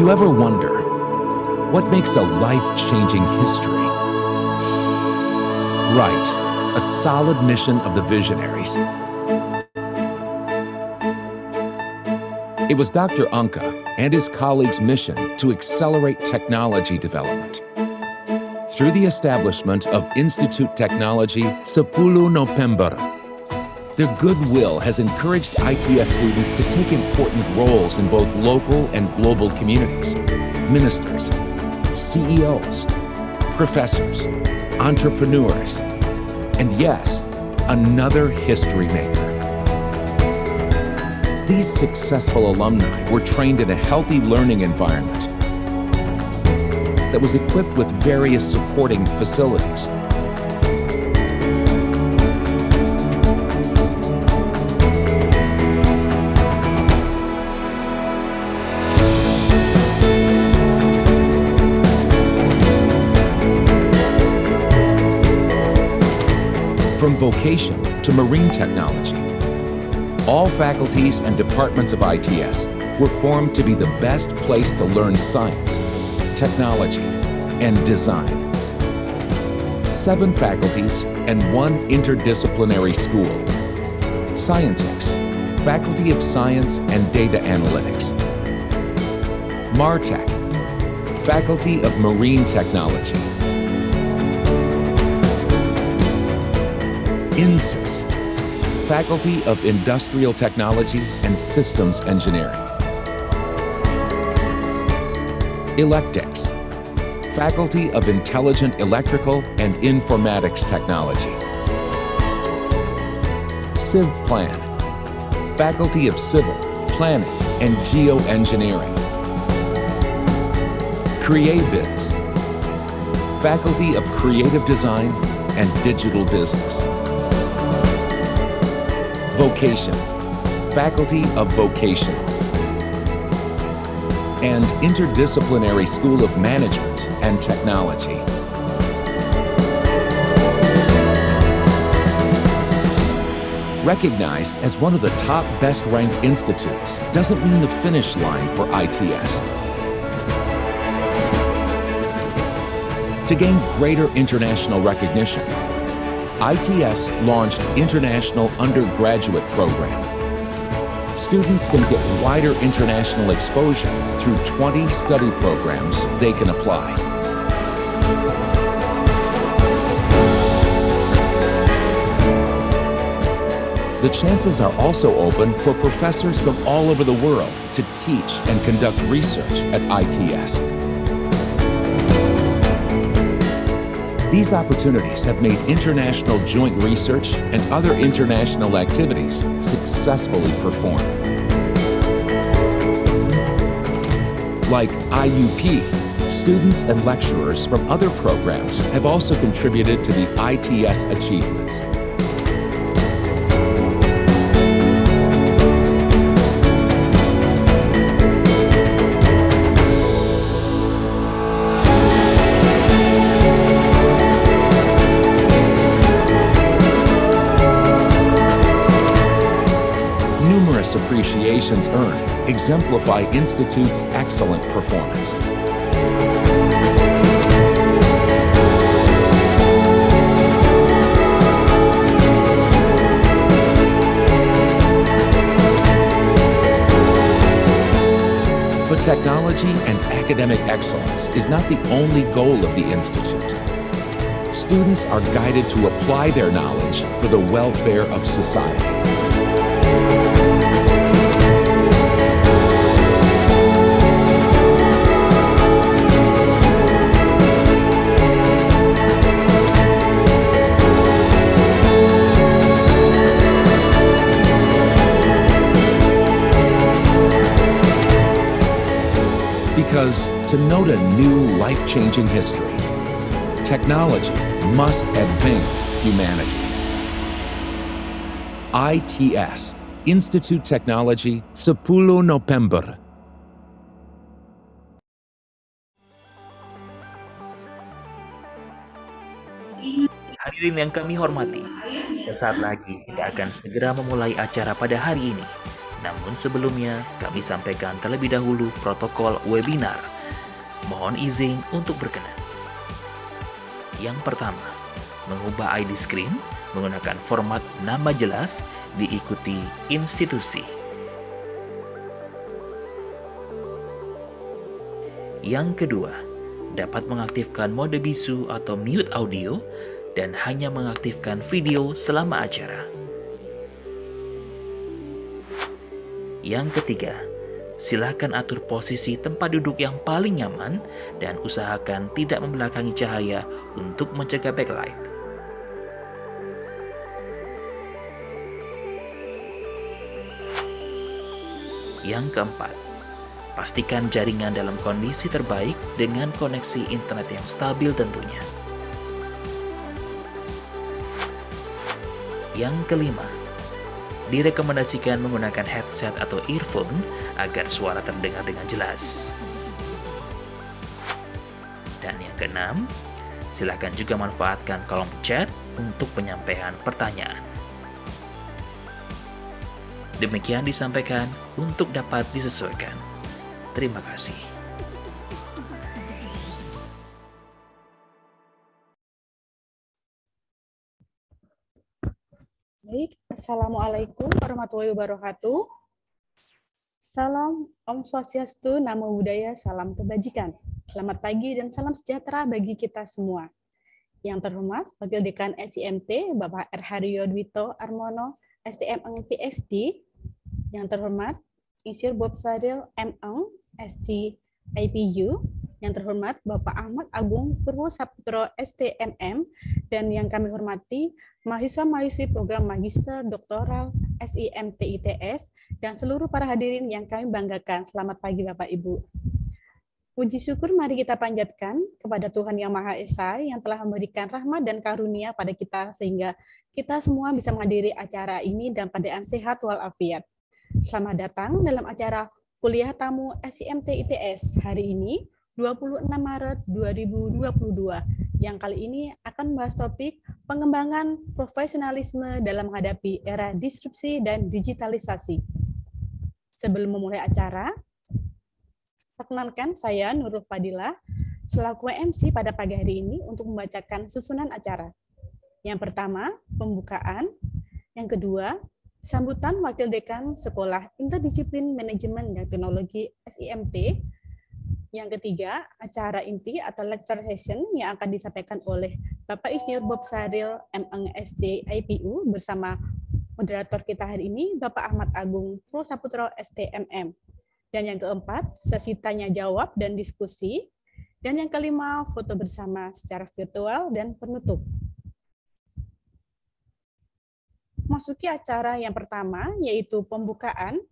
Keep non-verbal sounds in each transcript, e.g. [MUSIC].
you ever wonder what makes a life-changing history? Right, a solid mission of the visionaries. It was Dr. Anka and his colleagues' mission to accelerate technology development. Through the establishment of Institute Technology Sepulu Nopembara, their goodwill has encouraged ITS students to take important roles in both local and global communities. Ministers, CEOs, professors, entrepreneurs, and yes, another history maker. These successful alumni were trained in a healthy learning environment that was equipped with various supporting facilities vocation to marine technology. All faculties and departments of ITS were formed to be the best place to learn science, technology, and design. Seven faculties and one interdisciplinary school. Scientex, Faculty of Science and Data Analytics. MarTech, Faculty of Marine Technology. Insys, Faculty of Industrial Technology and Systems Engineering. Electics, Faculty of Intelligent Electrical and Informatics Technology. CivPlan, Faculty of Civil, Planning, and Geoengineering. CreaBiz, Faculty of Creative Design and Digital Business. Education, Faculty of Vocation, and Interdisciplinary School of Management and Technology. Recognized as one of the top best ranked institutes doesn't mean the finish line for ITS. To gain greater international recognition, ITS launched International Undergraduate Program. Students can get wider international exposure through 20 study programs they can apply. The chances are also open for professors from all over the world to teach and conduct research at ITS. These opportunities have made international joint research and other international activities successfully performed. Like IUP, students and lecturers from other programs have also contributed to the ITS achievements nominations earned exemplify Institute's excellent performance. But technology and academic excellence is not the only goal of the Institute. Students are guided to apply their knowledge for the welfare of society. to note a new life-changing history. Technology must advance humanity. ITS, Institute Technology, 10 November. Hadirin yang kami hormati, sesaat lagi kita akan segera memulai acara pada hari ini. Namun sebelumnya, kami sampaikan terlebih dahulu protokol webinar – mohon izin untuk berkenan. Yang pertama, mengubah ID screen menggunakan format nama jelas diikuti institusi. Yang kedua, dapat mengaktifkan mode bisu atau mute audio dan hanya mengaktifkan video selama acara. Yang ketiga, silakan atur posisi tempat duduk yang paling nyaman dan usahakan tidak membelakangi cahaya untuk mencegah backlight. Yang keempat, pastikan jaringan dalam kondisi terbaik dengan koneksi internet yang stabil tentunya. Yang kelima, Direkomendasikan menggunakan headset atau earphone agar suara terdengar dengan jelas. Dan yang keenam, silakan juga manfaatkan kolom chat untuk penyampaian pertanyaan. Demikian disampaikan untuk dapat disesuaikan. Terima kasih. Baik, Assalamualaikum warahmatullahi wabarakatuh. Salam Om Swastiastu, Namo Buddhaya, Salam Kebajikan. Selamat pagi dan salam sejahtera bagi kita semua. Yang terhormat, Wakil Dekan SIMT, Bapak R. Haryo Dwito Armono, STM Eng Yang terhormat, Insinyur Bob Saril M. Eng, SC IPU. Yang terhormat Bapak Ahmad Agung Purwo Saputro STMM dan yang kami hormati mahasiswa-mahasiswi program Magister Doktoral SIMTITS dan seluruh para hadirin yang kami banggakan. Selamat pagi Bapak Ibu. Puji syukur mari kita panjatkan kepada Tuhan Yang Maha Esa yang telah memberikan rahmat dan karunia pada kita sehingga kita semua bisa menghadiri acara ini dan keadaan sehat walafiat. Selamat datang dalam acara kuliah tamu SIMT ITS hari ini 26 Maret 2022 yang kali ini akan membahas topik pengembangan profesionalisme dalam menghadapi era disrupsi dan digitalisasi. Sebelum memulai acara, perkenankan saya Nurul Fadila selaku MC pada pagi hari ini untuk membacakan susunan acara. Yang pertama, pembukaan. Yang kedua, sambutan Wakil Dekan Sekolah Interdisiplin Manajemen dan Teknologi SIMT yang ketiga, acara inti atau lecture session yang akan disampaikan oleh Bapak Insinyur Bob Saril, MNSD IPU bersama moderator kita hari ini, Bapak Ahmad Agung Pro Saputro STMM. Dan yang keempat, sesi tanya jawab dan diskusi. Dan yang kelima, foto bersama secara virtual dan penutup. Masuki acara yang pertama, yaitu pembukaan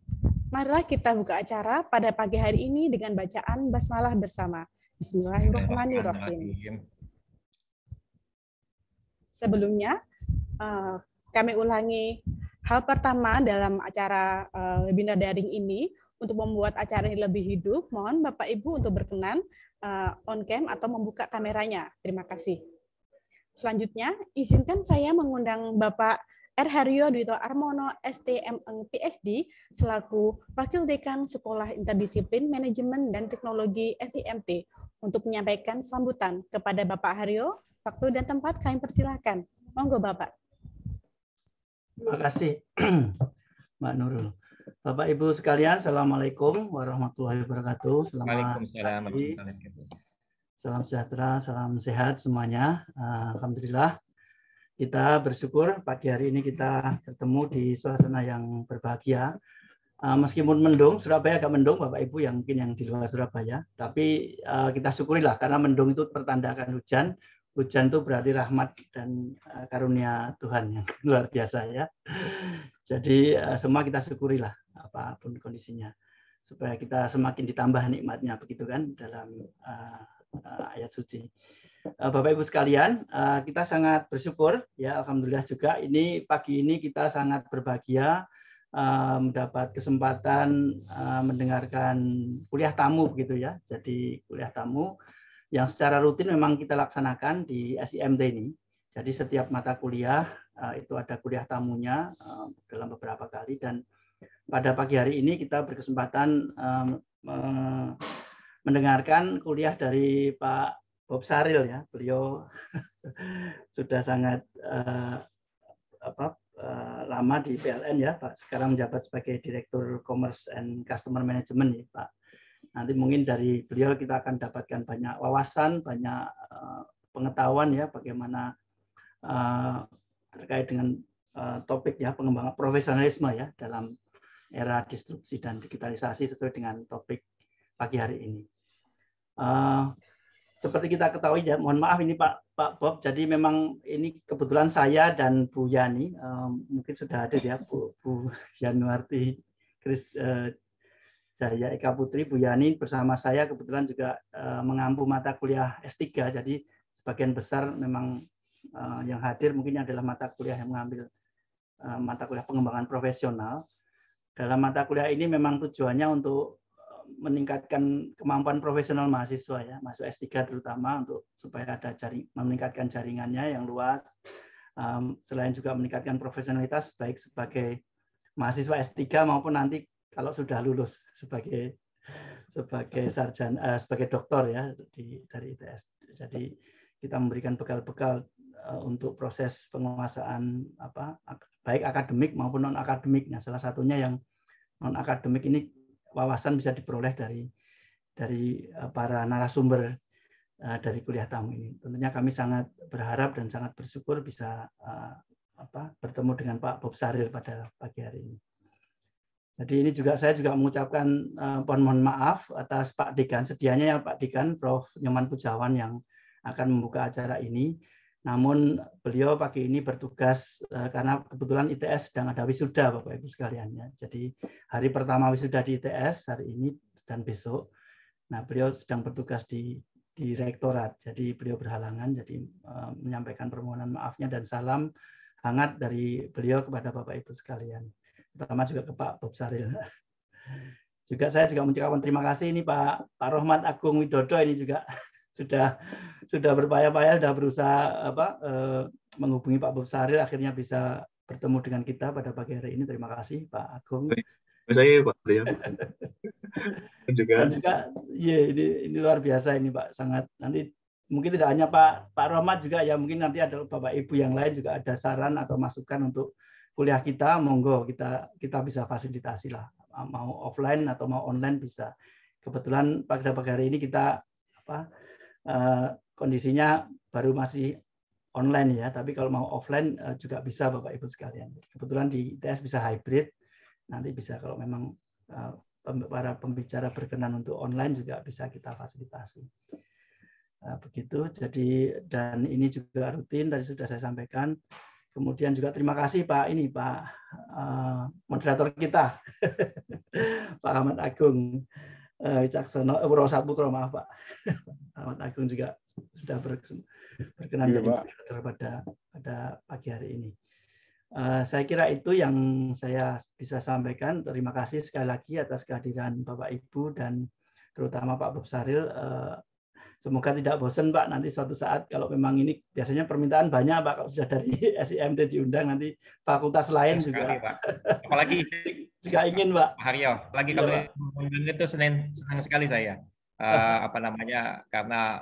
Marilah kita buka acara pada pagi hari ini dengan bacaan basmalah bersama. Bismillahirrahmanirrahim. Sebelumnya, eh, kami ulangi hal pertama dalam acara eh, webinar daring ini untuk membuat acara ini lebih hidup, mohon Bapak Ibu untuk berkenan eh, on cam atau membuka kameranya. Terima kasih. Selanjutnya, izinkan saya mengundang Bapak R. Haryo Dwito Armono, STM PhD, selaku Wakil Dekan Sekolah Interdisiplin Manajemen dan Teknologi SIMT untuk menyampaikan sambutan kepada Bapak Haryo. Waktu dan tempat kami persilahkan. Monggo Bapak. Terima kasih, [CLEARS THROAT] Mbak Nurul. Bapak Ibu sekalian, Assalamualaikum warahmatullahi wabarakatuh. Selamat Waalaikumsalam. Salam sejahtera, salam sehat semuanya. Alhamdulillah. Kita bersyukur pagi hari ini kita bertemu di suasana yang berbahagia. Eh, meskipun mendung, Surabaya agak mendung, Bapak Ibu yang mungkin yang di luar Surabaya, tapi eh, kita syukurilah karena mendung itu pertanda akan hujan. Hujan itu berarti rahmat dan eh, karunia Tuhan yang [LAUGHS] luar biasa ya. Jadi semua kita syukurilah apapun kondisinya supaya kita semakin ditambah nikmatnya begitu kan dalam ayat suci. Eh, Bapak Ibu sekalian, eh, kita sangat bersyukur ya alhamdulillah juga ini pagi ini kita sangat berbahagia eh, mendapat kesempatan mendengarkan kuliah tamu begitu ya. Jadi kuliah tamu yang secara rutin memang kita laksanakan di SIMT ini. Jadi setiap mata kuliah itu ada kuliah tamunya dalam beberapa kali dan pada pagi hari ini kita berkesempatan mendengarkan kuliah dari Pak Bob Saril ya, beliau [LAUGHS] sudah sangat uh, apa, uh, lama di PLN ya, Pak. Sekarang menjabat sebagai Direktur Commerce and Customer Management ya, Pak. Nanti mungkin dari beliau kita akan dapatkan banyak wawasan, banyak uh, pengetahuan ya, bagaimana uh, terkait dengan uh, topik ya pengembangan profesionalisme ya dalam era disrupsi dan digitalisasi sesuai dengan topik pagi hari ini. Uh, seperti kita ketahui ya, mohon maaf ini Pak Pak Bob. Jadi memang ini kebetulan saya dan Bu Yani um, mungkin sudah ada ya Bu, Bu Januarti Kris uh, Jaya Eka Putri, Bu Yani bersama saya kebetulan juga uh, mengampu mata kuliah S3. Jadi sebagian besar memang uh, yang hadir mungkin adalah mata kuliah yang mengambil uh, mata kuliah pengembangan profesional. Dalam mata kuliah ini memang tujuannya untuk meningkatkan kemampuan profesional mahasiswa ya, masuk S3 terutama untuk supaya ada jaring, meningkatkan jaringannya yang luas. Um, selain juga meningkatkan profesionalitas baik sebagai mahasiswa S3 maupun nanti kalau sudah lulus sebagai sebagai sarjana, uh, eh, sebagai doktor ya di dari ITS. Jadi kita memberikan bekal-bekal uh, untuk proses penguasaan apa baik akademik maupun non akademiknya. salah satunya yang non akademik ini wawasan bisa diperoleh dari dari eh, para narasumber eh, dari kuliah tamu ini. Tentunya kami sangat berharap dan sangat bersyukur bisa eh, apa, bertemu dengan Pak Bob Saril pada pagi hari ini. Jadi ini juga saya juga mengucapkan mohon mohon maaf atas Pak Dikan Sedianya ya Pak Dikan Prof. Nyoman Pujawan yang akan membuka acara ini. Namun beliau pagi ini bertugas eh, karena kebetulan ITS sedang ada wisuda Bapak Ibu sekaliannya. Jadi hari pertama wisuda di ITS hari ini dan besok. Nah, beliau sedang bertugas di di rektorat. Jadi beliau berhalangan jadi eh, menyampaikan permohonan maafnya dan salam hangat dari beliau kepada Bapak Ibu sekalian. Terutama juga ke Pak Bob Saril. [LAUGHS] juga saya juga mengucapkan terima kasih ini Pak Pak Rohmat Agung Widodo ini juga [LAUGHS] sudah sudah berpayah-payah sudah berusaha apa eh, menghubungi Pak Bob akhirnya bisa bertemu dengan kita pada pagi hari ini terima kasih Pak Agung saya Pak Beliau [LAUGHS] juga Dan juga ya ini, ini luar biasa ini Pak sangat nanti mungkin tidak hanya Pak Pak Rahmat juga ya mungkin nanti ada Bapak Ibu yang lain juga ada saran atau masukan untuk kuliah kita monggo kita kita bisa fasilitasi lah mau offline atau mau online bisa kebetulan pada pagi hari ini kita apa Eh, kondisinya baru masih online ya, tapi kalau mau offline eh, juga bisa Bapak Ibu sekalian. Kebetulan di ITS bisa hybrid, nanti bisa kalau memang eh, para pembicara berkenan untuk online juga bisa kita fasilitasi. Begitu, jadi dan ini juga rutin tadi sudah saya sampaikan. Kemudian juga terima kasih Pak ini Pak moderator kita [LAUGHS] Pak Ahmad Agung Eh, Wicaksono, uh, eh, Purwono Saputro, maaf Pak. Ahmad Agung juga sudah berkenan ya, Pak. pada pada pagi hari ini. Uh, saya kira itu yang saya bisa sampaikan. Terima kasih sekali lagi atas kehadiran Bapak Ibu dan terutama Pak Bob Saril uh, Semoga tidak bosan Pak nanti suatu saat kalau memang ini biasanya permintaan banyak Pak kalau sudah dari SIMT [LAUGHS] diundang nanti fakultas lain Sekali, juga. Pak. Apalagi [LAUGHS] juga ingin Pak. Haryo, lagi iya, kalau ya, itu senang, senang sekali saya. Uh, [LAUGHS] apa namanya karena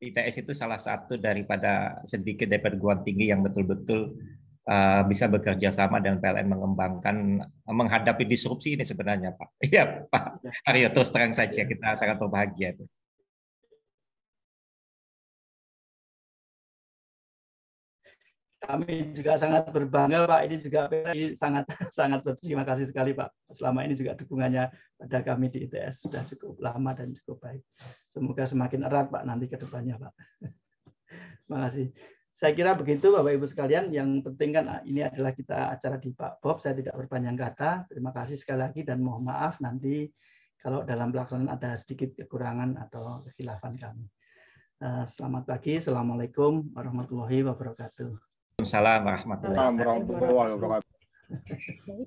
ITS itu salah satu daripada sedikit dari perguruan tinggi yang betul-betul uh, bisa bekerja sama dan PLN mengembangkan menghadapi disrupsi ini sebenarnya Pak. Iya Pak iya. Aryo terus terang saja iya. kita sangat berbahagia. Itu. kami juga sangat berbangga Pak. Ini juga PRI sangat [LAUGHS] sangat berterima kasih sekali Pak. Selama ini juga dukungannya pada kami di ITS sudah cukup lama dan cukup baik. Semoga semakin erat Pak nanti ke depannya Pak. [LAUGHS] Terima kasih. Saya kira begitu Bapak Ibu sekalian. Yang penting kan ah, ini adalah kita acara di Pak Bob. Saya tidak berpanjang kata. Terima kasih sekali lagi dan mohon maaf nanti kalau dalam pelaksanaan ada sedikit kekurangan atau kekhilafan kami. Ah, selamat pagi. Assalamualaikum warahmatullahi wabarakatuh. Waalaikumsalam warahmatullahi wabarakatuh.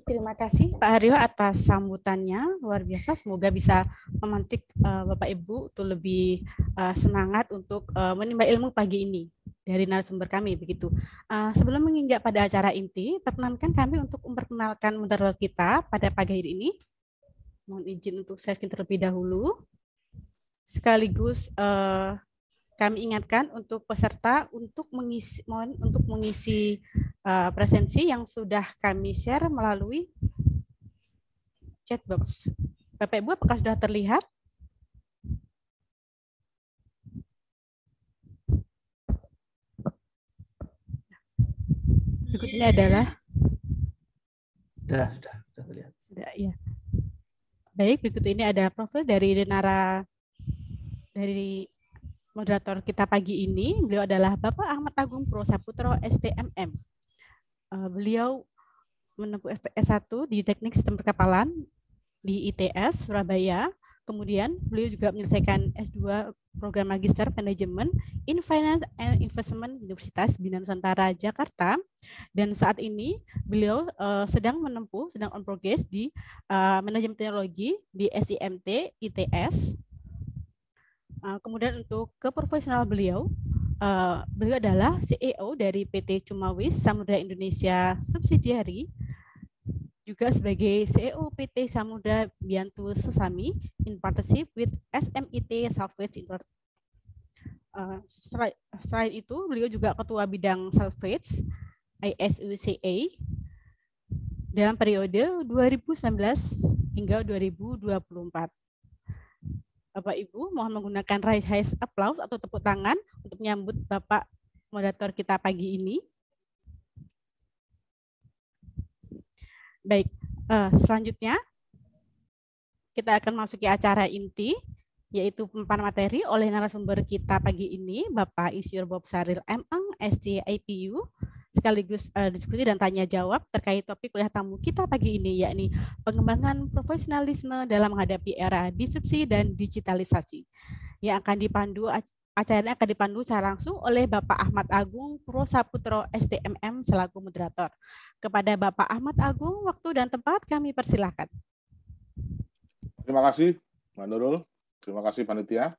terima kasih Pak Haryo atas sambutannya luar biasa. Semoga bisa memantik eh, Bapak Ibu untuk lebih eh, semangat untuk eh, menimba ilmu pagi ini dari narasumber kami begitu. Uh, sebelum menginjak pada acara inti, perkenankan kami untuk memperkenalkan moderator kita pada pagi hari ini. Mohon izin untuk saya terlebih dahulu, sekaligus uh, kami ingatkan untuk peserta untuk mengisi mohon untuk mengisi uh, presensi yang sudah kami share melalui chatbox. Bapak Ibu apakah sudah terlihat? Berikutnya adalah sudah sudah sudah terlihat. Sudah ya. Baik, berikut ini ada profil dari Denara dari moderator kita pagi ini. Beliau adalah Bapak Ahmad Agung Pro Saputro STMM. Eh, beliau menempuh S1 di Teknik Sistem Perkapalan di ITS Surabaya. Kemudian beliau juga menyelesaikan S2 Program Magister Manajemen in Finance and Investment Universitas Bina Nusantara Jakarta. Dan saat ini beliau uh, sedang menempuh, sedang on progress di uh, Manajemen Teknologi di SIMT ITS Uh, kemudian untuk keprofesional beliau, uh, beliau adalah CEO dari PT Cumawis Samudra Indonesia Subsidiary, juga sebagai CEO PT Samudra Biantu Sesami in partnership with SMIT Salvage Inter Uh, selain, itu, beliau juga ketua bidang Salvage ISUCA dalam periode 2019 hingga 2024. Bapak Ibu mohon menggunakan raise hand applause atau tepuk tangan untuk menyambut Bapak moderator kita pagi ini. Baik, eh, selanjutnya kita akan masuki acara inti yaitu pemaparan materi oleh narasumber kita pagi ini Bapak Isyur Bob Saril Emang, ST IPU sekaligus uh, diskusi dan tanya jawab terkait topik kuliah tamu kita pagi ini yakni pengembangan profesionalisme dalam menghadapi era disrupsi dan digitalisasi yang akan dipandu acaranya akan dipandu secara langsung oleh Bapak Ahmad Agung Pro Saputro STMM selaku moderator. Kepada Bapak Ahmad Agung, waktu dan tempat kami persilahkan. Terima kasih, Mbak Nurul. Terima kasih, Panitia.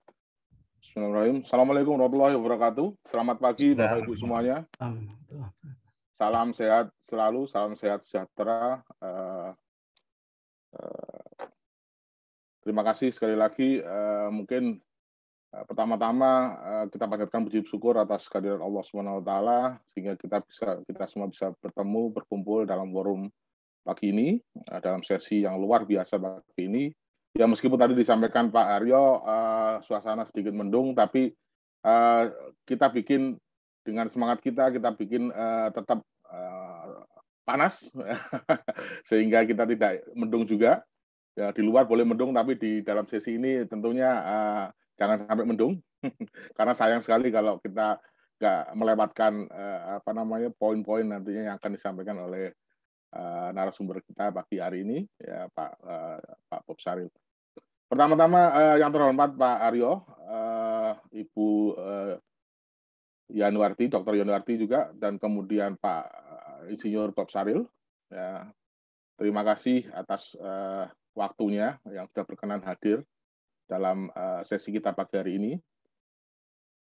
Bismillahirrahmanirrahim. Assalamualaikum warahmatullahi wabarakatuh. Selamat pagi Bapak Ibu semuanya. Salam sehat selalu, salam sehat sejahtera. Uh, uh, terima kasih sekali lagi. Uh, mungkin pertama-tama kita panjatkan puji syukur atas kehadiran Allah Subhanahu Wa Taala sehingga kita bisa kita semua bisa bertemu berkumpul dalam forum pagi ini dalam sesi yang luar biasa pagi ini ya meskipun tadi disampaikan Pak Aryo uh, suasana sedikit mendung, tapi uh, kita bikin dengan semangat kita kita bikin uh, tetap uh, panas [LAUGHS] sehingga kita tidak mendung juga. Ya, di luar boleh mendung, tapi di dalam sesi ini tentunya uh, jangan sampai mendung [LAUGHS] karena sayang sekali kalau kita nggak melewatkan uh, apa namanya poin-poin nantinya yang akan disampaikan oleh uh, narasumber kita pagi hari ini ya Pak uh, Pak Bob Saril. Pertama-tama eh, yang terhormat Pak Aryo, eh, Ibu eh, Yanuarti, Dr. Yanuarti juga, dan kemudian Pak eh, Insinyur Bob Saril. Ya, terima kasih atas eh, waktunya yang sudah berkenan hadir dalam eh, sesi kita pagi hari ini.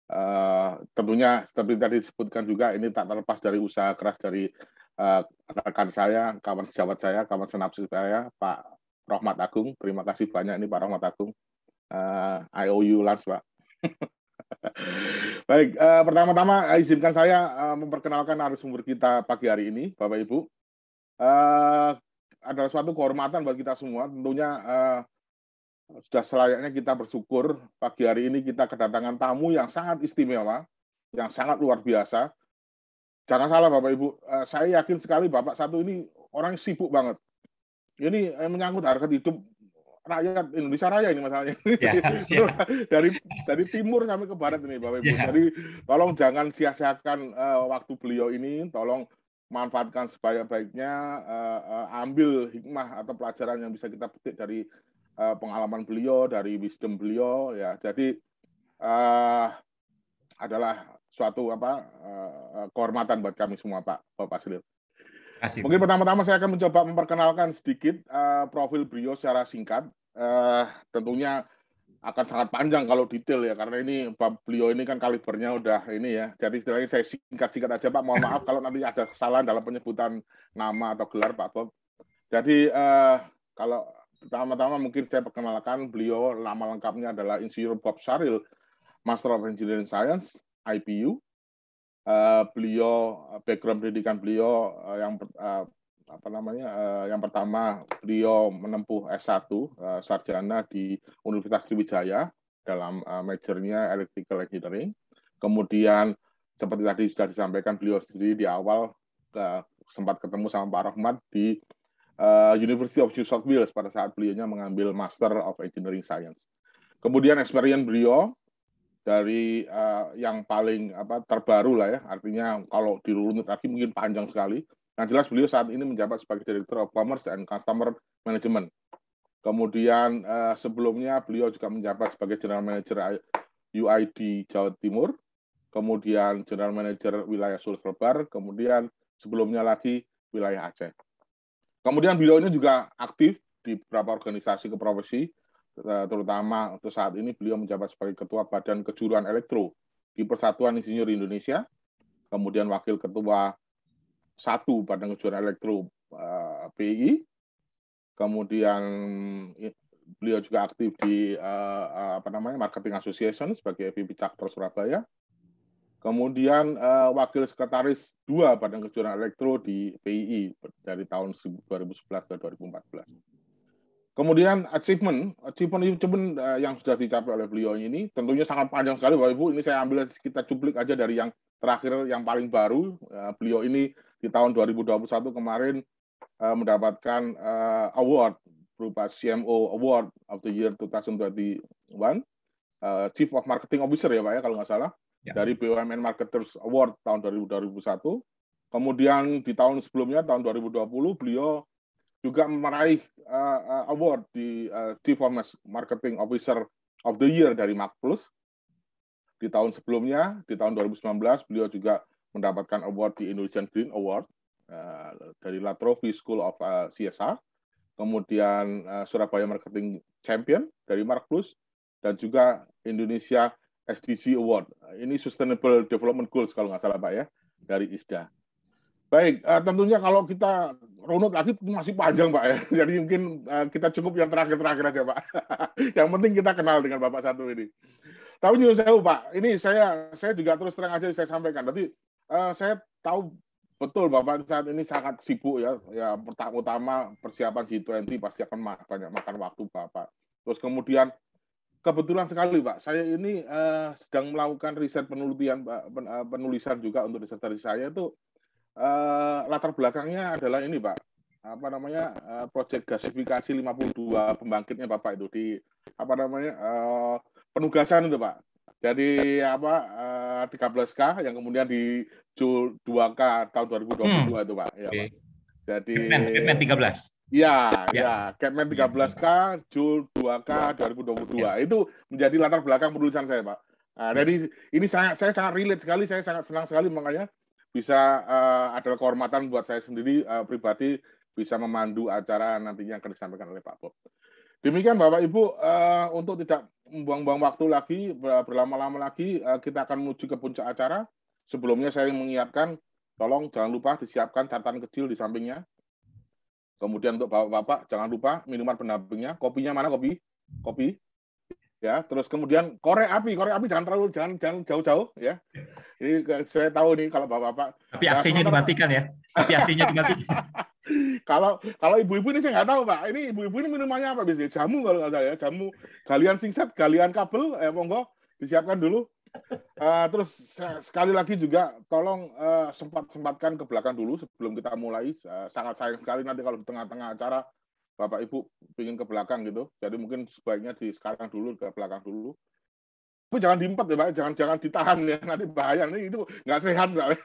Uh, tentunya seperti tadi disebutkan juga ini tak terlepas dari usaha keras dari uh, rekan saya, kawan sejawat saya, kawan sinapsis saya, Pak Rohmat Agung. Terima kasih banyak nih Pak Rohmat Agung. Uh, eh, IOU Lars Pak. [LAUGHS] Baik, uh, pertama-tama eh, izinkan saya uh, memperkenalkan narasumber kita pagi hari ini, Bapak Ibu. Uh, adalah suatu kehormatan buat kita semua. Tentunya uh, sudah selayaknya kita bersyukur pagi hari ini kita kedatangan tamu yang sangat istimewa, yang sangat luar biasa. Jangan salah Bapak Ibu, uh, saya yakin sekali Bapak satu ini orang sibuk banget ini eh, menyangkut harga hidup rakyat Indonesia Raya ini masalahnya. Ya, [LAUGHS] ya. dari dari timur sampai ke barat ini Bapak Ibu. Ya. Jadi tolong jangan sia-siakan uh, waktu beliau ini, tolong manfaatkan sebaik-baiknya, uh, uh, ambil hikmah atau pelajaran yang bisa kita petik dari uh, pengalaman beliau, dari wisdom beliau ya. Jadi uh, adalah suatu apa uh, kehormatan buat kami semua Pak Bapak Silil. Asik. Mungkin pertama-tama saya akan mencoba memperkenalkan sedikit uh, profil Brio secara singkat. Uh, tentunya akan sangat panjang kalau detail ya karena ini beliau ini kan kalibernya udah ini ya. Jadi istilahnya saya singkat-singkat aja Pak. Mohon maaf [CLEARS THROAT] kalau nanti ada kesalahan dalam penyebutan nama atau gelar Pak Bob. Jadi uh, kalau pertama-tama mungkin saya perkenalkan beliau nama lengkapnya adalah Insinyur Bob Saril, Master of Engineering Science, IPU, uh, beliau eh, background pendidikan beliau uh, yang uh, apa namanya uh, yang pertama beliau menempuh S1 uh, sarjana di Universitas Sriwijaya dalam uh, majornya Electrical Engineering. Kemudian seperti tadi sudah disampaikan beliau sendiri di awal uh, sempat ketemu sama Pak Rahmat di uh, University of New South Wales pada saat beliaunya mengambil Master of Engineering Science. Kemudian experience beliau dari uh, yang paling apa terbaru lah ya artinya kalau dirunut lagi mungkin panjang sekali Yang jelas beliau saat ini menjabat sebagai direktur of Commerce and Customer Management kemudian uh, sebelumnya beliau juga menjabat sebagai General Manager UID Jawa Timur kemudian General Manager wilayah Sulawesi Barat kemudian sebelumnya lagi wilayah Aceh kemudian beliau ini juga aktif di beberapa organisasi keprofesi Eh, terutama untuk saat ini beliau menjabat sebagai Ketua Badan Kejuruan Elektro di Persatuan Insinyur Indonesia, kemudian Wakil Ketua satu Badan Kejuruan Elektro uh, eh, PI, kemudian beliau juga aktif di eh, apa namanya Marketing Association sebagai VP Chapter Surabaya, kemudian Wakil Sekretaris dua Badan Kejuruan Elektro di PII dari tahun 2011 ke 2014. Kemudian achievement, achievement itu uh, yang sudah dicapai oleh beliau ini tentunya sangat panjang sekali Bapak Ibu. Ini saya ambil kita cuplik aja dari yang terakhir yang paling baru. Uh, beliau ini di tahun 2021 kemarin uh, mendapatkan uh, award berupa CMO Award of the Year 2021 uh, Chief of Marketing Officer ya Pak ya kalau nggak salah ya. dari BUMN Marketers Award tahun 2021. Kemudian di tahun sebelumnya tahun 2020 beliau juga meraih uh, award di uh, Chief Marketing Officer of the Year dari Macplus. Di tahun sebelumnya, di tahun 2019, beliau juga mendapatkan award di Indonesian Green Award uh, dari La School of uh, CSR. Kemudian uh, Surabaya Marketing Champion dari Markplus dan juga Indonesia SDG Award. Ini Sustainable Development Goals kalau nggak salah Pak ya dari ISDA. Baik, uh, tentunya kalau kita runut lagi masih panjang, Pak. Ya. [LAUGHS] Jadi mungkin uh, kita cukup yang terakhir-terakhir aja, Pak. [LAUGHS] yang penting kita kenal dengan Bapak satu ini. Tapi juga saya, Pak, ini saya saya juga terus terang aja saya sampaikan. Tadi uh, eh, saya tahu betul Bapak saat ini sangat sibuk ya. Ya pertama persiapan G20 pasti akan banyak makan waktu Bapak. Terus kemudian kebetulan sekali Pak, saya ini uh, sedang melakukan riset penelitian Pak, penulisan juga untuk disertasi saya itu Eh, latar belakangnya adalah ini Pak apa namanya uh, eh, proyek gasifikasi 52 pembangkitnya Bapak itu di apa namanya uh, penugasan itu Pak Jadi apa uh, 13K yang kemudian di 2K tahun 2022 hmm. itu Pak ya okay. Pak jadi Kepen 13 iya, Ya, ya, ya. 13K, Jul 2K 2022. Ya. Itu menjadi latar belakang penulisan saya, Pak. Nah, jadi ini sangat saya sangat relate sekali, saya sangat senang sekali makanya bisa uh, adalah kehormatan buat saya sendiri uh, pribadi bisa memandu acara nantinya akan disampaikan oleh Pak Bob. Demikian Bapak Ibu uh, untuk tidak membuang-buang waktu lagi berlama-lama lagi uh, kita akan menuju ke puncak acara. Sebelumnya saya mengingatkan tolong jangan lupa disiapkan catatan kecil di sampingnya. Kemudian untuk bapak-bapak jangan lupa minuman pendampingnya. Kopinya mana kopi? Kopi ya terus kemudian korek api korek api jangan terlalu jangan jangan jauh-jauh ya ini saya tahu nih kalau bapak-bapak tapi aksinya nah, ya, dimatikan ya tapi aksinya dimatikan [LAUGHS] kalau kalau ibu-ibu ini saya nggak tahu pak ini ibu-ibu ini minumannya apa biasanya jamu kalau nggak salah ya jamu Kalian singset kalian kabel eh monggo disiapkan dulu uh, terus sekali lagi juga tolong uh, eh, sempat sempatkan ke belakang dulu sebelum kita mulai uh, sangat sayang sekali nanti kalau di tengah-tengah acara Bapak Ibu ingin ke belakang gitu. Jadi mungkin sebaiknya di sekarang dulu ke belakang dulu. Tapi jangan diempat ya Pak, jangan jangan ditahan ya nanti bahaya nih itu nggak sehat soalnya.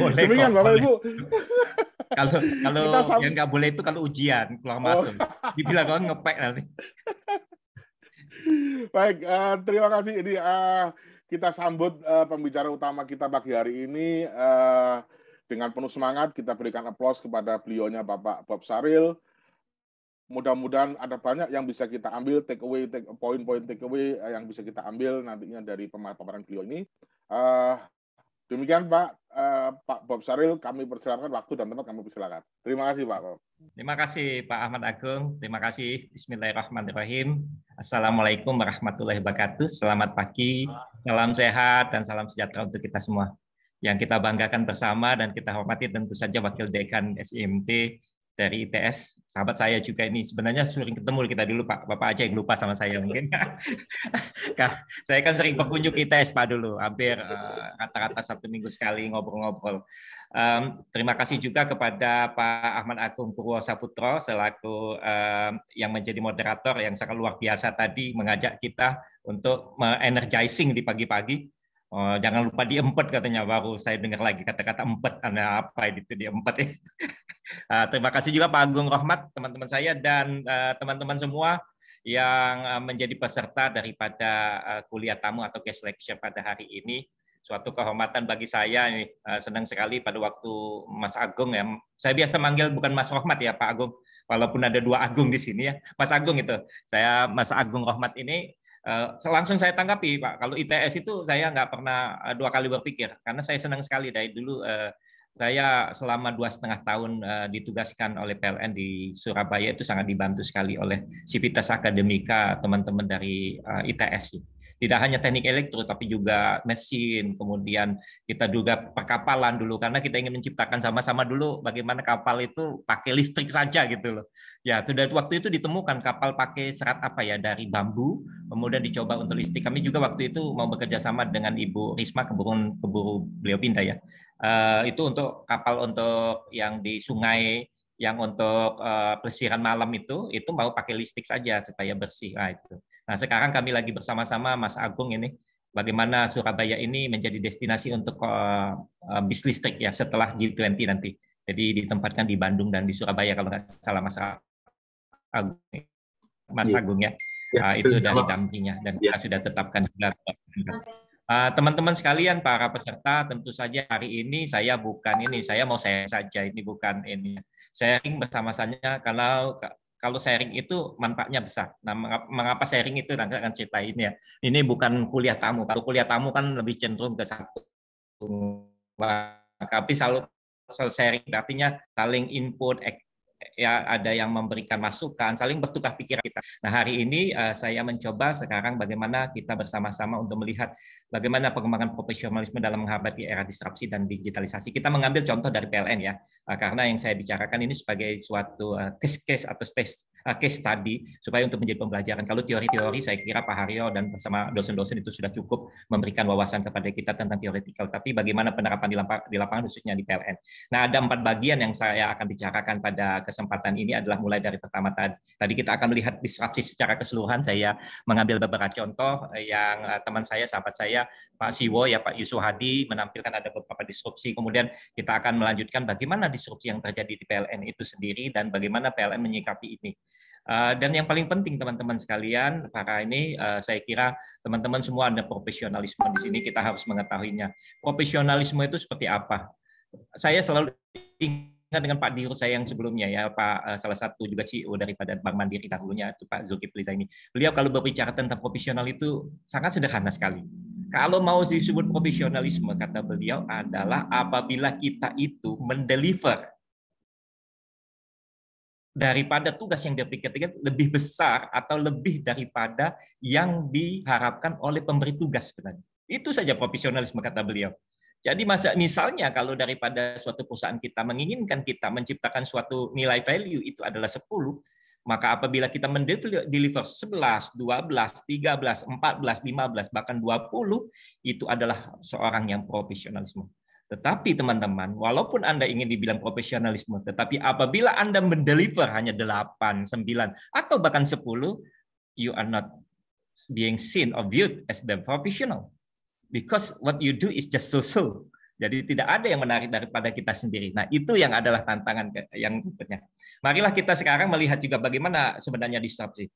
Boleh Demikian Bapak boleh. Ibu. kalau kalau sam- yang nggak boleh itu kalau ujian keluar oh. masuk. Oh. Dibilang kalau ngepek nanti. [LAUGHS] Baik, uh, terima kasih. Ini uh, kita sambut uh, pembicara utama kita pagi hari ini uh, dengan penuh semangat. Kita berikan aplaus kepada beliaunya Bapak Bob Saril mudah-mudahan ada banyak yang bisa kita ambil take away take point poin take away eh, yang bisa kita ambil nantinya dari pemaparan beliau ini. Uh, demikian Pak uh, Pak Bob Saril kami persilakan waktu dan tempat kami persilakan. Terima kasih Pak. Terima kasih Pak Ahmad Agung. Terima kasih. Bismillahirrahmanirrahim. Assalamualaikum warahmatullahi wabarakatuh. Selamat pagi, salam sehat dan salam sejahtera untuk kita semua. Yang kita banggakan bersama dan kita hormati tentu saja Wakil Dekan SIMT dari ITS, sahabat saya juga ini. Sebenarnya sering ketemu kita dulu Pak, Bapak aja yang lupa sama saya mungkin. [LAUGHS] saya kan sering berkunjung ITS Pak dulu, hampir eh, rata-rata uh, satu minggu sekali ngobrol-ngobrol. Um, terima kasih juga kepada Pak Ahmad Agung Purwosaputro selaku um, yang menjadi moderator yang sangat luar biasa tadi mengajak kita untuk energizing di pagi-pagi Oh, jangan lupa diempet katanya baru saya dengar lagi kata-kata empet ada apa itu diempet ya. [LAUGHS] Ah, terima kasih juga Pak Agung Rahmat teman-teman saya dan eh, teman-teman semua yang eh, menjadi peserta daripada eh, kuliah tamu atau guest lecture pada hari ini. Suatu kehormatan bagi saya ini senang sekali pada waktu Mas Agung ya. Saya biasa manggil bukan Mas Rahmat ya Pak Agung walaupun ada dua Agung di sini ya. Mas Agung itu. Saya Mas Agung Rahmat ini Eh, langsung saya tanggapi Pak, kalau ITS itu saya nggak pernah eh, dua kali berpikir karena saya senang sekali dari dulu eh, saya selama dua setengah tahun ditugaskan oleh PLN di Surabaya itu sangat dibantu sekali oleh Civitas Akademika teman-teman dari ITS tidak hanya teknik elektro tapi juga mesin kemudian kita juga perkapalan dulu karena kita ingin menciptakan sama-sama dulu bagaimana kapal itu pakai listrik saja gitu loh ya sudah waktu itu ditemukan kapal pakai serat apa ya dari bambu kemudian dicoba untuk listrik kami juga waktu itu mau bekerja sama dengan Ibu Risma keburu keburu beliau pindah ya uh, itu untuk kapal untuk yang di sungai yang untuk uh, eh, pelesiran malam itu itu mau pakai listrik saja supaya bersih nah, itu Nah, sekarang kami lagi bersama-sama Mas Agung ini bagaimana Surabaya ini menjadi destinasi untuk uh, bis listrik ya setelah G20 nanti. Jadi ditempatkan di Bandung dan di Surabaya kalau nggak salah Mas Agung. Mas ya. Agung ya. ya uh, itu dari dampinya dan ya. kita sudah tetapkan juga. teman ah, teman-teman sekalian para peserta tentu saja hari ini saya bukan ini saya mau saya saja ini bukan ini saya bersama sama kalau kalau sharing itu manfaatnya besar. Nah, mengapa sharing itu nanti akan ceritain ya. Ini bukan kuliah tamu. Kalau kuliah tamu kan lebih cenderung ke satu. Tapi selalu sharing artinya saling input, ya ada yang memberikan masukan, saling bertukar pikiran kita. Nah hari ini uh, saya mencoba sekarang bagaimana kita bersama-sama untuk melihat bagaimana pengembangan profesionalisme dalam menghadapi era disrupsi dan digitalisasi. Kita mengambil contoh dari PLN ya, uh, karena yang saya bicarakan ini sebagai suatu uh, test case atau test uh, case study supaya untuk menjadi pembelajaran. Kalau teori-teori saya kira Pak Haryo dan bersama dosen-dosen itu sudah cukup memberikan wawasan kepada kita tentang teoretikal, tapi bagaimana penerapan di lapangan khususnya di PLN. Nah ada empat bagian yang saya akan bicarakan pada kesempatan ini adalah mulai dari pertama tadi. kita akan melihat disrupsi secara keseluruhan. Saya mengambil beberapa contoh eh, yang eh, teman saya, sahabat saya, Pak Siwo, ya Pak Yusuf Hadi menampilkan ada beberapa disrupsi. Kemudian kita akan melanjutkan bagaimana disrupsi yang terjadi di PLN itu sendiri dan bagaimana PLN menyikapi ini. Eh, dan yang paling penting teman-teman sekalian, para ini saya kira teman-teman semua ada profesionalisme di sini, kita harus mengetahuinya. Profesionalisme itu seperti apa? Saya selalu berkaitan nah, dengan Pak Dirut saya yang sebelumnya ya Pak eh, salah satu juga CEO daripada Bank Mandiri dahulunya itu Pak Zulkifli Zaini. Beliau kalau berbicara tentang profesional itu sangat sederhana sekali. Kalau mau disebut profesionalisme kata beliau adalah apabila kita itu mendeliver daripada tugas yang diberikan lebih besar atau lebih daripada yang diharapkan oleh pemberi tugas sebenarnya. Itu saja profesionalisme kata beliau. Jadi masa misalnya kalau daripada suatu perusahaan kita menginginkan kita menciptakan suatu nilai value itu adalah 10, maka apabila kita mendeliver 11, 12, 13, 14, 15 bahkan 20 itu adalah seorang yang profesionalisme. Tetapi teman-teman, walaupun Anda ingin dibilang profesionalisme, tetapi apabila Anda mendeliver hanya 8, 9 atau bahkan 10, you are not being seen or viewed as the professional because what you do is just so-so. Jadi tidak ada yang menarik daripada kita sendiri. Nah, itu yang adalah tantangan yang berikutnya. Marilah kita sekarang melihat juga bagaimana sebenarnya disrupsi.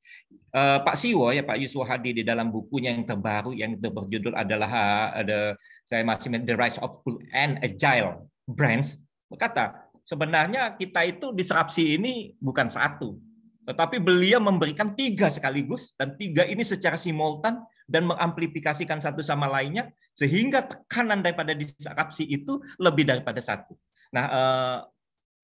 Uh, Pak Siwo ya Pak Yuswo Hadi di dalam bukunya yang terbaru yang berjudul adalah ada eh, saya masih The Rise of Cool and Agile Brands berkata sebenarnya kita itu disrupsi ini bukan satu, tetapi beliau memberikan tiga sekaligus dan tiga ini secara simultan dan mengamplifikasikan satu sama lainnya sehingga tekanan daripada disakapsi itu lebih daripada satu. Nah, eh,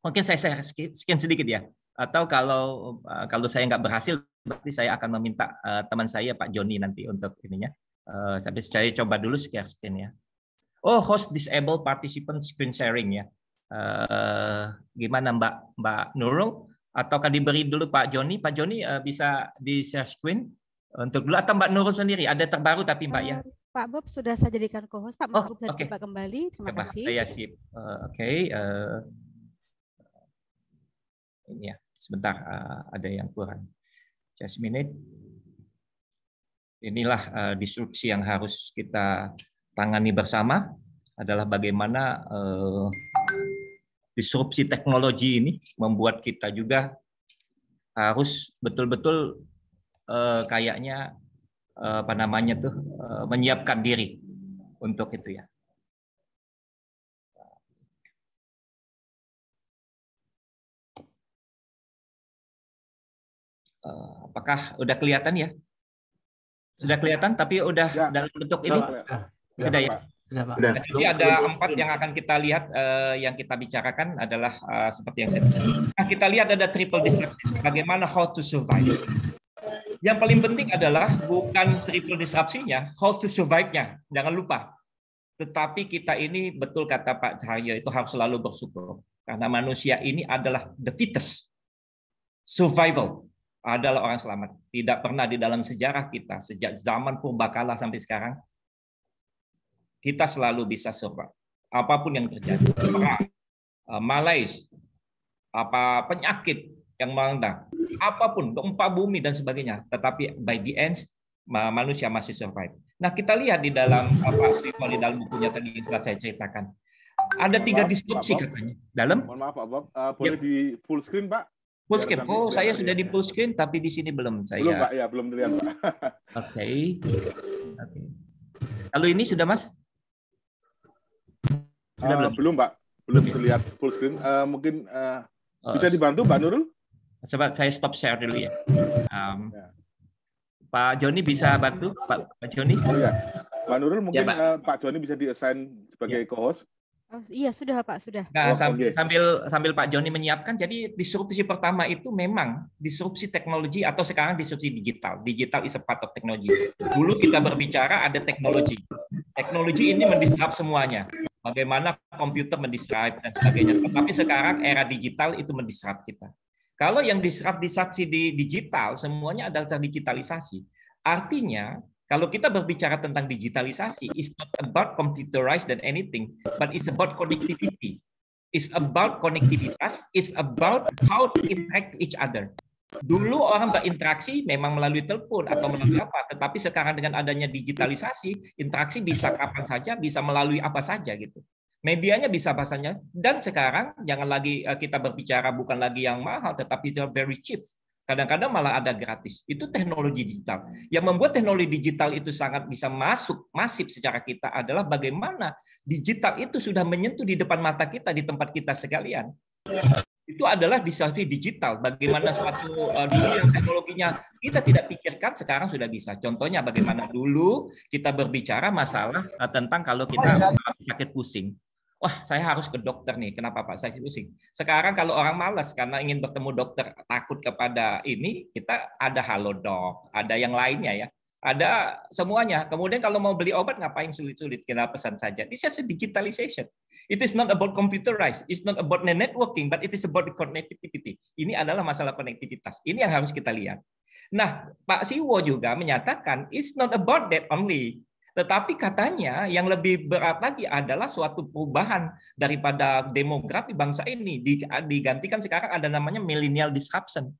mungkin saya, saya sekian sedikit ya. Atau kalau eh, kalau saya nggak berhasil, berarti saya akan meminta eh, teman saya Pak Joni nanti untuk ininya. Eh, saya coba dulu share screen ya. Oh, host disable participant screen sharing ya. Eh, gimana Mbak Mbak Nurul? Ataukah diberi dulu Pak Joni? Pak Joni eh, bisa di share screen? Untuk dulu atau Mbak Nurul sendiri ada terbaru tapi Mbak ya. Eh, Pak Bob sudah saya jadikan co-host. Pak Bob oh, coba okay. kembali. Terima kasih. Saya sip. Eh, oke. Eh, ini ya. Sebentar ada yang kurang. Just a minute. Inilah uh, disrupsi yang harus kita tangani bersama adalah bagaimana uh, disrupsi teknologi ini membuat kita juga harus betul-betul uh, kayaknya uh, apa namanya tuh uh, menyiapkan diri untuk itu ya. Apakah udah kelihatan ya? Sudah kelihatan, tapi udah ya. dalam bentuk ini sudah ah, ya. Sudah, Pak. jadi ada empat yang akan kita lihat uh, yang kita bicarakan adalah uh, seperti yang saya. Nah, kita lihat ada triple disruption. Bagaimana how to survive? Yang paling penting adalah bukan triple disrupsinya, how to survive-nya. Jangan lupa. Tetapi kita ini betul kata Pak Cahaya itu harus selalu bersyukur. Karena manusia ini adalah the fittest. Survival adalah orang selamat. Tidak pernah di dalam sejarah kita sejak zaman purbakala sampai sekarang kita selalu bisa survive. Apapun yang terjadi, perang, eh, malais, apa penyakit, yang melantang. Apapun, gempa bumi dan sebagainya. Tetapi by the end, manusia masih survive. Nah kita lihat di dalam apa di dalam bukunya tadi telah saya ceritakan. Ada tiga diskusi disrupsi katanya. Dalam? Mohon maaf Pak Bob, uh, boleh yep. di full screen Pak? Full screen. Oh, saya ya. sudah di full screen, tapi di sini belum saya. Belum Pak, ya belum terlihat. [LAUGHS] Oke. Okay. Okay. Lalu ini sudah Mas? Sudah uh, belum? Belum Pak, belum terlihat full screen. Uh, mungkin uh, bisa dibantu Pak Nurul? Coba saya stop share dulu ya. Um, ya. Pak Joni bisa bantu Pak, Pak Joni? Oh ya. Pak Nurul ya, mungkin ya, Pak. Eh, Pak Joni bisa diassign sebagai ya. co-host. Oh, iya sudah Pak sudah. Nah, oh, sambil, sambil sambil Pak Joni menyiapkan, jadi disrupsi pertama itu memang disrupsi teknologi atau sekarang disrupsi digital. Digital is a part of technology. Dulu kita berbicara ada teknologi. Teknologi ini mendisrupt semuanya. Bagaimana komputer mendisrupt dan sebagainya. Tapi sekarang era digital itu mendisrupt kita. Kalau yang diserap di saksi digital, semuanya adalah terdigitalisasi. Artinya, kalau kita berbicara tentang digitalisasi, it's not about computerized than anything, but it's about connectivity. It's about connectivitas, it's about how to impact each other. Dulu orang berinteraksi memang melalui telepon atau melalui apa, tetapi sekarang dengan adanya digitalisasi, interaksi bisa kapan saja, bisa melalui apa saja gitu medianya bisa bahasanya dan sekarang jangan lagi eh, kita berbicara bukan lagi yang mahal tetapi itu very cheap kadang-kadang malah ada gratis itu teknologi digital yang membuat teknologi digital itu sangat bisa masuk masif secara kita adalah bagaimana digital itu sudah menyentuh di depan mata kita di tempat kita sekalian itu adalah disrupsi digital. Bagaimana suatu eh, dunia teknologinya kita tidak pikirkan sekarang sudah bisa. Contohnya bagaimana dulu kita berbicara masalah eh, tentang kalau kita oh, iya. sakit pusing. Wah, saya harus ke dokter nih. Kenapa Pak? Saya pusing. Sekarang kalau orang malas karena ingin bertemu dokter, takut kepada ini, kita ada halodoc, ada yang lainnya ya. Ada semuanya. Kemudian kalau mau beli obat, ngapain sulit-sulit? Kita pesan saja. This is digitalization. It is not about computerized. It's not about networking, but it is about connectivity. Ini adalah masalah konektivitas. Ini yang harus kita lihat. Nah, Pak Siwo juga menyatakan, it's not about that only tetapi katanya yang lebih berat lagi adalah suatu perubahan daripada demografi bangsa ini digantikan sekarang ada namanya millennial disruption.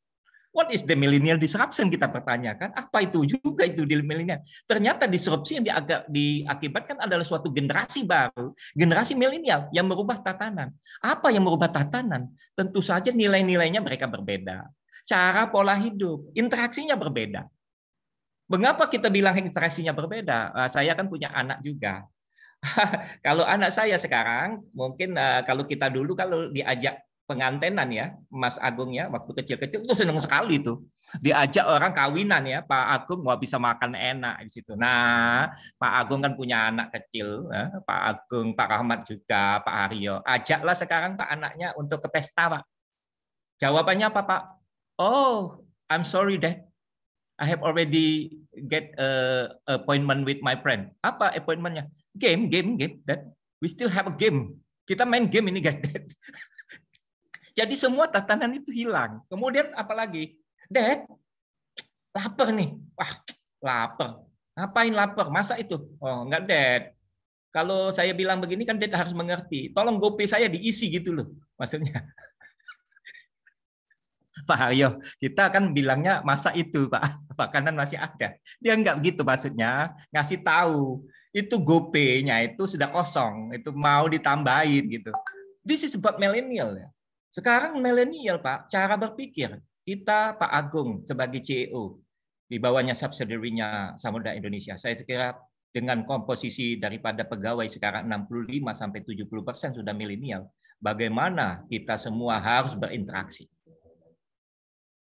What is the millennial disruption kita pertanyakan? Apa itu juga itu di millennial? Ternyata disrupsi yang diakibatkan adalah suatu generasi baru, generasi milenial yang merubah tatanan. Apa yang merubah tatanan? Tentu saja nilai-nilainya mereka berbeda. Cara pola hidup, interaksinya berbeda Mengapa kita bilang interaksinya berbeda? Ah, saya kan punya anak juga. [LAUGHS] kalau anak saya sekarang, mungkin ah, kalau kita dulu kalau diajak pengantenan ya, Mas Agung ya, waktu kecil-kecil itu senang sekali itu. Diajak orang kawinan ya, Pak Agung mau bisa makan enak di situ. Nah, Pak Agung kan punya anak kecil, ya. Pak Agung, Pak Rahmat juga, Pak Aryo. Ajaklah sekarang Pak anaknya untuk ke pesta, Pak. Jawabannya apa, Pak? Oh, I'm sorry, Dad. I have already get a uh, appointment with my friend. Apa appointmentnya? Game, game, game. That we still have a game. Kita main game ini, guys. [LAUGHS] Jadi semua tatanan itu hilang. Kemudian apalagi, Dad, lapar nih. Wah, lapar. Ngapain lapar? Masa itu? Oh, enggak, Dad. Kalau saya bilang begini kan Dad harus mengerti. Tolong gopi saya diisi gitu loh. Maksudnya. Pak Haryo. Kita kan bilangnya masa itu Pak [LAUGHS] makanan masih ada. Dia nggak begitu maksudnya ngasih tahu itu GoPay-nya itu sudah kosong, itu mau ditambahin gitu. This is about millennial ya. Sekarang milenial Pak, cara berpikir kita Pak Agung sebagai CEO di bawahnya subsidiary-nya Samudra Indonesia. Saya kira dengan komposisi daripada pegawai sekarang 65 sampai 70 persen sudah milenial, bagaimana kita semua harus berinteraksi.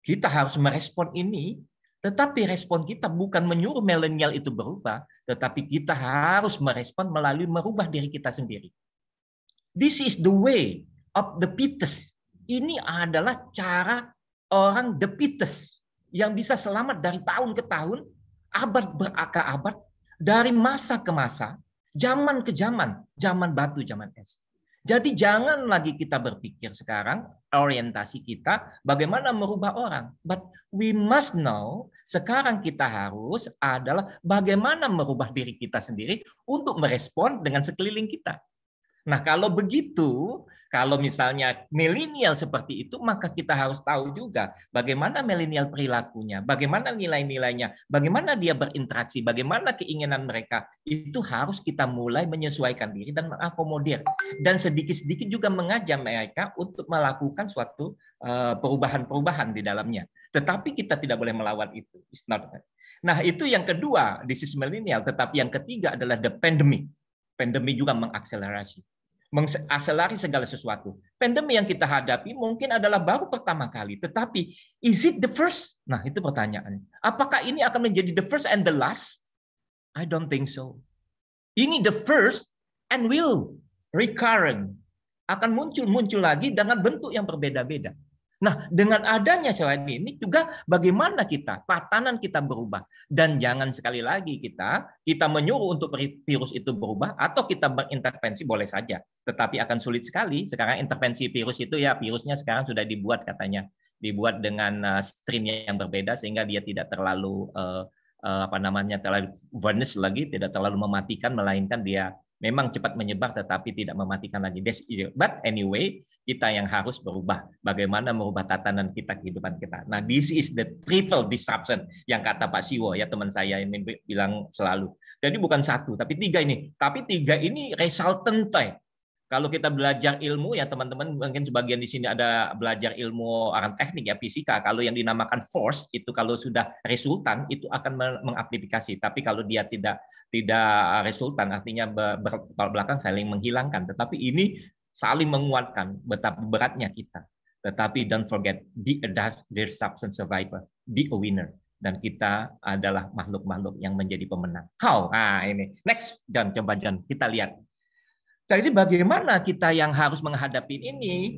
Kita harus merespon ini, tetapi respon kita bukan menyuruh milenial itu berubah, tetapi kita harus merespon melalui merubah diri kita sendiri. This is the way of the peters. Ini adalah cara orang the peters yang bisa selamat dari tahun ke tahun, abad beraka abad, dari masa ke masa, zaman ke zaman, zaman batu, zaman es. Jadi jangan lagi kita berpikir sekarang orientasi kita bagaimana merubah orang. But we must know sekarang kita harus adalah bagaimana merubah diri kita sendiri untuk merespon dengan sekeliling kita. Nah, kalau begitu, kalau misalnya milenial seperti itu, maka kita harus tahu juga bagaimana milenial perilakunya, bagaimana nilai-nilainya, bagaimana dia berinteraksi, bagaimana keinginan mereka. Itu harus kita mulai menyesuaikan diri dan mengakomodir. Dan sedikit-sedikit juga mengajak mereka untuk melakukan suatu eh, perubahan-perubahan di dalamnya. Tetapi kita tidak boleh melawan itu. It's not right. Nah, itu yang kedua, disease milenial. Tetapi yang ketiga adalah the pandemic. Pandemi juga mengakselerasi mengakselerasi segala sesuatu. Pandemi yang kita hadapi mungkin adalah baru pertama kali, tetapi is it the first? Nah, itu pertanyaannya. Apakah ini akan menjadi the first and the last? I don't think so. Ini the first and will recurrent akan muncul-muncul lagi dengan bentuk yang berbeda-beda. Nah, dengan adanya selain ini juga bagaimana kita, tatanan kita berubah. Dan jangan sekali lagi kita, kita menyuruh untuk virus itu berubah atau kita berintervensi boleh saja. Tetapi akan sulit sekali. Sekarang intervensi virus itu ya virusnya sekarang sudah dibuat katanya. Dibuat dengan eh, streamnya yang berbeda sehingga dia tidak terlalu eh, eh, apa namanya terlalu vanis lagi, tidak terlalu mematikan, melainkan dia memang cepat menyebar tetapi tidak mematikan lagi. But anyway, kita yang harus berubah. Bagaimana merubah tatanan kita, kehidupan kita. Nah, this is the triple disruption yang kata Pak Siwo ya teman saya yang bilang selalu. Jadi bukan satu, tapi tiga ini. Tapi tiga ini time kalau kita belajar ilmu ya teman-teman mungkin sebagian di sini ada belajar ilmu aran teknik ya fisika kalau yang dinamakan force itu kalau sudah resultan itu akan mengaplikasi tapi kalau dia tidak tidak resultan artinya berbalik belakang saling menghilangkan tetapi ini saling menguatkan betapa beratnya kita tetapi don't forget be a their substance survivor be a winner dan kita adalah makhluk-makhluk yang menjadi pemenang. How? nah ini. Next, John, coba John, kita lihat jadi nah, bagaimana kita yang harus menghadapi ini?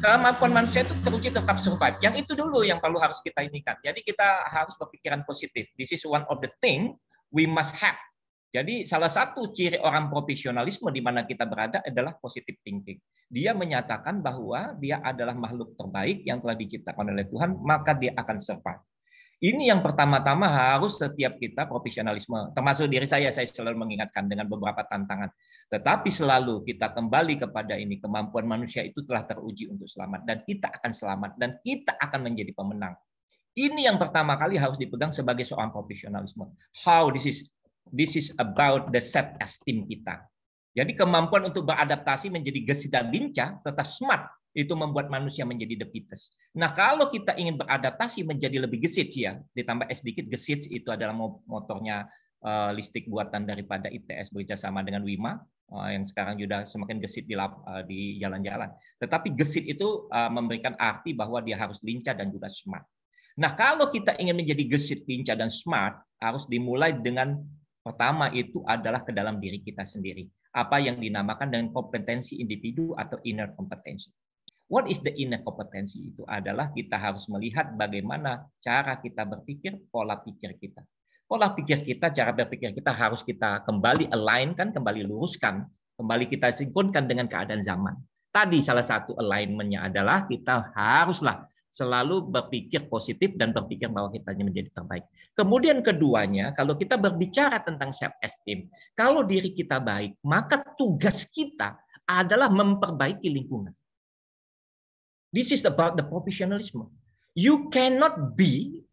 Kemampuan manusia itu teruji tetap survive. Yang itu dulu yang perlu harus kita inikan. Jadi kita harus berpikiran positif. This is one of the thing we must have. Jadi salah satu ciri orang profesionalisme di mana kita berada adalah positive thinking. Dia menyatakan bahwa dia adalah makhluk terbaik yang telah diciptakan oleh Tuhan, maka dia akan survive. Ini yang pertama-tama harus setiap kita profesionalisme, termasuk diri saya, saya selalu mengingatkan dengan beberapa tantangan. Tetapi selalu kita kembali kepada ini, kemampuan manusia itu telah teruji untuk selamat, dan kita akan selamat, dan kita akan menjadi pemenang. Ini yang pertama kali harus dipegang sebagai seorang profesionalisme. How this is this is about the self esteem kita. Jadi kemampuan untuk beradaptasi menjadi gesit dan lincah, tetap smart, itu membuat manusia menjadi the fittest. Nah kalau kita ingin beradaptasi menjadi lebih gesit ya, ditambah sedikit gesit itu adalah motornya eh, listrik buatan daripada ITS sama dengan Wima, eh, yang sekarang sudah semakin gesit eh, di, jalan-jalan. Tetapi gesit itu memberikan arti bahwa dia harus lincah dan juga smart. Nah kalau kita ingin menjadi gesit, lincah, dan smart, harus dimulai dengan pertama itu adalah ke dalam diri kita sendiri apa yang dinamakan dengan kompetensi individu atau inner kompetensi. What is the inner kompetensi itu adalah kita harus melihat bagaimana cara kita berpikir, pola pikir kita. Pola pikir kita, cara berpikir kita harus kita kembali align kan, kembali luruskan, kembali kita sinkronkan dengan keadaan zaman. Tadi salah satu alignmentnya adalah kita haruslah selalu berpikir positif dan berpikir bahwa kita hanya menjadi terbaik. Kemudian keduanya, kalau kita berbicara tentang self esteem, kalau diri kita baik, maka tugas kita adalah memperbaiki lingkungan. This is about the professionalism. You cannot be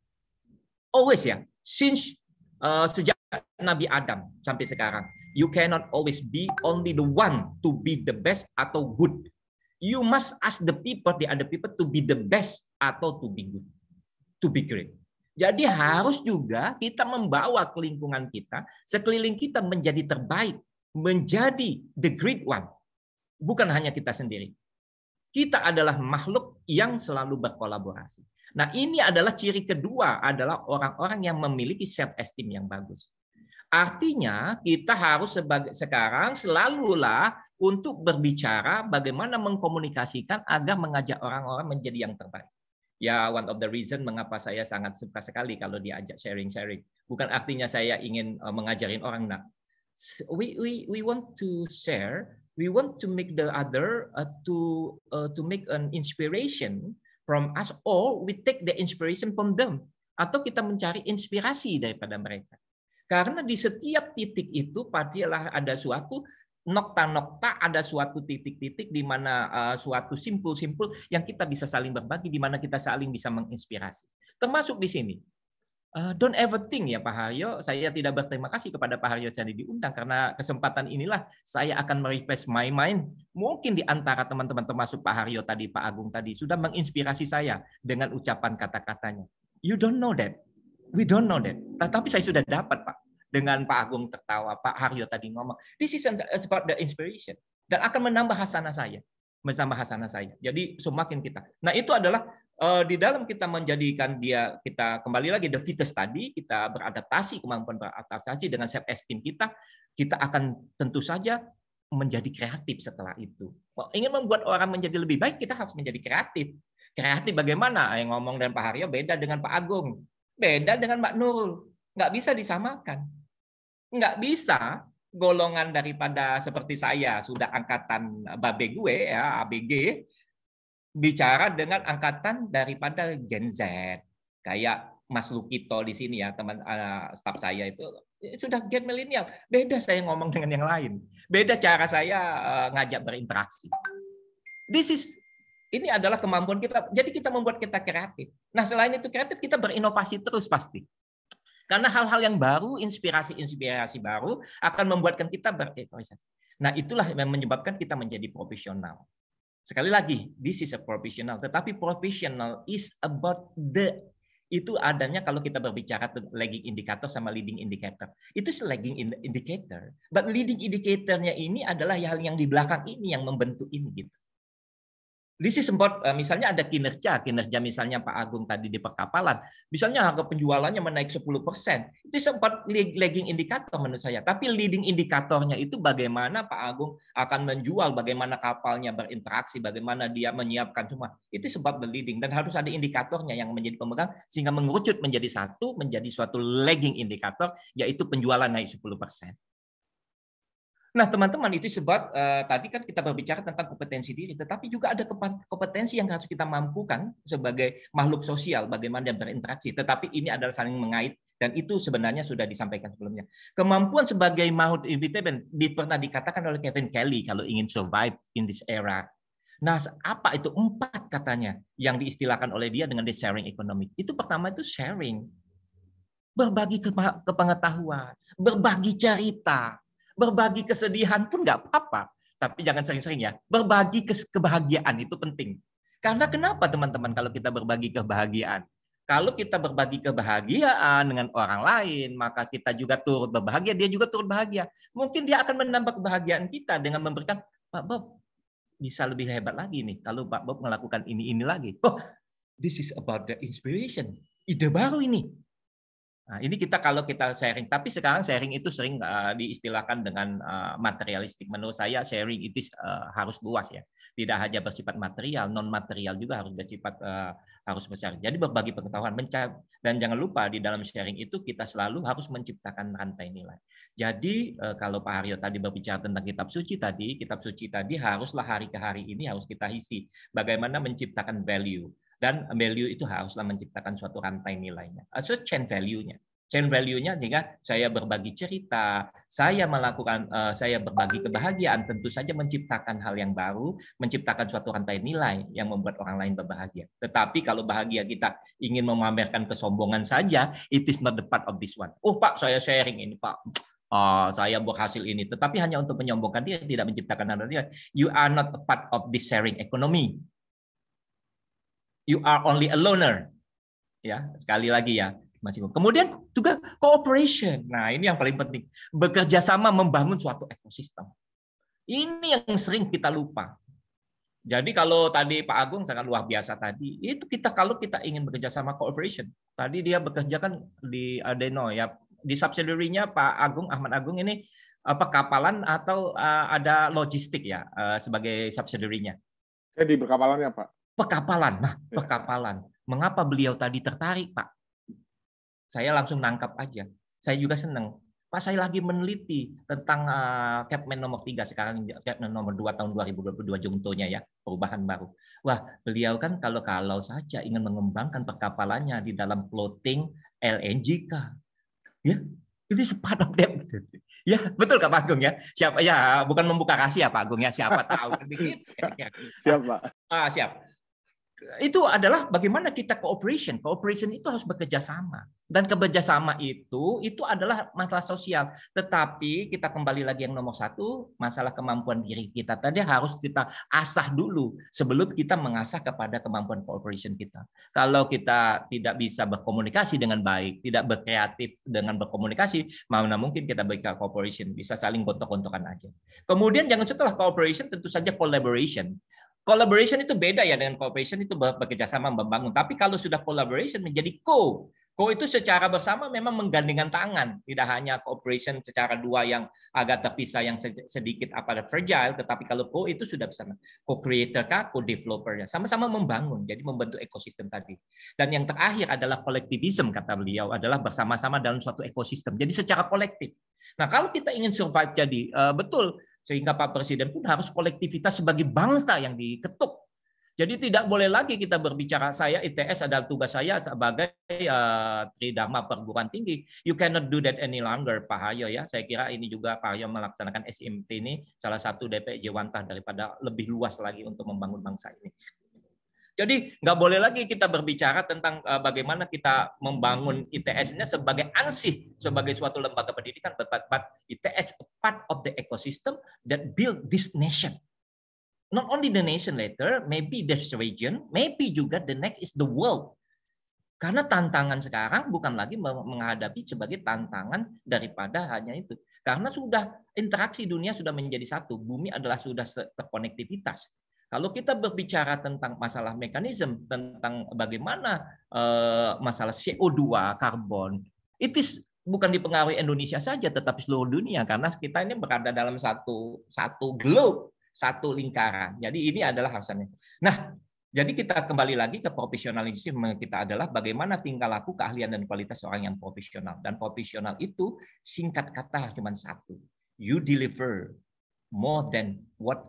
always ya, since uh, sejak Nabi Adam sampai sekarang, you cannot always be only the one to be the best atau good you must ask the people, the other people to be the best atau to be good, to be great. Jadi harus juga kita membawa ke lingkungan kita, sekeliling kita menjadi terbaik, menjadi the great one. Bukan hanya kita sendiri. Kita adalah makhluk yang selalu berkolaborasi. Nah ini adalah ciri kedua adalah orang-orang yang memiliki self-esteem yang bagus. Artinya kita harus sebagai sekarang selalulah untuk berbicara bagaimana mengkomunikasikan agar mengajak orang-orang menjadi yang terbaik. Ya, one of the reason mengapa saya sangat suka sekali kalau diajak sharing-sharing. Bukan artinya saya ingin eh, mengajarin orang, nah. We, we, we want to share, we want to make the other uh, to, uh, to make an inspiration from us, or we take the inspiration from them. Atau kita mencari inspirasi daripada mereka. Karena di setiap titik itu pastilah ada suatu nokta-nokta ada suatu titik-titik di mana uh, suatu simpul-simpul yang kita bisa saling berbagi, di mana kita saling bisa menginspirasi. Termasuk di sini. Uh, don't ever think ya Pak Haryo, saya tidak berterima kasih kepada Pak Haryo Candi diundang karena kesempatan inilah saya akan merefresh my mind. Mungkin di antara teman-teman termasuk Pak Haryo tadi, Pak Agung tadi sudah menginspirasi saya dengan ucapan kata-katanya. You don't know that. We don't know that. Tapi saya sudah dapat Pak dengan Pak Agung tertawa, Pak Haryo tadi ngomong. This is about the inspiration dan akan menambah hasanah saya, menambah hasanah saya. Jadi semakin kita. Nah itu adalah eh, di dalam kita menjadikan dia kita kembali lagi the fittest tadi kita beradaptasi kemampuan beradaptasi dengan self esteem kita kita akan tentu saja menjadi kreatif setelah itu ingin membuat orang menjadi lebih baik kita harus menjadi kreatif kreatif bagaimana yang ngomong dan Pak Haryo beda dengan Pak Agung beda dengan Mbak Nurul nggak bisa disamakan nggak bisa golongan daripada seperti saya sudah angkatan babe gue ya ABG bicara dengan angkatan daripada Gen Z kayak Mas Lukito di sini ya teman uh, staf saya itu ya sudah gen milenial beda saya ngomong dengan yang lain beda cara saya uh, ngajak berinteraksi this is ini adalah kemampuan kita jadi kita membuat kita kreatif nah selain itu kreatif kita berinovasi terus pasti karena hal-hal yang baru, inspirasi-inspirasi baru akan membuatkan kita berinovasi. Nah, itulah yang menyebabkan kita menjadi profesional. Sekali lagi, this is a professional, tetapi professional is about the itu adanya kalau kita berbicara lagging indicator sama leading indicator. Itu lagging indicator. But leading indicatornya ini adalah hal yang di belakang ini yang membentuk ini gitu. This is eh, misalnya ada kinerja, kinerja misalnya Pak Agung tadi di perkapalan, misalnya harga penjualannya menaik 10 persen, itu sempat lagging indikator menurut saya. Tapi leading indikatornya itu bagaimana Pak Agung akan menjual, bagaimana kapalnya berinteraksi, bagaimana dia menyiapkan semua. Itu sempat the leading dan harus ada indikatornya yang menjadi pemegang sehingga mengerucut menjadi satu, menjadi suatu lagging indikator yaitu penjualan naik 10 persen. Nah, teman-teman, itu sebab uh, tadi kan kita berbicara tentang kompetensi diri, tetapi juga ada kompetensi yang harus kita mampukan sebagai makhluk sosial, bagaimana dia berinteraksi. Tetapi ini adalah saling mengait, dan itu sebenarnya sudah disampaikan sebelumnya. Kemampuan sebagai makhluk independen pernah dikatakan oleh Kevin Kelly kalau ingin survive in this era. Nah, apa itu empat katanya yang diistilahkan oleh dia dengan the sharing economy? Itu pertama itu sharing, berbagi ke, ke pengetahuan, berbagi cerita, berbagi kesedihan pun nggak apa-apa. Tapi jangan sering-sering ya. Berbagi kebahagiaan itu penting. Karena kenapa teman-teman kalau kita berbagi kebahagiaan? Kalau kita berbagi kebahagiaan dengan orang lain, maka kita juga turut berbahagia, dia juga turut bahagia. Mungkin dia akan menambah kebahagiaan kita dengan memberikan, Pak Bob, bisa lebih hebat lagi nih kalau Pak Bob melakukan ini-ini lagi. Oh, this is about the inspiration. Ide baru ini. Nah, ini kita kalau kita sharing, tapi sekarang sharing itu sering uh, diistilahkan dengan uh, materialistik. Menurut saya sharing itu uh, harus luas ya, tidak hanya bersifat material, non material juga harus bersifat uh, harus besar. Jadi berbagi pengetahuan, dan jangan lupa di dalam sharing itu kita selalu harus menciptakan rantai nilai. Jadi uh, kalau Pak Haryo tadi berbicara tentang kitab suci tadi, kitab suci tadi haruslah hari ke hari ini harus kita isi. Bagaimana menciptakan value dan value itu haruslah menciptakan suatu rantai nilainya. Ah, so chain value-nya. Chain value-nya sehingga saya berbagi cerita, saya melakukan uh, saya berbagi kebahagiaan tentu saja menciptakan hal yang baru, menciptakan suatu rantai nilai yang membuat orang lain berbahagia. Tetapi kalau bahagia kita ingin memamerkan kesombongan saja, it is not the part of this one. Oh, Pak, saya sharing ini, Pak. Oh, saya berhasil ini, tetapi hanya untuk menyombongkan dia tidak menciptakan hal nilai. You are not a part of this sharing economy you are only a loner. Ya, sekali lagi ya, Mas Ibu. Kemudian juga cooperation. Nah, ini yang paling penting. Bekerja sama membangun suatu ekosistem. Ini yang sering kita lupa. Jadi kalau tadi Pak Agung sangat luar biasa tadi, itu kita kalau kita ingin bekerja sama cooperation. Tadi dia bekerja kan di Adeno ya, di subsidiary-nya Pak Agung Ahmad Agung ini apa kapalan atau uh, ada logistik ya uh, sebagai subsidiary-nya. Saya di kapalannya Pak pekapalan. Nah, iya. pekapalan. Mengapa beliau tadi tertarik, Pak? Saya langsung nangkap aja. Saya juga senang. Pak, saya lagi meneliti tentang uh, Capman nomor 3 sekarang Capman nomor 2 tahun 2022 jungtunya ya, perubahan baru. Wah, beliau kan kalau-kalau saja ingin mengembangkan perkapalannya di dalam floating LNG kah? Ya, ini sepat of them. Ya, betul Kak Pak Agung ya. Siapa ya, bukan membuka rahasia Pak Agung ya, siapa tahu. Kan [LAUGHS] siapa? Ah, siap itu adalah bagaimana kita cooperation. Cooperation itu harus bekerja sama. Dan bekerja itu itu adalah masalah sosial. Tetapi kita kembali lagi yang nomor satu, masalah kemampuan diri kita tadi harus kita asah dulu sebelum kita mengasah kepada kemampuan cooperation kita. Kalau kita tidak bisa berkomunikasi dengan baik, tidak berkreatif dengan berkomunikasi, mana mungkin kita berikan cooperation bisa saling gontok-gontokan aja. Kemudian jangan setelah cooperation tentu saja collaboration. Collaboration itu beda ya dengan cooperation itu bekerja sama membangun. Tapi kalau sudah collaboration menjadi co. Co itu secara bersama memang menggandengan tangan, tidak hanya cooperation secara dua yang agak terpisah yang sedikit apa fragile, tetapi kalau co itu sudah bersama co-creator kah, co-developernya sama-sama membangun, jadi membentuk ekosistem tadi. Dan yang terakhir adalah kolektivisme kata beliau adalah bersama-sama dalam suatu ekosistem. Jadi secara kolektif. Nah kalau kita ingin survive jadi eh, betul sehingga Pak Presiden pun harus kolektivitas sebagai bangsa yang diketuk. Jadi tidak boleh lagi kita berbicara saya ITS adalah tugas saya sebagai uh, tridharma perguruan tinggi. You cannot do that any longer Pak Hayo ya. Saya kira ini juga Pak Hayo melaksanakan SMP ini salah satu DPJ Wantah daripada lebih luas lagi untuk membangun bangsa ini. Jadi nggak boleh lagi kita berbicara tentang eh, bagaimana kita membangun ITS-nya sebagai ansih sebagai suatu lembaga pendidikan, but, but, ITS a part of the ecosystem that build this nation. Not only the nation later, maybe the region, maybe juga the next is the world. Karena tantangan sekarang bukan lagi menghadapi sebagai tantangan daripada hanya itu. Karena sudah interaksi dunia sudah menjadi satu, bumi adalah sudah terkonektivitas kalau kita berbicara tentang masalah mekanisme, tentang bagaimana eh, masalah CO2, karbon, itu bukan dipengaruhi Indonesia saja, tetapi seluruh dunia karena kita ini berada dalam satu satu globe, satu lingkaran. Jadi ini adalah harusannya. Nah, jadi kita kembali lagi ke profesionalisme kita adalah bagaimana tingkah laku, keahlian dan kualitas orang yang profesional. Dan profesional itu singkat kata cuma satu. You deliver more than what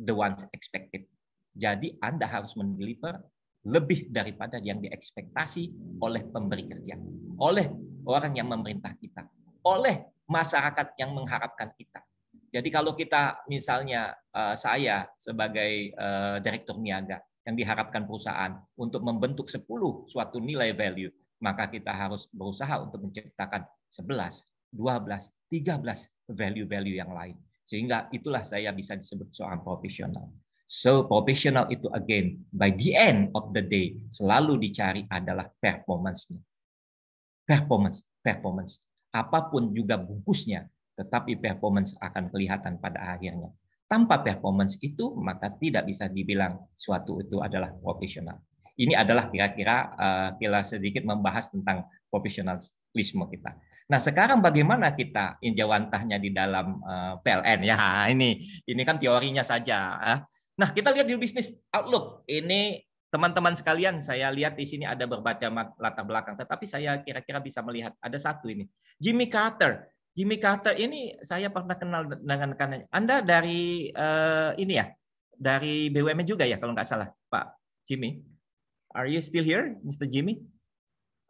the ones expected. Jadi Anda harus mendeliver lebih daripada yang diekspektasi oleh pemberi kerja, oleh orang yang memerintah kita, oleh masyarakat yang mengharapkan kita. Jadi kalau kita misalnya eh, saya sebagai eh, direktur niaga yang diharapkan perusahaan untuk membentuk 10 suatu nilai value, maka kita harus berusaha untuk menciptakan 11, 12, 13 value-value yang lain. Sehingga itulah saya bisa disebut seorang profesional. So profesional itu again by the end of the day selalu dicari adalah performance-nya. Performance, performance. Apapun juga bungkusnya, tetapi performance akan kelihatan pada akhirnya. Tanpa performance itu maka tidak bisa dibilang suatu itu adalah profesional. Ini adalah kira-kira uh, eh, kira sedikit membahas tentang profesionalisme kita. Nah, sekarang bagaimana kita injawantahnya di dalam eh, PLN ya? Ini ini kan teorinya saja. Ya. Nah, kita lihat di bisnis outlook. Ini teman-teman sekalian, saya lihat di sini ada berbaca latar belakang, tetapi saya kira-kira bisa melihat ada satu ini. Jimmy Carter. Jimmy Carter ini saya pernah kenal dengan rekannya. Anda dari uh, ini ya, dari BUMN e juga ya kalau nggak salah, Pak Jimmy. Are you still here, Mr. Jimmy?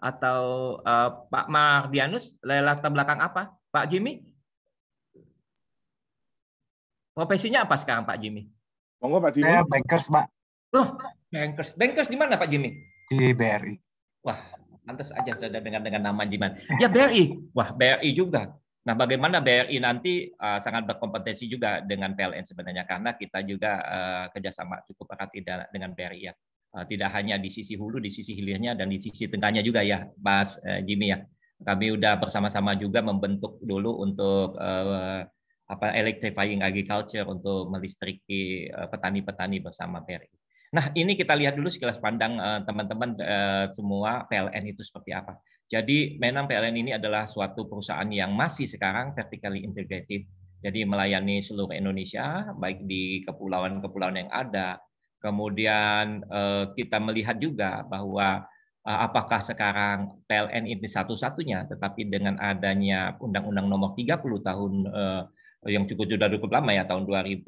atau uh, Pak Mardianus latar belakang apa? Pak Jimmy? Profesinya apa sekarang Pak Jimmy? Monggo Pak Jimmy. Saya bankers, Pak. Loh, bankers. Bankers di mana Pak Jimmy? Di BRI. Wah, lantas aja sudah dengan dengan nama Jiman. Ya BRI. Wah, BRI juga. Nah, bagaimana BRI nanti uh, sangat berkompetensi juga dengan PLN sebenarnya karena kita juga uh, kerjasama cukup erat dengan BRI ya. Eh, tidak hanya di sisi hulu, di sisi hilirnya dan di sisi tengahnya juga ya, Mas eh, Jimmy ya. Kami sudah bersama-sama juga membentuk dulu untuk uh, apa electrifying agriculture untuk melistriki petani-petani bersama PRI. Nah, ini kita lihat dulu sekilas pandang teman-teman uh, uh, semua PLN itu seperti apa. Jadi memang PLN ini adalah suatu perusahaan yang masih sekarang vertically integrated. Jadi melayani seluruh Indonesia, baik di kepulauan-kepulauan yang ada, Kemudian eh, kita melihat juga bahwa eh, apakah sekarang PLN ini satu-satunya, tetapi dengan adanya Undang-Undang Nomor 30 tahun eh, yang cukup sudah cukup lama ya tahun 2009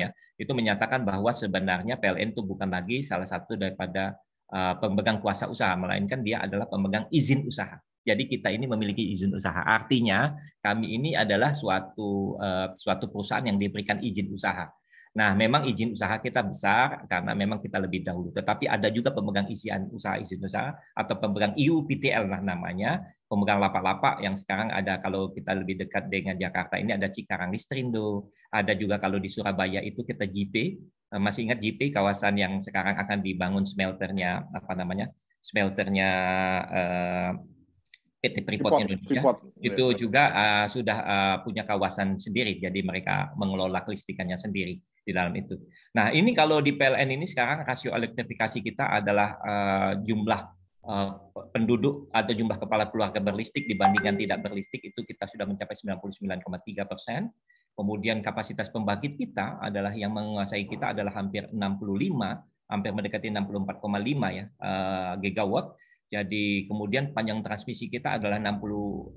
ya itu menyatakan bahwa sebenarnya PLN itu bukan lagi salah satu daripada pemegang kuasa usaha melainkan dia adalah pemegang izin usaha. Jadi kita ini memiliki izin usaha. Artinya kami ini adalah suatu suatu perusahaan yang diberikan izin usaha. Nah, memang izin usaha kita besar karena memang kita lebih dahulu. Tetapi ada juga pemegang izin usaha izin usaha atau pemegang IUPTL nah namanya, pemegang lapak-lapak yang sekarang ada kalau kita lebih dekat dengan Jakarta ini ada Cikarang Listrindo, ada juga kalau di Surabaya itu kita JP. Eh, masih ingat JP kawasan yang sekarang akan dibangun smelternya apa namanya? smelternya eh, PT Freeport Indonesia Freeport. itu juga uh, sudah uh, punya kawasan sendiri, jadi mereka mengelola kelistikannya sendiri di dalam itu. Nah, ini kalau di PLN ini sekarang rasio elektrifikasi kita adalah uh, jumlah uh, penduduk atau jumlah kepala keluarga berlistik dibandingkan tidak berlistrik itu kita sudah mencapai 99,3 persen. Kemudian kapasitas pembangkit kita adalah yang menguasai kita adalah hampir 65, hampir mendekati 64,5 ya uh, gigawatt jadi kemudian panjang transmisi kita adalah 60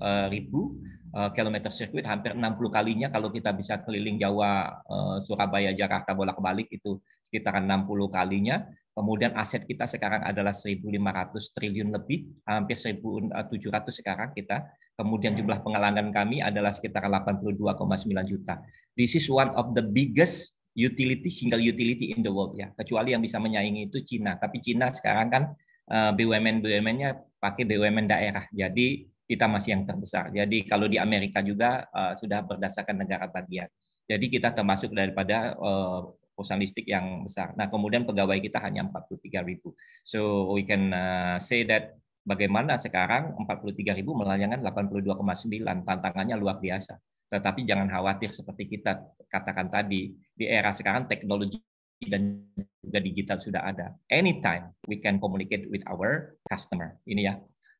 eh, ribu eh, kilometer sirkuit, hampir 60 kalinya kalau kita bisa keliling Jawa, eh, Surabaya, Jakarta bolak-balik itu sekitar 60 kalinya. Kemudian aset kita sekarang adalah 1.500 triliun lebih, hampir 1.700 sekarang kita. Kemudian jumlah pengalaman kami adalah sekitar 82,9 juta. This is one of the biggest utility, single utility in the world ya. Kecuali yang bisa menyaingi itu Cina. Tapi Cina sekarang kan BUMN eh, BUMN-nya pakai BUMN daerah. Jadi kita masih yang terbesar. Jadi kalau di Amerika juga uh, sudah berdasarkan negara bagian. Jadi kita termasuk daripada uh, perusahaan listrik yang besar. Nah kemudian pegawai kita hanya 43 ribu. So we can say that bagaimana sekarang 43 ribu melayangkan 82,9 tantangannya luar biasa. Tetapi jangan khawatir seperti kita katakan tadi di era sekarang teknologi dan juga digital sudah ada. Anytime we can communicate with our customer. Ini ya.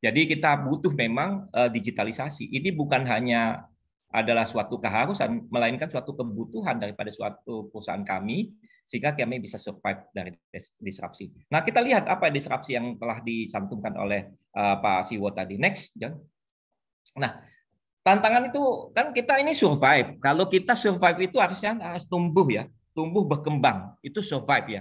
Jadi kita butuh memang uh, digitalisasi. Ini bukan hanya adalah suatu keharusan, melainkan suatu kebutuhan daripada suatu perusahaan kami sehingga kami bisa survive dari disrupsi. Nah kita lihat apa disrupsi yang telah dicantumkan oleh uh, Pak Siwo e tadi. Next, John. Nah tantangan itu kan kita ini survive. Kalau kita survive itu harusnya harus tumbuh ya tumbuh berkembang itu survive ya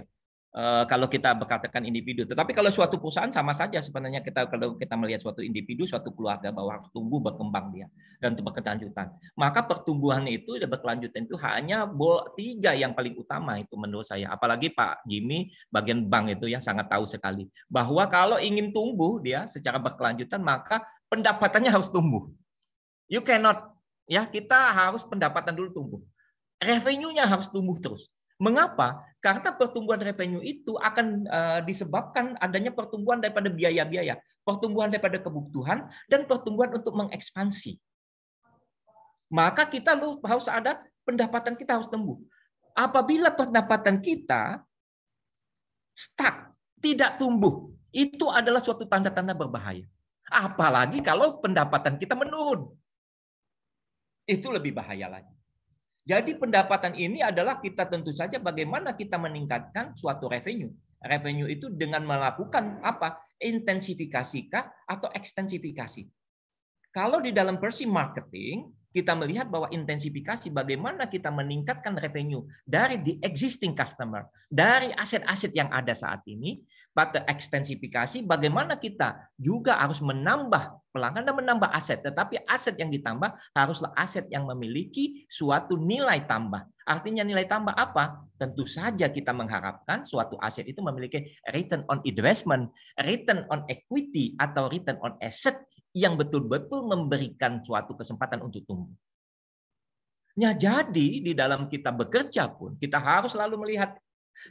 eh, kalau kita berkatakan individu. Tetapi kalau suatu perusahaan sama saja sebenarnya kita kalau kita melihat suatu individu, suatu keluarga bahwa harus tumbuh berkembang dia dan berkelanjutan. Maka pertumbuhan itu dan berkelanjutan itu hanya tiga yang paling utama itu menurut saya. Apalagi Pak Jimmy bagian bank itu yang sangat tahu sekali bahwa kalau ingin tumbuh dia secara berkelanjutan maka pendapatannya harus tumbuh. You cannot ya kita harus pendapatan dulu tumbuh revenue-nya harus tumbuh terus. Mengapa? Karena pertumbuhan revenue itu akan eh, disebabkan adanya pertumbuhan daripada biaya-biaya, pertumbuhan daripada kebutuhan, dan pertumbuhan untuk mengekspansi. Maka kita harus ada pendapatan kita harus tumbuh. Apabila pendapatan kita stuck, tidak tumbuh, itu adalah suatu tanda-tanda berbahaya. Apalagi kalau pendapatan kita menurun. Itu lebih bahaya lagi. Jadi pendapatan ini adalah kita tentu saja bagaimana kita meningkatkan suatu revenue. Revenue itu dengan melakukan apa? Intensifikasi kah atau ekstensifikasi? Kalau di dalam versi marketing, kita melihat bahwa intensifikasi bagaimana kita meningkatkan revenue dari the existing customer, dari aset-aset yang ada saat ini, but ekstensifikasi bagaimana kita juga harus menambah pelanggan dan menambah aset. Tetapi aset yang ditambah haruslah aset yang memiliki suatu nilai tambah. Artinya nilai tambah apa? Tentu saja kita mengharapkan suatu aset itu memiliki return on investment, return on equity atau return on asset yang betul-betul memberikan suatu kesempatan untuk tumbuh. Ya, jadi di dalam kita bekerja pun kita harus selalu melihat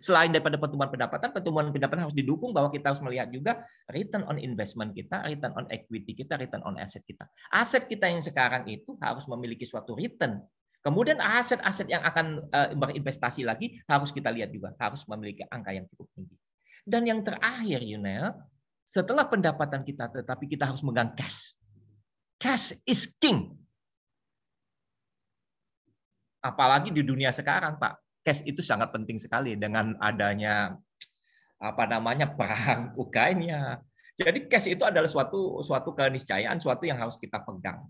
selain daripada pertumbuhan pendapatan, pertumbuhan pendapatan harus didukung bahwa kita harus melihat juga return on investment kita, return on equity kita, return on asset kita. Aset kita yang sekarang itu harus memiliki suatu return. Kemudian aset-aset yang akan eh, berinvestasi lagi harus kita lihat juga harus memiliki angka yang cukup tinggi. Dan yang terakhir, Yunel, setelah pendapatan kita, tetapi kita harus megang cash. Cash is king. Apalagi di dunia sekarang, Pak. Cash itu sangat penting sekali dengan adanya apa namanya perang [LAUGHS] Ukraina. Jadi cash itu adalah suatu suatu keniscayaan, suatu yang harus kita pegang.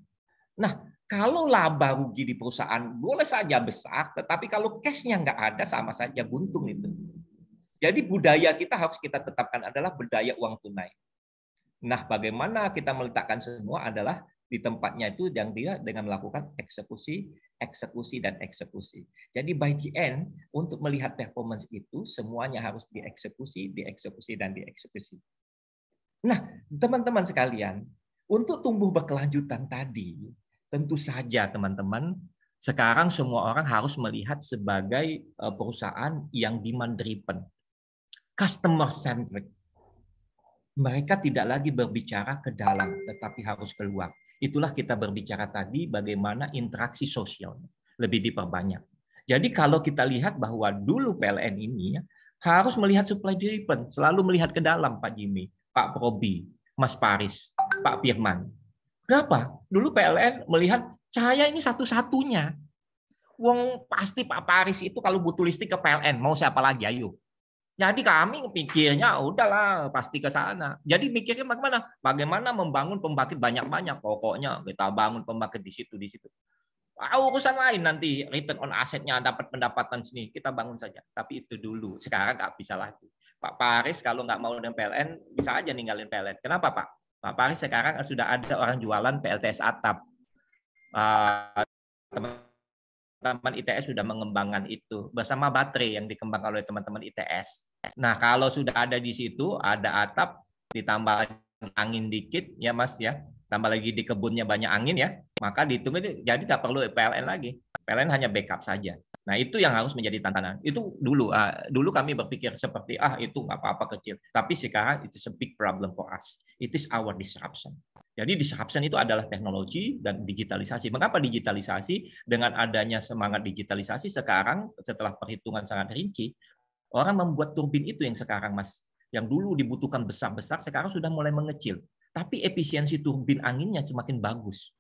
Nah, kalau laba rugi di perusahaan boleh saja besar, tetapi kalau cashnya nggak ada sama saja buntung itu. Jadi budaya kita harus kita tetapkan adalah budaya uang tunai. Nah, bagaimana kita meletakkan semua adalah di tempatnya itu yang dia dengan melakukan eksekusi, eksekusi dan eksekusi. Jadi by the end untuk melihat performance itu semuanya harus dieksekusi, dieksekusi dan dieksekusi. Nah, teman-teman sekalian, untuk tumbuh berkelanjutan tadi, tentu saja teman-teman sekarang semua orang harus melihat sebagai eh, perusahaan yang demand driven customer centric. Mereka tidak lagi berbicara ke dalam, tetapi harus keluar. Itulah kita berbicara tadi bagaimana interaksi sosialnya lebih diperbanyak. Jadi kalau kita lihat bahwa dulu PLN ini ya, harus melihat supply driven, selalu melihat ke dalam Pak Jimmy, Pak Probi, Mas Paris, Pak Firman. Kenapa? Dulu PLN melihat cahaya ini satu-satunya. Wong pasti Pak Paris itu kalau butuh listrik ke PLN, mau siapa lagi ayo. Jadi kami pikirnya udahlah pasti ke sana. Jadi mikirnya bagaimana? Bagaimana membangun pembangkit banyak-banyak pokoknya kita bangun pembangkit di situ di situ. Ah, urusan lain nanti return on asetnya dapat pendapatan sini kita bangun saja. Tapi itu dulu. Sekarang nggak bisa lagi. Pak Paris kalau nggak mau dengan PLN bisa aja ninggalin PLN. Kenapa Pak? Pak Paris sekarang sudah ada orang jualan PLTS atap. Uh, teman teman-teman ITS sudah mengembangkan itu bersama baterai yang dikembangkan oleh teman-teman ITS. Nah, kalau sudah ada di situ, ada atap ditambah angin dikit ya Mas ya. Tambah lagi di kebunnya banyak angin ya, maka di itu jadi tidak perlu PLN lagi. PLN hanya backup saja. Nah, itu yang harus menjadi tantangan. Itu dulu uh, dulu kami berpikir seperti ah itu apa-apa kecil, tapi sekarang itu a big problem for us. It is our disruption. Jadi disruption itu adalah teknologi dan digitalisasi. Mengapa digitalisasi? Dengan adanya semangat digitalisasi sekarang setelah perhitungan sangat rinci, orang membuat turbin itu yang sekarang Mas, yang dulu dibutuhkan besar-besar sekarang sudah mulai mengecil. Tapi efisiensi turbin anginnya semakin bagus.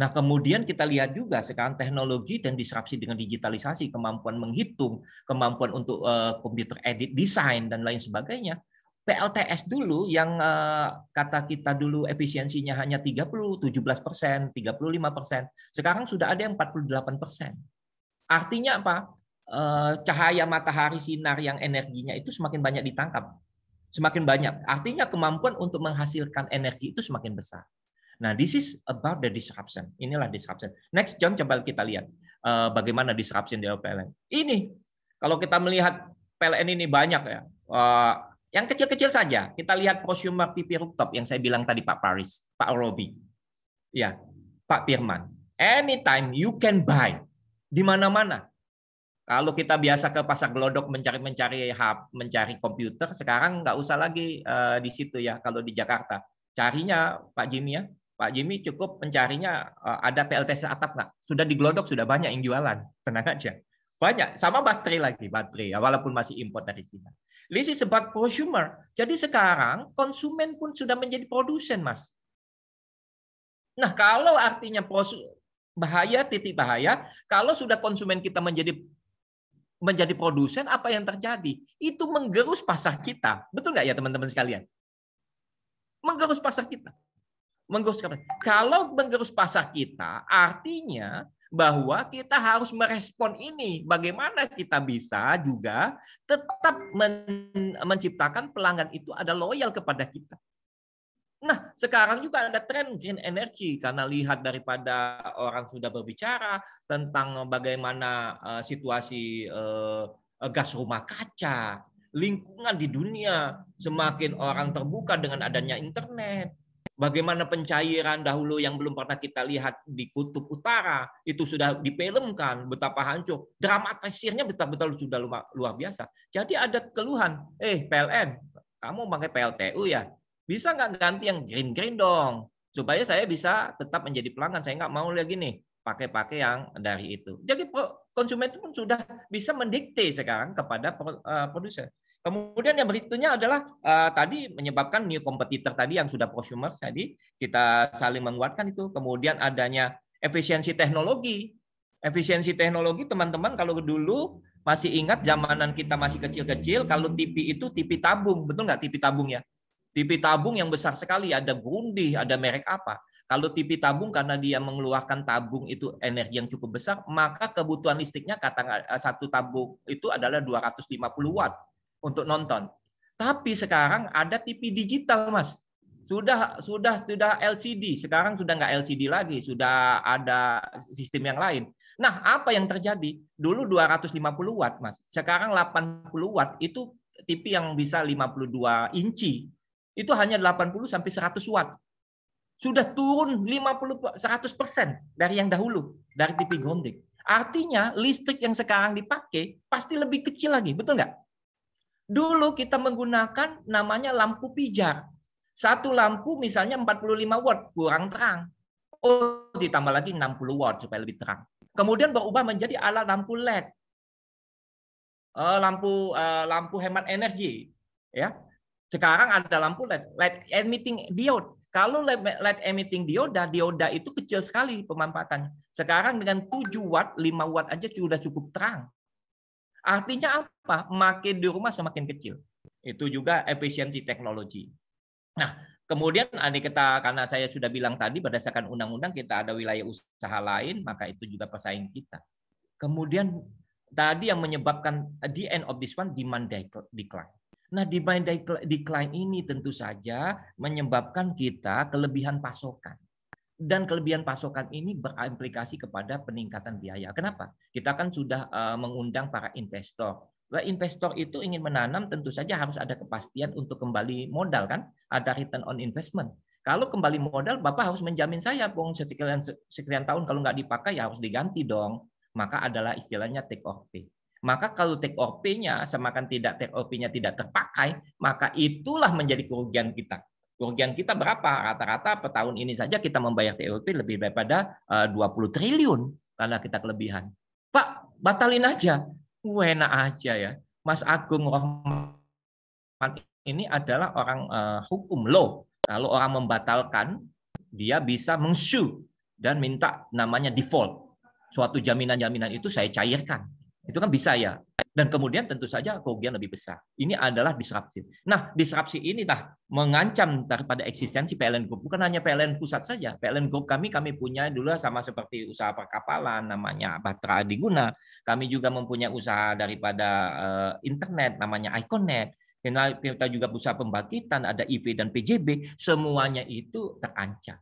Nah, kemudian kita lihat juga sekarang teknologi dan disrupsi dengan digitalisasi, kemampuan menghitung, kemampuan untuk eh, komputer uh, edit desain dan lain sebagainya PLTS dulu yang uh, kata kita dulu efisiensinya hanya 30, 17 persen, 35 persen. Sekarang sudah ada yang 48 persen. Artinya apa? Uh, cahaya matahari sinar yang energinya itu semakin banyak ditangkap. Semakin banyak. Artinya kemampuan untuk menghasilkan energi itu semakin besar. Nah, this is about the disruption. Inilah disruption. Next, John, coba kita lihat uh, bagaimana disruption di PLN. Ini, kalau kita melihat PLN ini banyak ya, uh, yang kecil-kecil saja, kita lihat prosumer pipi rooftop yang saya bilang tadi Pak Paris, Pak Robi, ya, Pak Firman. Anytime you can buy di mana-mana. Kalau kita biasa ke pasar gelodok mencari-mencari hub, mencari komputer, sekarang nggak usah lagi uh, di situ ya kalau di Jakarta. Carinya Pak Jimmy ya, Pak Jimmy cukup mencarinya uh, ada PLTC atap nggak? Sudah di gelodok sudah banyak yang jualan, tenang aja. Banyak, sama baterai lagi, baterai, ya, walaupun masih import dari sini. This is about prosumer. Jadi sekarang konsumen pun sudah menjadi produsen, Mas. Nah, kalau artinya bahaya titik bahaya, kalau sudah konsumen kita menjadi menjadi produsen, apa yang terjadi? Itu menggerus pasar kita. Betul nggak ya teman-teman sekalian? Menggerus pasar kita. Menggerus Kalau menggerus pasar kita, artinya bahwa kita harus merespon ini. Bagaimana kita bisa juga tetap men menciptakan pelanggan itu ada loyal kepada kita. Nah, sekarang juga ada tren green energy karena lihat daripada orang sudah berbicara tentang bagaimana eh, situasi eh, gas rumah kaca, lingkungan di dunia, semakin orang terbuka dengan adanya internet, bagaimana pencairan dahulu yang belum pernah kita lihat di kutub utara itu sudah dipelemkan betapa hancur dramatisirnya betul-betul sudah luar, biasa jadi ada keluhan eh PLN kamu pakai PLTU ya bisa nggak ganti yang green green dong supaya saya bisa tetap menjadi pelanggan saya nggak mau lagi nih pakai-pakai yang dari itu jadi konsumen itu pun sudah bisa mendikte sekarang kepada eh, produsen Kemudian yang berikutnya adalah uh, tadi menyebabkan new competitor tadi yang sudah prosumer tadi kita saling menguatkan itu. Kemudian adanya efisiensi teknologi. Efisiensi teknologi teman-teman kalau dulu masih ingat zamanan kita masih kecil-kecil kalau TV itu TV tabung, betul nggak TV tabung ya? TV tabung yang besar sekali ada Grundy, ada merek apa. Kalau TV tabung karena dia mengeluarkan tabung itu energi yang cukup besar, maka kebutuhan listriknya kata eh, satu tabung itu adalah 250 watt untuk nonton. Tapi sekarang ada TV digital, Mas. Sudah sudah sudah LCD, sekarang sudah nggak LCD lagi, sudah ada sistem yang lain. Nah, apa yang terjadi? Dulu 250 watt, Mas. Sekarang 80 watt itu TV yang bisa 52 inci. Itu hanya 80 sampai 100 watt. Sudah turun 50 100% dari yang dahulu, dari TV grounding. Artinya listrik yang sekarang dipakai pasti lebih kecil lagi, betul nggak? Dulu kita menggunakan namanya lampu pijar. Satu lampu misalnya 45 watt, kurang terang. Oh, ditambah lagi 60 watt supaya lebih terang. Kemudian berubah menjadi alat lampu LED. Oh, lampu eh, lampu hemat energi, ya. Sekarang ada lampu LED, LED emitting diode. Kalau LED, emitting dioda, dioda itu kecil sekali pemanfaatannya. Sekarang dengan 7 watt, 5 watt aja sudah cukup terang. Artinya apa? Makin di rumah semakin kecil. Itu juga efisiensi teknologi. Nah, kemudian ini kita karena saya sudah bilang tadi berdasarkan undang-undang kita ada wilayah usaha lain, maka itu juga pesaing kita. Kemudian tadi yang menyebabkan the end of this one demand decline. Nah, demand decline ini tentu saja menyebabkan kita kelebihan pasokan dan kelebihan pasokan ini berimplikasi kepada peningkatan biaya. Kenapa? Kita kan sudah eh, mengundang para investor. Nah, investor itu ingin menanam tentu saja harus ada kepastian untuk kembali modal kan, ada return on investment. Kalau kembali modal, Bapak harus menjamin saya, Bung, sekian, sekian tahun kalau nggak dipakai ya harus diganti dong. Maka adalah istilahnya take or pay. Maka kalau take or pay-nya semakin tidak take or pay-nya tidak terpakai, maka itulah menjadi kerugian kita kerugian kita berapa? Rata-rata per tahun ini saja kita membayar TUP lebih daripada 20 eh, triliun karena kita kelebihan. Pak, batalin aja. Wena aja ya. Mas Agung Rohman ini adalah orang uh, hukum Lo Kalau orang membatalkan, dia bisa mengsu dan minta namanya default. Suatu jaminan-jaminan itu saya cairkan. Itu kan bisa ya. Dan kemudian tentu saja kerugian lebih besar. Ini adalah disrupsi. Nah, disrupsi ini tah mengancam daripada eksistensi PLN Group. Bukan hanya PLN pusat saja. PLN Group kami kami punya dulu sama seperti usaha perkapalan namanya Batra Adiguna. Kami juga mempunyai usaha daripada eh, internet namanya Iconet. Kita juga usaha pembangkitan, ada IP dan PJB. Semuanya itu terancam.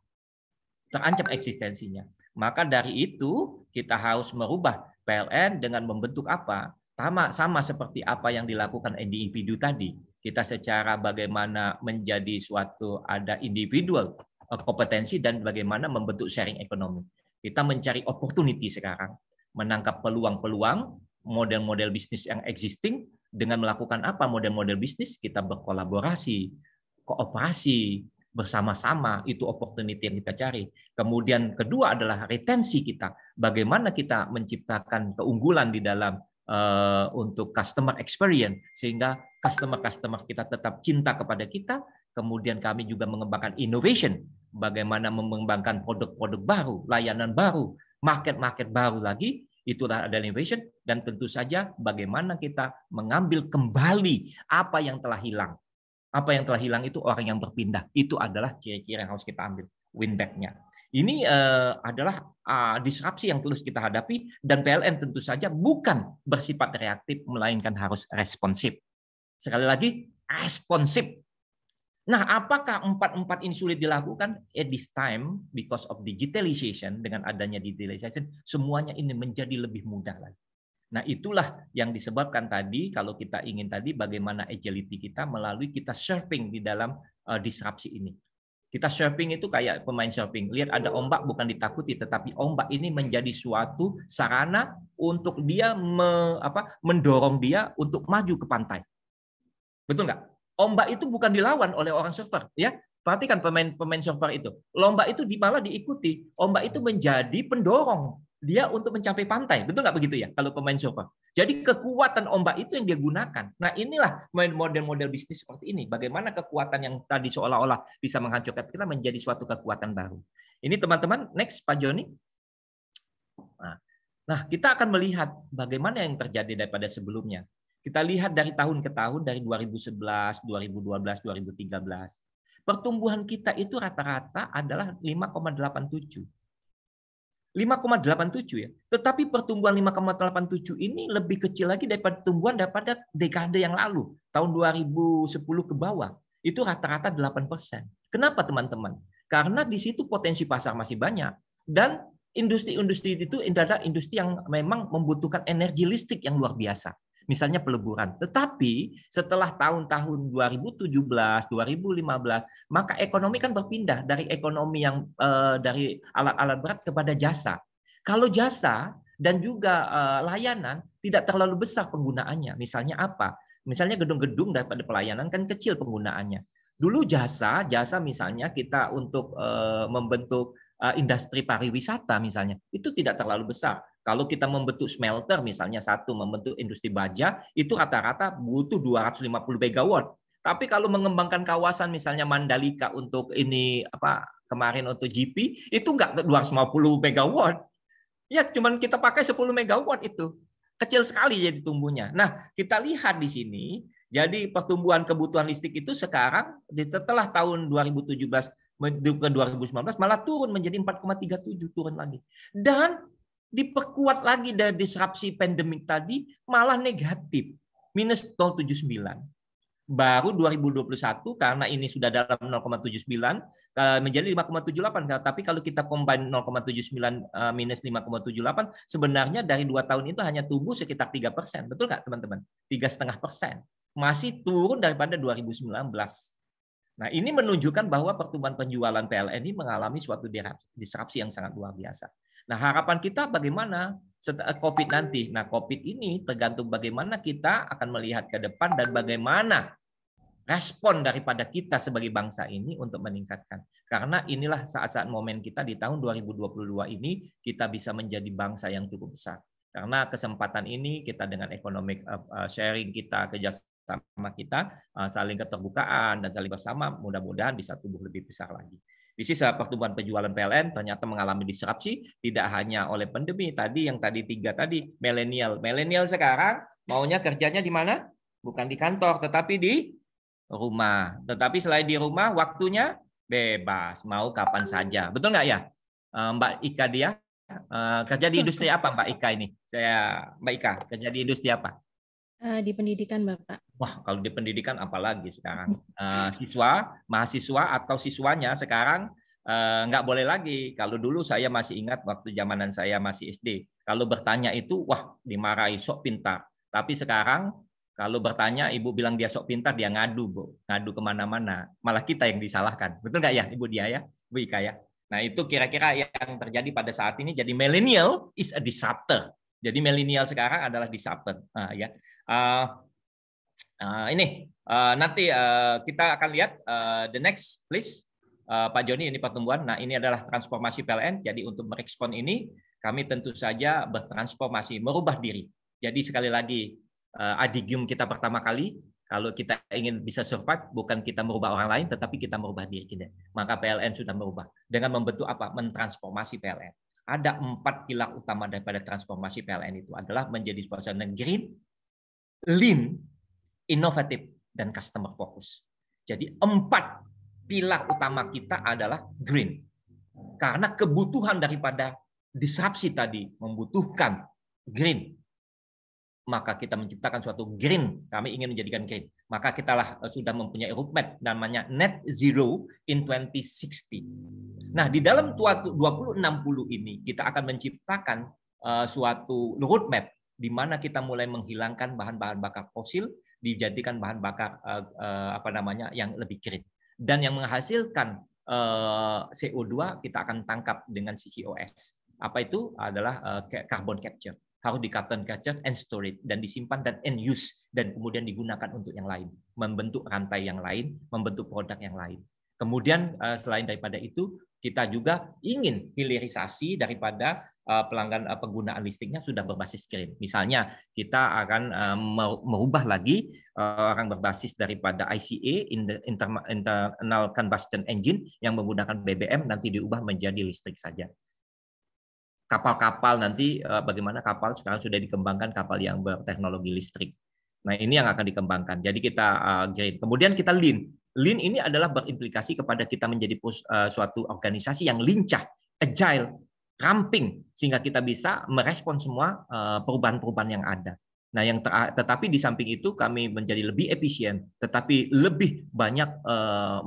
Terancam eksistensinya. Maka dari itu kita harus merubah PLN dengan membentuk apa? Sama, sama seperti apa yang dilakukan individu tadi. Kita secara bagaimana menjadi suatu ada individual eh, kompetensi dan bagaimana membentuk sharing ekonomi. Kita mencari opportunity sekarang, menangkap peluang-peluang, model-model bisnis yang existing, dengan melakukan apa model-model bisnis kita berkolaborasi, kooperasi, bersama-sama itu opportunity yang kita cari. Kemudian kedua adalah retensi kita. Bagaimana kita menciptakan keunggulan di dalam uh, untuk customer experience sehingga customer-customer kita tetap cinta kepada kita. Kemudian kami juga mengembangkan innovation, bagaimana mengembangkan produk-produk baru, layanan baru, market-market baru lagi. Itulah ada innovation dan tentu saja bagaimana kita mengambil kembali apa yang telah hilang apa yang telah hilang itu orang yang berpindah. Itu adalah ciri-ciri yang harus kita ambil win back-nya. Ini uh, adalah uh, disrupsi yang terus kita hadapi dan PLN tentu saja bukan bersifat reaktif melainkan harus responsif. Sekali lagi responsif. Nah, apakah empat-empat ini sulit dilakukan? At this time, because of digitalization, dengan adanya digitalization, semuanya ini menjadi lebih mudah lagi. Nah, itulah yang disebabkan tadi kalau kita ingin tadi bagaimana agility kita melalui kita surfing di dalam uh, disrupsi ini. Kita surfing itu kayak pemain surfing. Lihat ada ombak bukan ditakuti tetapi ombak ini menjadi suatu sarana untuk dia me, apa, mendorong dia untuk maju ke pantai. Betul nggak? Ombak itu bukan dilawan oleh orang surfer, ya. Perhatikan pemain-pemain surfer itu. Lomba itu malah diikuti. Ombak itu menjadi pendorong dia untuk mencapai pantai. Betul nggak begitu ya kalau pemain sofa? Jadi kekuatan ombak itu yang dia gunakan. Nah inilah main model-model bisnis seperti ini. Bagaimana kekuatan yang tadi seolah-olah bisa menghancurkan kita menjadi suatu kekuatan baru. Ini teman-teman, next Pak Joni. Nah, nah kita akan melihat bagaimana yang terjadi daripada sebelumnya. Kita lihat dari tahun ke tahun, dari 2011, 2012, 2013. Pertumbuhan kita itu rata-rata adalah tujuh. 5,87 ya. Tetapi pertumbuhan 5,87 ini lebih kecil lagi daripada pertumbuhan daripada dekade yang lalu, tahun 2010 ke bawah. Itu rata-rata 8 persen. Kenapa teman-teman? Karena di situ potensi pasar masih banyak dan industri-industri itu adalah industri yang memang membutuhkan energi listrik yang luar biasa misalnya peleburan. Tetapi setelah tahun-tahun 2017, 2015, maka ekonomi kan berpindah dari ekonomi yang eh, dari alat-alat berat kepada jasa. Kalau jasa dan juga eh, layanan tidak terlalu besar penggunaannya. Misalnya apa? Misalnya gedung-gedung daripada pelayanan kan kecil penggunaannya. Dulu jasa, jasa misalnya kita untuk eh, membentuk eh, industri pariwisata misalnya, itu tidak terlalu besar kalau kita membentuk smelter misalnya satu membentuk industri baja itu rata-rata butuh 250 megawatt. Tapi kalau mengembangkan kawasan misalnya Mandalika untuk ini apa kemarin untuk GP itu enggak 250 megawatt. Ya cuman kita pakai 10 megawatt itu. Kecil sekali jadi tumbuhnya. Nah, kita lihat di sini jadi pertumbuhan kebutuhan listrik itu sekarang setelah tahun 2017 ke 2019 malah turun menjadi 4,37 turun lagi. Dan diperkuat lagi dari disrupsi pandemik tadi malah negatif minus 0,79 baru 2021 karena ini sudah dalam 0,79 eh, menjadi 5,78 nah, tapi kalau kita combine 0,79 eh, minus 5,78 sebenarnya dari dua tahun itu hanya tumbuh sekitar tiga persen betul nggak teman-teman tiga setengah persen masih turun daripada 2019 Nah, ini menunjukkan bahwa pertumbuhan penjualan PLN ini mengalami suatu disrupsi yang sangat luar biasa. Nah, harapan kita bagaimana setelah COVID nanti? Nah, COVID ini tergantung bagaimana kita akan melihat ke depan dan bagaimana respon daripada kita sebagai bangsa ini untuk meningkatkan. Karena inilah saat-saat momen kita di tahun 2022 ini kita bisa menjadi bangsa yang cukup besar. Karena kesempatan ini kita dengan ekonomi eh, eh, sharing kita, kerjasama kita, eh, saling keterbukaan dan saling bersama mudah-mudahan bisa tumbuh lebih besar lagi. Di sisa pertumbuhan penjualan PLN ternyata mengalami disrupsi tidak hanya oleh pandemi tadi yang tadi tiga tadi milenial. Milenial sekarang maunya kerjanya di mana? Bukan di kantor tetapi di rumah. Tetapi selain di rumah waktunya bebas, mau kapan saja. Betul nggak ya? Eh, Mbak Ika dia eh, kerja di industri apa Mbak Ika ini? Saya Mbak Ika kerja di industri apa? Eh, di pendidikan, Bapak. Wah, kalau di pendidikan apalagi sekarang. Hmm. Eh, siswa, mahasiswa atau siswanya sekarang eh, nggak boleh lagi. Kalau dulu saya masih ingat waktu zamanan saya masih SD. Kalau bertanya itu, wah dimarahi, sok pintar. Tapi sekarang kalau bertanya, ibu bilang dia sok pintar, dia ngadu, bu, ngadu kemana-mana. Malah kita yang disalahkan. Betul nggak ya, ibu dia ya, bu Ika ya. Nah itu kira-kira yang terjadi pada saat ini. Jadi milenial is a disruptor. Jadi milenial sekarang adalah disruptor. Nah, ya uh, ini uh, nanti uh, kita akan lihat uh, the next please uh, Pak Joni ini pertumbuhan. Nah ini adalah transformasi PLN. Jadi untuk merespon ini kami tentu saja bertransformasi, merubah diri. Jadi sekali lagi uh, adigium kita pertama kali kalau kita ingin bisa survive, bukan kita merubah orang lain, tetapi kita merubah diri kita. Maka PLN sudah merubah. Dengan membentuk apa? Mentransformasi PLN. Ada empat pilar utama daripada transformasi PLN itu adalah menjadi sebuah dan green, lean, innovative, dan customer focus. Jadi empat pilar utama kita adalah green. Karena kebutuhan daripada disrupsi tadi membutuhkan green. Maka kita menciptakan suatu green, kami ingin menjadikan green. Maka kita lah eh, sudah mempunyai roadmap namanya net zero in 2060. Nah, di dalam 2060 ini kita akan menciptakan eh, suatu roadmap di mana kita mulai menghilangkan bahan-bahan bakar fosil dijadikan bahan bakar eh, eh, apa namanya yang lebih kering dan yang menghasilkan eh, CO2 kita akan tangkap dengan CCOS. Apa itu adalah carbon capture. Harus di carbon capture and storage dan disimpan dan end use dan kemudian digunakan untuk yang lain, membentuk rantai yang lain, membentuk produk yang lain. Kemudian selain daripada itu kita juga ingin hilirisasi daripada Eh, pelanggan eh, penggunaan listriknya sudah berbasis green. Misalnya kita akan eh, merubah lagi orang berbasis daripada ICE internal combustion engine yang menggunakan BBM nanti diubah menjadi listrik saja. Kapal-kapal nanti bagaimana kapal sekarang sudah dikembangkan kapal yang berteknologi listrik. Nah, ini yang akan dikembangkan. Jadi kita green. Kemudian kita lean. Lean ini adalah berimplikasi kepada kita menjadi suatu organisasi yang lincah, agile, ramping sehingga kita bisa merespon semua eh, perubahan-perubahan yang ada. Nah, yang tetapi di samping itu kami menjadi lebih efisien, tetapi lebih banyak eh,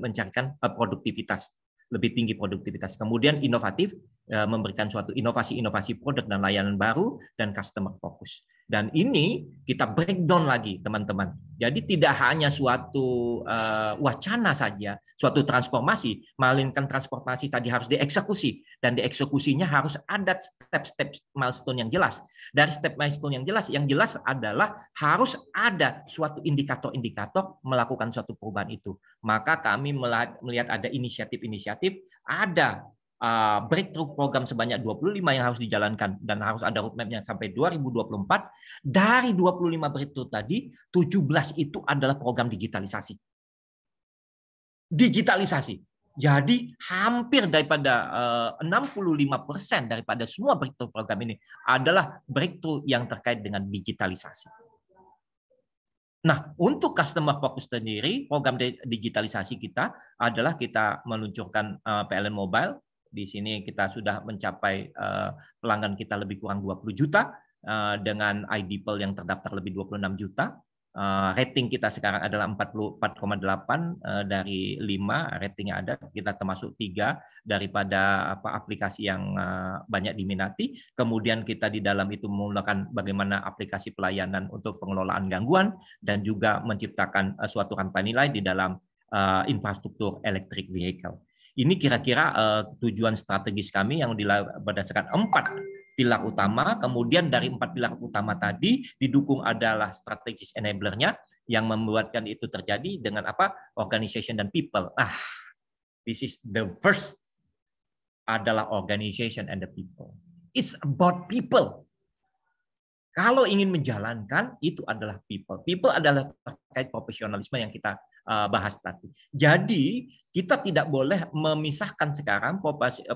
mencarikan eh, produktivitas, lebih tinggi produktivitas. Kemudian inovatif memberikan suatu inovasi-inovasi produk dan layanan baru dan customer fokus. Dan ini kita breakdown lagi, teman-teman. Jadi tidak hanya suatu uh, wacana saja, suatu transformasi, melainkan transformasi tadi harus dieksekusi dan dieksekusinya harus ada step-step milestone yang jelas. Dari step milestone yang jelas, yang jelas adalah harus ada suatu indikator-indikator melakukan suatu perubahan itu. Maka kami melihat ada inisiatif-inisiatif, ada Eh, breakthrough program sebanyak 25 yang harus dijalankan dan harus ada roadmapnya sampai 2024. Dari 25 breakthrough tadi, 17 itu adalah program digitalisasi. Digitalisasi. Jadi hampir daripada 65 eh, 65% daripada semua breakthrough program ini adalah breakthrough yang terkait dengan digitalisasi. Nah, untuk customer fokus sendiri, program digitalisasi kita adalah kita meluncurkan eh, PLN Mobile di sini kita sudah mencapai eh, pelanggan kita lebih kurang 20 juta eh, dengan ID IDPL yang terdaftar lebih 26 juta. Eh, rating kita sekarang adalah 44,8 dari 5 ratingnya ada. Kita termasuk tiga daripada apa aplikasi yang banyak diminati. Kemudian kita di dalam itu menggunakan bagaimana aplikasi pelayanan untuk pengelolaan gangguan dan juga menciptakan suatu rantai nilai di dalam infrastruktur elektrik vehicle. Ini kira-kira uh, tujuan strategis kami yang berdasarkan empat pilar utama. Kemudian dari empat pilar utama tadi didukung adalah strategis enablernya yang membuatkan itu terjadi dengan apa? Organization dan people. Ah, this is the first adalah organization and the people. It's about people. Kalau ingin menjalankan itu adalah people. People adalah terkait profesionalisme yang kita Eh, bahas tadi. Jadi kita tidak boleh memisahkan sekarang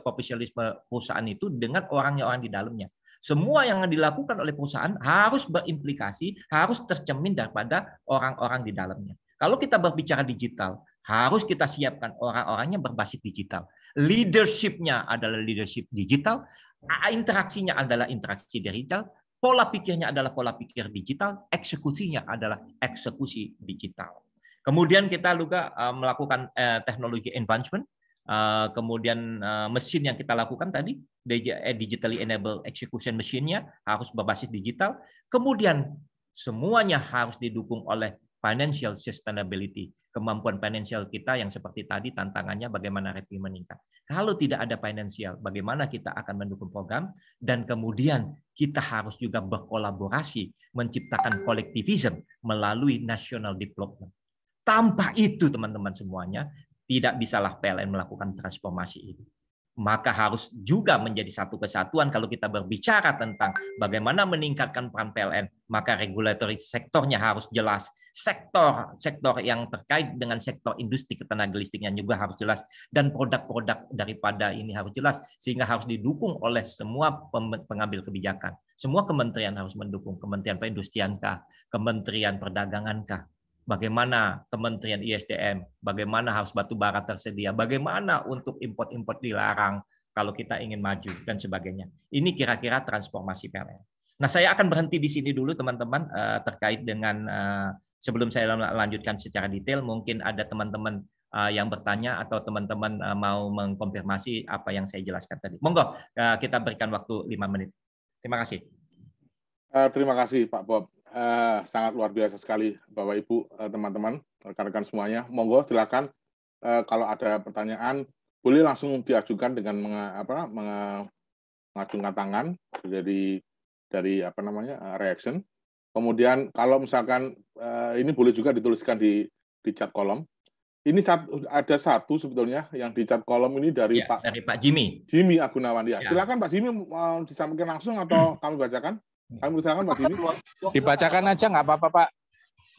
profesionalisme eh, perusahaan itu dengan orang orang di dalamnya. Semua yang dilakukan oleh perusahaan harus berimplikasi, harus tercemin daripada orang-orang di dalamnya. Kalau kita berbicara digital, harus kita siapkan orang-orangnya berbasis digital. Leadershipnya adalah leadership digital, interaksinya adalah interaksi digital, pola pikirnya adalah pola pikir digital, eksekusinya adalah eksekusi digital. Kemudian kita juga eh, melakukan eh, teknologi advancement, eh, kemudian mesin yang kita lakukan tadi, digitally enable execution mesinnya harus berbasis digital. Kemudian semuanya harus didukung oleh financial sustainability, kemampuan financial kita yang seperti tadi tantangannya bagaimana revenue meningkat. Kalau tidak ada financial, bagaimana kita akan mendukung program dan kemudian kita harus juga berkolaborasi menciptakan kolektivisme melalui national development tanpa itu teman-teman semuanya, tidak bisalah PLN melakukan transformasi ini. Maka harus juga menjadi satu kesatuan kalau kita berbicara tentang bagaimana meningkatkan peran PLN, maka regulatory sektornya harus jelas. Sektor sektor yang terkait dengan sektor industri ketenaga listriknya juga harus jelas dan produk-produk daripada ini harus jelas sehingga harus didukung oleh semua pengambil kebijakan. Semua kementerian harus mendukung, Kementerian Perindustrian kah, Kementerian Perdagangan kah, bagaimana Kementerian ISDM, bagaimana harus batu bara tersedia, bagaimana untuk import-import dilarang kalau kita ingin maju dan sebagainya. Ini kira-kira transformasi PLN. Nah, saya akan berhenti di sini dulu teman-teman eh, terkait dengan eh, sebelum saya lanjutkan secara detail mungkin ada teman-teman eh, yang bertanya atau teman-teman mau mengkonfirmasi apa yang saya jelaskan tadi. Monggo kita berikan waktu lima menit. Terima kasih. Terima kasih Pak Bob uh, sangat luar biasa sekali Bapak Ibu, eh, teman-teman, uh, rekan-rekan semuanya. Monggo silakan uh, kalau ada pertanyaan boleh langsung diajukan dengan menge, apa, menge, mengacungkan tangan dari dari apa namanya reaction. Kemudian kalau misalkan uh, ini boleh juga dituliskan di di chat kolom. Ini satu, ada satu sebetulnya yang di chat kolom ini dari ya, Pak dari Pak Jimmy. Jimmy Agunawan ya. ya. Silakan Pak Jimmy mau disampaikan langsung atau hmm. [CLEARS THROAT] kami bacakan? Iya. Kami usahakan Pak Jimmy. Dibacakan aja nggak apa-apa Pak.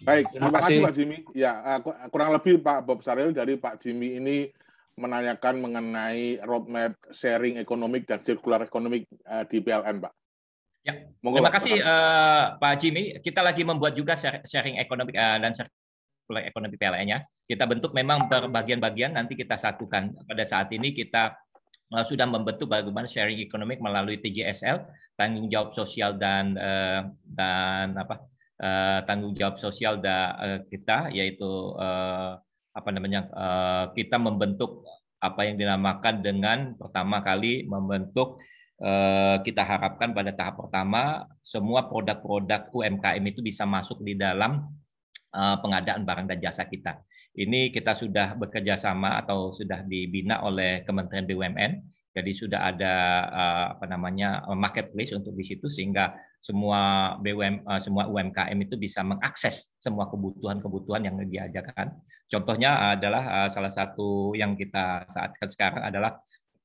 Baik, terima kasih Pak Jimmy. Ya, eh, kurang lebih Pak Bob Saril dari Pak Jimmy ini menanyakan mengenai roadmap sharing ekonomik dan circular ekonomik eh, di PLN, Pak. Ya, Monggo, terima kasih uh, Pak Jimmy. Kita lagi membuat juga sharing ekonomi uh, dan sirkular ekonomi PLN-nya. Kita bentuk memang berbagian bagian nanti kita satukan. Pada saat ini kita sudah membentuk bagaimana sharing economic melalui TJSL tanggung jawab sosial dan eh, dan apa eh, tanggung jawab sosial da, eh, kita yaitu apa namanya kita membentuk apa yang dinamakan dengan pertama kali membentuk kita harapkan pada tahap pertama semua produk-produk UMKM itu bisa masuk di dalam pengadaan barang dan jasa kita ini kita sudah bekerja sama atau sudah dibina oleh Kementerian BUMN. Jadi sudah ada eh, apa namanya eh, marketplace untuk di situ sehingga semua BUM eh, semua UMKM itu bisa mengakses semua kebutuhan-kebutuhan yang diajarkan. Contohnya adalah salah satu yang kita saatkan sekarang adalah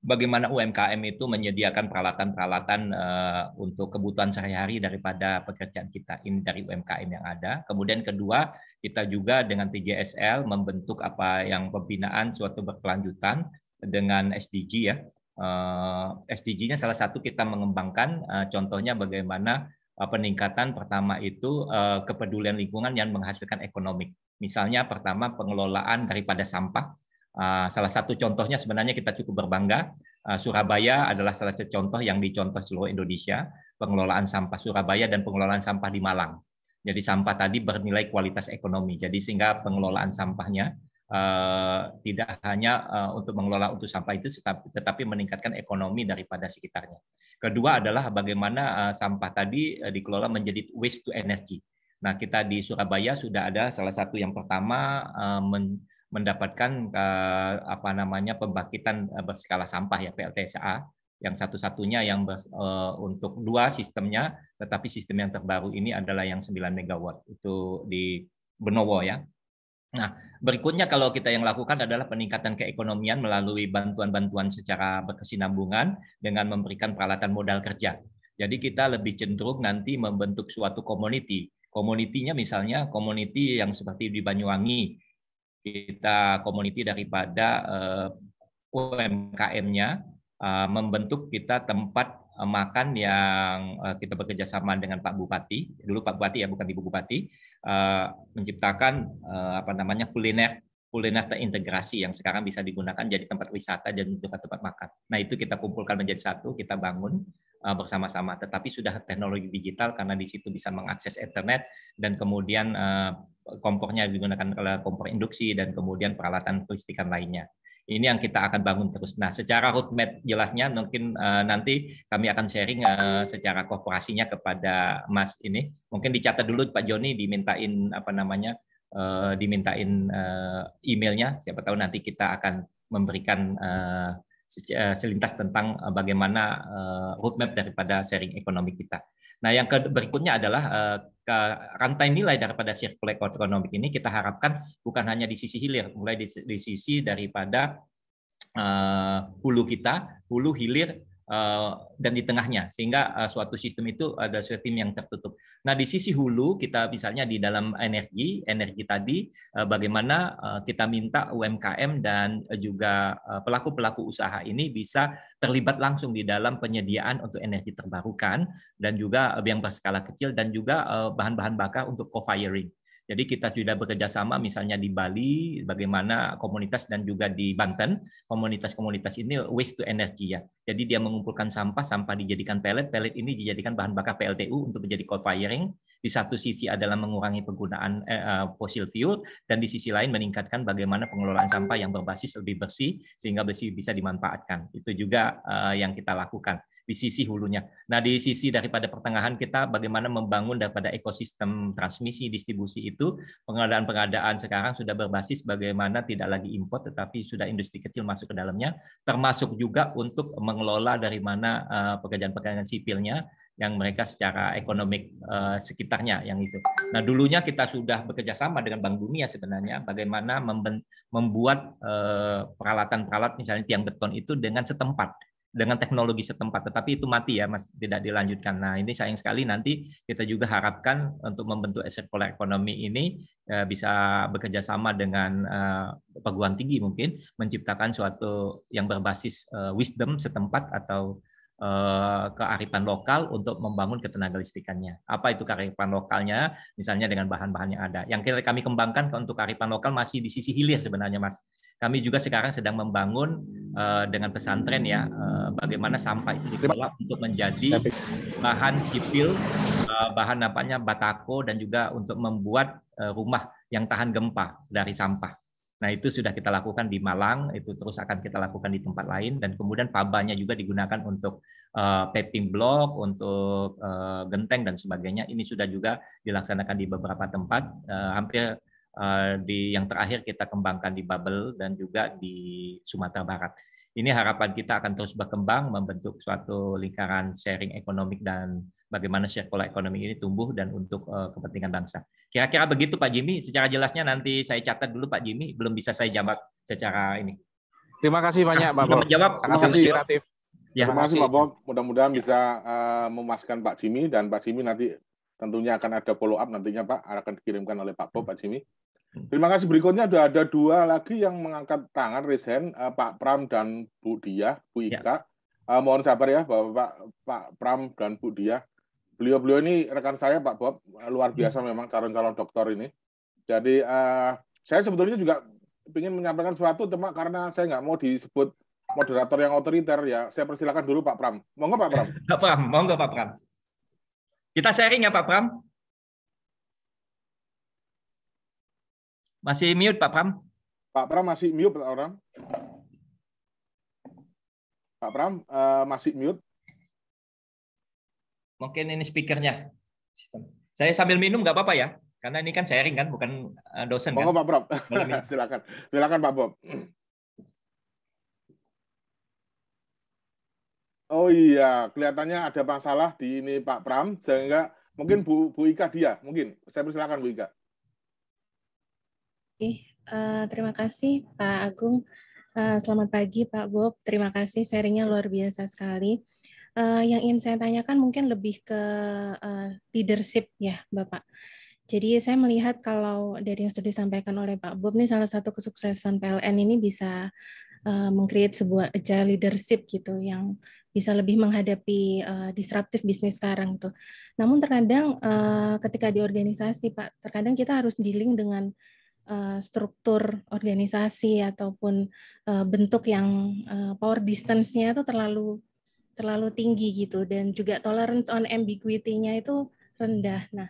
bagaimana UMKM itu menyediakan peralatan-peralatan eh, untuk kebutuhan sehari-hari daripada pekerjaan kita ini dari UMKM yang ada. Kemudian kedua, kita juga dengan TJSL membentuk apa yang pembinaan suatu berkelanjutan dengan SDG ya. Eh, SDG-nya salah satu kita mengembangkan eh, contohnya bagaimana peningkatan pertama itu kepedulian lingkungan yang menghasilkan ekonomi. Misalnya pertama pengelolaan daripada sampah Ah, salah satu contohnya sebenarnya kita cukup berbangga, ah, Surabaya adalah salah satu contoh yang dicontoh seluruh Indonesia, pengelolaan sampah Surabaya dan pengelolaan sampah di Malang. Jadi sampah tadi bernilai kualitas ekonomi, jadi sehingga pengelolaan sampahnya Uh, tidak hanya uh, untuk mengelola untuk sampah itu, tetapi meningkatkan ekonomi daripada sekitarnya. Kedua adalah bagaimana uh, sampah tadi dikelola menjadi waste to energy. Nah, kita di Surabaya sudah ada salah satu yang pertama men mendapatkan eh, apa namanya pembangkitan eh, berskala sampah ya PLTSA yang satu-satunya yang ber, eh, untuk dua sistemnya tetapi sistem yang terbaru ini adalah yang 9 megawatt itu di Benowo ya. Nah, berikutnya kalau kita yang lakukan adalah peningkatan keekonomian melalui bantuan-bantuan secara berkesinambungan dengan memberikan peralatan modal kerja. Jadi kita lebih cenderung nanti membentuk suatu community. Community-nya misalnya community yang seperti di Banyuwangi kita community daripada uh, eh, UMKM-nya uh, eh, membentuk kita tempat eh, makan yang uh, kita bekerja sama dengan Pak Bupati dulu Pak Bupati ya bukan Ibu Bupati uh, menciptakan uh, apa namanya kuliner kuliner terintegrasi yang sekarang bisa digunakan jadi tempat wisata dan juga tempat makan. Nah itu kita kumpulkan menjadi satu kita bangun bersama-sama. Tetapi sudah teknologi digital karena di situ bisa mengakses internet dan kemudian kompornya digunakan oleh kompor induksi dan kemudian peralatan kelistrikan lainnya. Ini yang kita akan bangun terus. Nah, secara roadmap jelasnya mungkin uh, nanti kami akan sharing uh, secara korporasinya kepada Mas ini. Mungkin dicatat dulu Pak Joni dimintain apa namanya? Uh, dimintain uh, emailnya. Siapa tahu nanti kita akan memberikan uh, selintas tentang bagaimana uh, roadmap daripada sharing ekonomi kita. Nah, yang berikutnya adalah eh, ke rantai nilai daripada circular ekonomi ini kita harapkan bukan hanya di sisi hilir, mulai di, sisi daripada eh, hulu kita, hulu hilir Eh, dan di tengahnya sehingga eh, suatu sistem itu ada sistem yang tertutup. Nah di sisi hulu kita misalnya di dalam energi energi tadi eh, bagaimana kita minta UMKM dan juga pelaku pelaku usaha ini bisa terlibat langsung di dalam penyediaan untuk energi terbarukan dan juga yang berskala kecil dan juga bahan-bahan bakar untuk co-firing. Jadi kita sudah bekerja sama misalnya di Bali, bagaimana komunitas dan juga di Banten, komunitas-komunitas ini waste to energy ya. Jadi dia mengumpulkan sampah, sampah dijadikan pellet, pellet ini dijadikan bahan bakar PLTU untuk menjadi coal firing. Di satu sisi adalah mengurangi penggunaan eh, eh fossil fuel dan di sisi lain meningkatkan bagaimana pengelolaan sampah yang berbasis lebih bersih sehingga bersih bisa dimanfaatkan. Itu juga eh, yang kita lakukan di sisi hulunya. Nah, di sisi daripada pertengahan kita bagaimana membangun daripada ekosistem transmisi distribusi itu, pengadaan-pengadaan sekarang sudah berbasis bagaimana tidak lagi import tetapi sudah industri kecil masuk ke dalamnya, termasuk juga untuk mengelola dari mana eh, pekerjaan-pekerjaan sipilnya yang mereka secara ekonomi eh, sekitarnya yang itu. Nah dulunya kita sudah bekerja sama dengan Bank Dunia sebenarnya bagaimana membuat eh, peralatan peralatan uh, misalnya tiang beton itu dengan setempat dengan teknologi setempat, tetapi itu mati ya, mas, tidak dilanjutkan. Nah, ini sayang sekali nanti kita juga harapkan untuk membentuk circular ekonomi ini eh, bisa bekerja sama dengan eh, perguruan tinggi mungkin menciptakan suatu yang berbasis eh, wisdom setempat atau kearifan lokal untuk membangun ketenaga listrikannya. Apa itu kearifan lokalnya? Misalnya dengan bahan-bahan yang ada. Yang kita kami kembangkan untuk kearifan lokal masih di sisi hilir sebenarnya, Mas kami juga sekarang sedang membangun uh, dengan pesantren ya uh, bagaimana sampah itu dikelola untuk menjadi bahan sipil, uh, bahan nampaknya batako dan juga untuk membuat uh, rumah yang tahan gempa dari sampah. Nah itu sudah kita lakukan di Malang, itu terus akan kita lakukan di tempat lain dan kemudian pabanya juga digunakan untuk uh, paving block, untuk uh, genteng dan sebagainya. Ini sudah juga dilaksanakan di beberapa tempat, uh, hampir Eh, di yang terakhir kita kembangkan di Babel dan juga di Sumatera Barat. Ini harapan kita akan terus berkembang membentuk suatu lingkaran sharing ekonomi dan bagaimana circular ekonomi ini tumbuh dan untuk eh, kepentingan bangsa. Kira-kira begitu Pak Jimmy, secara jelasnya nanti saya catat dulu Pak Jimmy, belum bisa saya jawab secara ini. Terima kasih banyak Pak Bob. menjawab. Sangat inspiratif. Ya, Terima kasih Pak Bob. Mudah-mudahan ya. bisa uh, memuaskan Pak Jimmy dan Pak Jimmy nanti tentunya akan ada follow up nantinya Pak akan dikirimkan oleh Pak Bob Pak Jimmy. Hmm. Terima kasih. Berikutnya ada ada dua lagi yang mengangkat tangan resen uh, eh, Pak Pram dan Bu Diah, Bu ya. Ika. Ya. Uh, mohon sabar ya Bapak Pak Pram dan Bu Diah. Beliau-beliau ini rekan saya Pak Bob eh, luar hmm. biasa hmm. memang calon-calon dokter ini. Jadi uh, saya sebetulnya juga ingin menyampaikan sesuatu cuma karena saya nggak mau disebut moderator yang otoriter ya. Saya persilakan dulu Pak Pram. Monggo Pak Pram. Pak Pram, monggo Pak Pram. Kita sharing ya Pak Pram. Masih mute Pak Pram? Pak Pram masih mute Pak Pram. Pak Pram uh, masih mute. Mungkin ini speakernya. Sistem. Saya sambil minum nggak apa-apa ya? Karena ini kan sharing kan, bukan eh, dosen Monggo, kan? Pak Pram. [LAUGHS] silakan. Silakan Pak Bob. Oh iya, kelihatannya ada masalah di ini Pak Pram, sehingga mungkin Bu, Bu Ika dia, mungkin. Saya persilakan Bu Ika. Oke, uh, eh, terima kasih Pak Agung. Uh, selamat pagi Pak Bob. Terima kasih sharingnya luar biasa sekali. Uh, yang ingin saya tanyakan mungkin lebih ke uh, leadership ya Bapak. Jadi saya melihat kalau dari yang sudah disampaikan oleh Pak Bob ini salah satu kesuksesan PLN ini bisa uh, mengcreate sebuah agile leadership gitu yang bisa lebih menghadapi uh, disruptif bisnis sekarang tuh. Gitu. Namun terkadang uh, ketika di organisasi Pak, terkadang kita harus dealing dengan Eh, struktur organisasi ataupun eh, bentuk yang eh, power distance-nya itu terlalu terlalu tinggi gitu dan juga tolerance on ambiguity-nya itu rendah. Nah,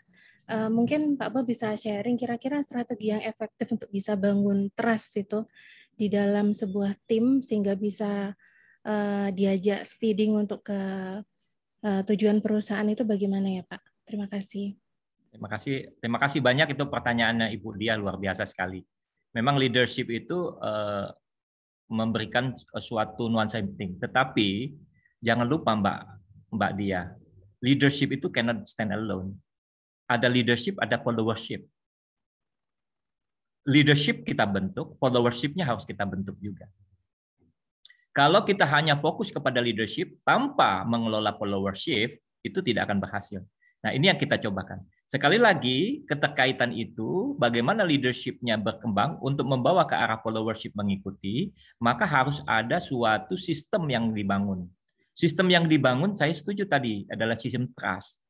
mungkin Pak Bob bisa sharing kira-kira strategi yang efektif untuk bisa bangun trust itu di dalam sebuah tim sehingga bisa diajak speeding untuk ke tujuan perusahaan itu bagaimana ya Pak? Terima kasih. Terima kasih, terima kasih banyak itu pertanyaannya Ibu Dia luar biasa sekali. Memang leadership itu uh, memberikan suatu nuansa yang penting, tetapi jangan lupa Mbak Mbak Dia, leadership itu cannot stand alone. Ada leadership, ada followership. Leadership kita bentuk, followershipnya harus kita bentuk juga. Kalau kita hanya fokus kepada leadership tanpa mengelola followership, itu tidak akan berhasil. Nah, ini yang kita cobakan. Sekali lagi, keterkaitan itu bagaimana leadershipnya berkembang untuk membawa ke arah followership mengikuti, maka harus ada suatu sistem yang dibangun. Sistem yang dibangun, saya setuju tadi, adalah sistem trust.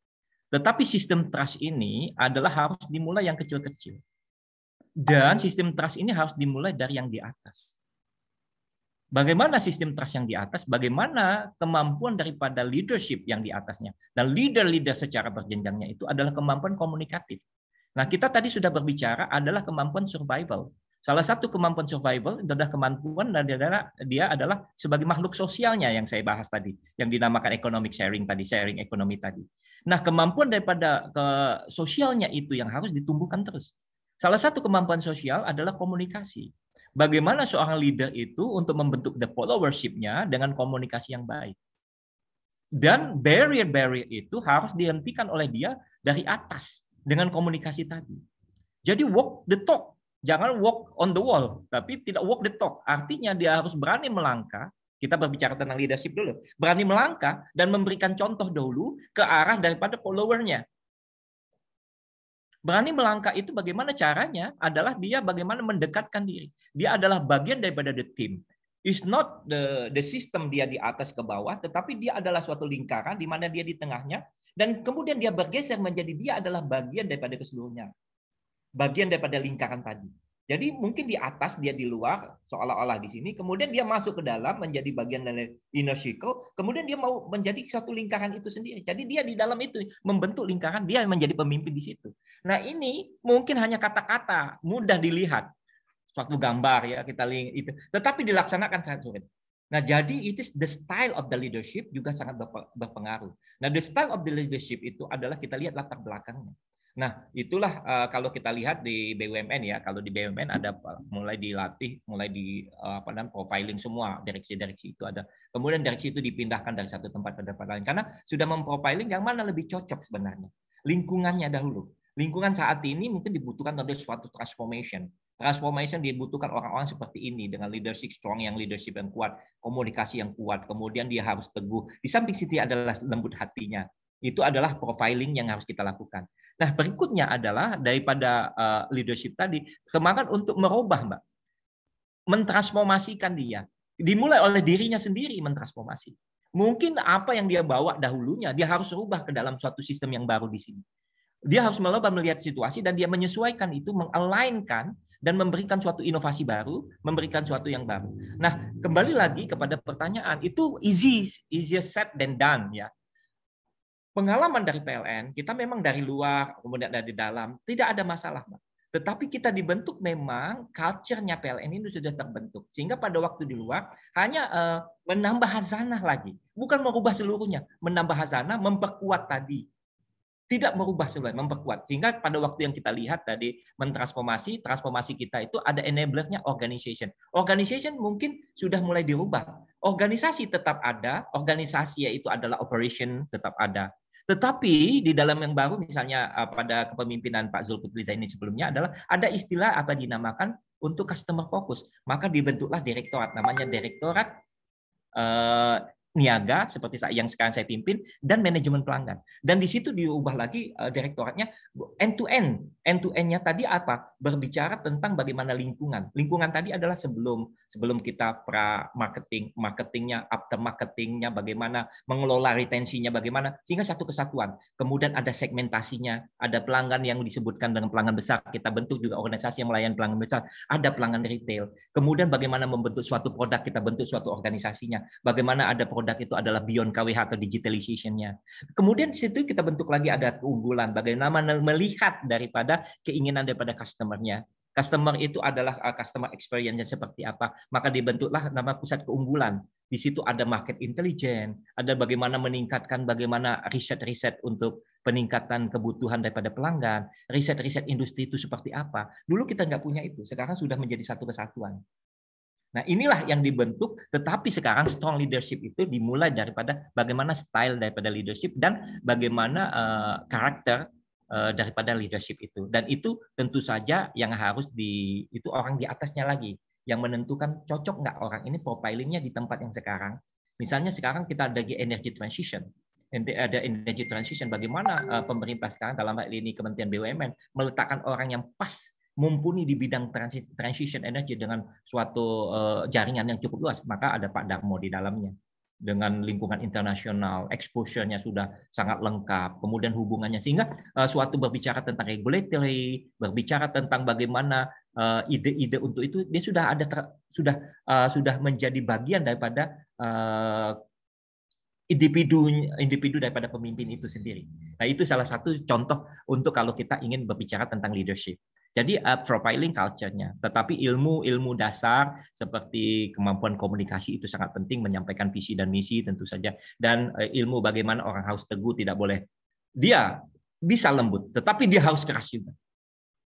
Tetapi sistem trust ini adalah harus dimulai yang kecil-kecil. Dan sistem trust ini harus dimulai dari yang di atas bagaimana sistem trust yang di atas, bagaimana kemampuan daripada leadership yang di atasnya. Dan leader-leader secara berjenjangnya itu adalah kemampuan komunikatif. Nah, kita tadi sudah berbicara adalah kemampuan survival. Salah satu kemampuan survival itu adalah kemampuan dan dia adalah sebagai makhluk sosialnya yang saya bahas tadi, yang dinamakan economic sharing tadi, sharing ekonomi tadi. Nah, kemampuan daripada ke sosialnya itu yang harus ditumbuhkan terus. Salah satu kemampuan sosial adalah komunikasi bagaimana seorang leader itu untuk membentuk the followership-nya dengan komunikasi yang baik. Dan barrier-barrier itu harus dihentikan oleh dia dari atas dengan komunikasi tadi. Jadi walk the talk, jangan walk on the wall, tapi tidak walk the talk. Artinya dia harus berani melangkah, kita berbicara tentang leadership dulu, berani melangkah dan memberikan contoh dahulu ke arah daripada followernya. Berani melangkah itu bagaimana caranya? Adalah dia bagaimana mendekatkan diri. Dia adalah bagian daripada the team. It's not the the system dia di atas ke bawah, tetapi dia adalah suatu lingkaran di mana dia di tengahnya dan kemudian dia bergeser menjadi dia adalah bagian daripada keseluruhnya Bagian daripada lingkaran tadi. Jadi mungkin di atas dia di luar seolah-olah di sini, kemudian dia masuk ke dalam menjadi bagian dari inner circle, kemudian dia mau menjadi satu lingkaran itu sendiri. Jadi dia di dalam itu membentuk lingkaran, dia menjadi pemimpin di situ. Nah ini mungkin hanya kata-kata mudah dilihat suatu gambar ya kita lihat itu, tetapi dilaksanakan sangat sulit. Nah, jadi itu the style of the leadership juga sangat berpengaruh. Nah, the style of the leadership itu adalah kita lihat latar belakangnya. Nah, itulah uh, kalau kita lihat di BUMN ya, kalau di BUMN ada mulai dilatih, mulai di uh, apa namanya profiling semua direksi-direksi itu ada. Kemudian direksi itu dipindahkan dari satu tempat ke tempat lain karena sudah memprofiling yang mana lebih cocok sebenarnya. Lingkungannya dahulu. Lingkungan saat ini mungkin dibutuhkan ada suatu transformation. Transformation dibutuhkan orang-orang seperti ini dengan leadership strong yang leadership yang kuat, komunikasi yang kuat, kemudian dia harus teguh. Di samping Siti adalah lembut hatinya, itu adalah profiling yang harus kita lakukan. Nah, berikutnya adalah daripada eh, leadership tadi, semangat untuk merubah, Mbak. Mentransformasikan dia. Dimulai oleh dirinya sendiri mentransformasi. Mungkin apa yang dia bawa dahulunya, dia harus rubah ke dalam suatu sistem yang baru di sini. Dia harus merubah melihat situasi dan dia menyesuaikan itu, mengalainkan dan memberikan suatu inovasi baru, memberikan suatu yang baru. Nah, kembali lagi kepada pertanyaan, itu easy, easier said than done ya pengalaman dari PLN, kita memang dari luar, kemudian dari dalam, tidak ada masalah. Tetapi kita dibentuk memang culture-nya PLN ini sudah terbentuk. Sehingga pada waktu di luar hanya uh, menambah hazanah lagi. Bukan merubah seluruhnya. Menambah hazanah, memperkuat tadi. Tidak merubah seluruhnya, memperkuat. Sehingga pada waktu yang kita lihat tadi mentransformasi, transformasi kita itu ada enablernya organization. Organization mungkin sudah mulai dirubah. Organisasi tetap ada, organisasi yaitu adalah operation tetap ada tetapi di dalam yang baru misalnya eh, pada kepemimpinan Pak Zulkifli Zaini ini sebelumnya adalah ada istilah apa dinamakan untuk customer fokus. Maka dibentuklah direktorat namanya Direktorat eh, niaga seperti yang sekarang saya pimpin dan manajemen pelanggan. Dan di situ diubah lagi eh, direktoratnya end to end. End to end-nya tadi apa? Berbicara tentang bagaimana lingkungan. Lingkungan tadi adalah sebelum sebelum kita pra marketing, marketingnya, after marketingnya, bagaimana mengelola retensinya, bagaimana sehingga satu kesatuan. Kemudian ada segmentasinya, ada pelanggan yang disebutkan dengan pelanggan besar. Kita bentuk juga organisasi yang melayani pelanggan besar. Ada pelanggan retail. Kemudian bagaimana membentuk suatu produk, kita bentuk suatu organisasinya. Bagaimana ada produk produk itu adalah beyond KWH atau nya. Kemudian di situ kita bentuk lagi ada keunggulan bagaimana melihat daripada keinginan daripada customernya. Customer itu adalah uh, customer experience-nya seperti apa. Maka dibentuklah nama pusat keunggulan. Di situ ada market intelligence, ada bagaimana meningkatkan bagaimana riset-riset untuk peningkatan kebutuhan daripada pelanggan, riset-riset industri itu seperti apa. Dulu kita nggak punya itu, sekarang sudah menjadi satu kesatuan. Nah, inilah yang dibentuk, tetapi sekarang strong leadership itu dimulai daripada bagaimana style daripada leadership dan bagaimana uh, karakter uh, daripada leadership itu. Dan itu tentu saja yang harus di itu orang di atasnya lagi yang menentukan cocok nggak orang ini profilingnya di tempat yang sekarang. Misalnya sekarang kita ada di energy transition, ada energy transition. Bagaimana eh, pemerintah sekarang dalam hal ini Kementerian BUMN meletakkan orang yang pas mumpuni di bidang transition energy dengan suatu eh, jaringan yang cukup luas, maka ada Pak Darmo di dalamnya. Dengan lingkungan internasional, exposure-nya sudah sangat lengkap, kemudian hubungannya sehingga eh, suatu berbicara tentang regulatory, berbicara tentang bagaimana eh, ide-ide untuk itu dia sudah ada sudah sudah menjadi bagian daripada individu individu daripada pemimpin itu sendiri. Nah, itu salah satu contoh untuk kalau kita ingin berbicara tentang leadership. Jadi uh, profiling culture-nya. Tetapi ilmu-ilmu dasar seperti kemampuan komunikasi itu sangat penting menyampaikan visi dan misi tentu saja dan uh, ilmu bagaimana orang harus teguh tidak boleh dia bisa lembut tetapi dia harus keras juga.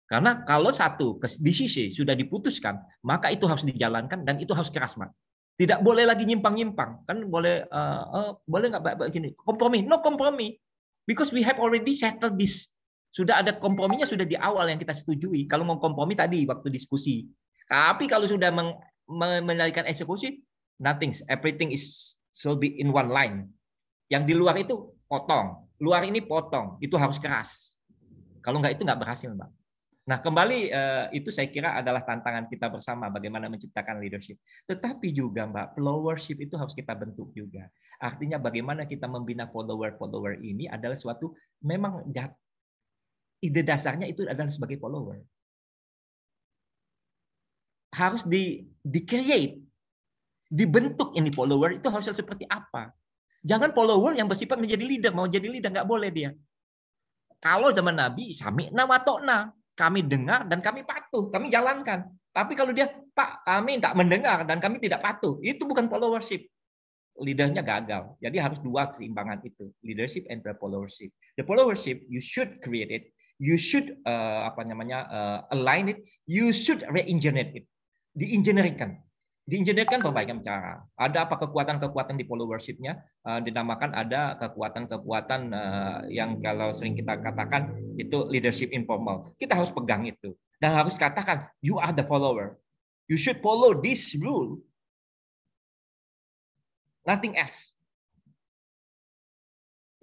Karena kalau satu disisi sudah diputuskan, maka itu harus dijalankan dan itu harus keras, Mak. Tidak boleh lagi nyimpang-nyimpang. Kan boleh uh, uh, boleh nggak begini kompromi? No kompromi, because we have already settled this. Sudah ada komprominya sudah di awal yang kita setujui. Kalau mau kompromi tadi waktu diskusi. Tapi kalau sudah meng, eksekusi, nothing, everything is should be in one line. Yang di luar itu potong, luar ini potong, itu harus keras. Kalau nggak itu nggak berhasil, Mbak. Nah, kembali eh, itu saya kira adalah tantangan kita bersama bagaimana menciptakan leadership. Tetapi juga Mbak, followership itu harus kita bentuk juga. Artinya bagaimana kita membina follower-follower ini adalah suatu memang ide dasarnya itu adalah sebagai follower. Harus di, di create, dibentuk ini follower itu harusnya seperti apa. Jangan follower yang bersifat menjadi leader, mau jadi leader nggak boleh dia. Kalau zaman Nabi, sami watokna. Kami dengar dan kami patuh, kami jalankan. Tapi kalau dia, Pak, kami tak mendengar dan kami tidak patuh. Itu bukan followership. Leadernya gagal. Jadi harus dua keseimbangan itu. Leadership and followership. The followership, you should create it you should uh, apa namanya uh, align it, you should re-engineer it, diingineringkan, diingineerkan perbaikan cara. Ada apa kekuatan-kekuatan di followershipnya uh, dinamakan ada kekuatan-kekuatan uh, yang kalau sering kita katakan itu leadership informal. Kita harus pegang itu dan harus katakan you are the follower, you should follow this rule, nothing else.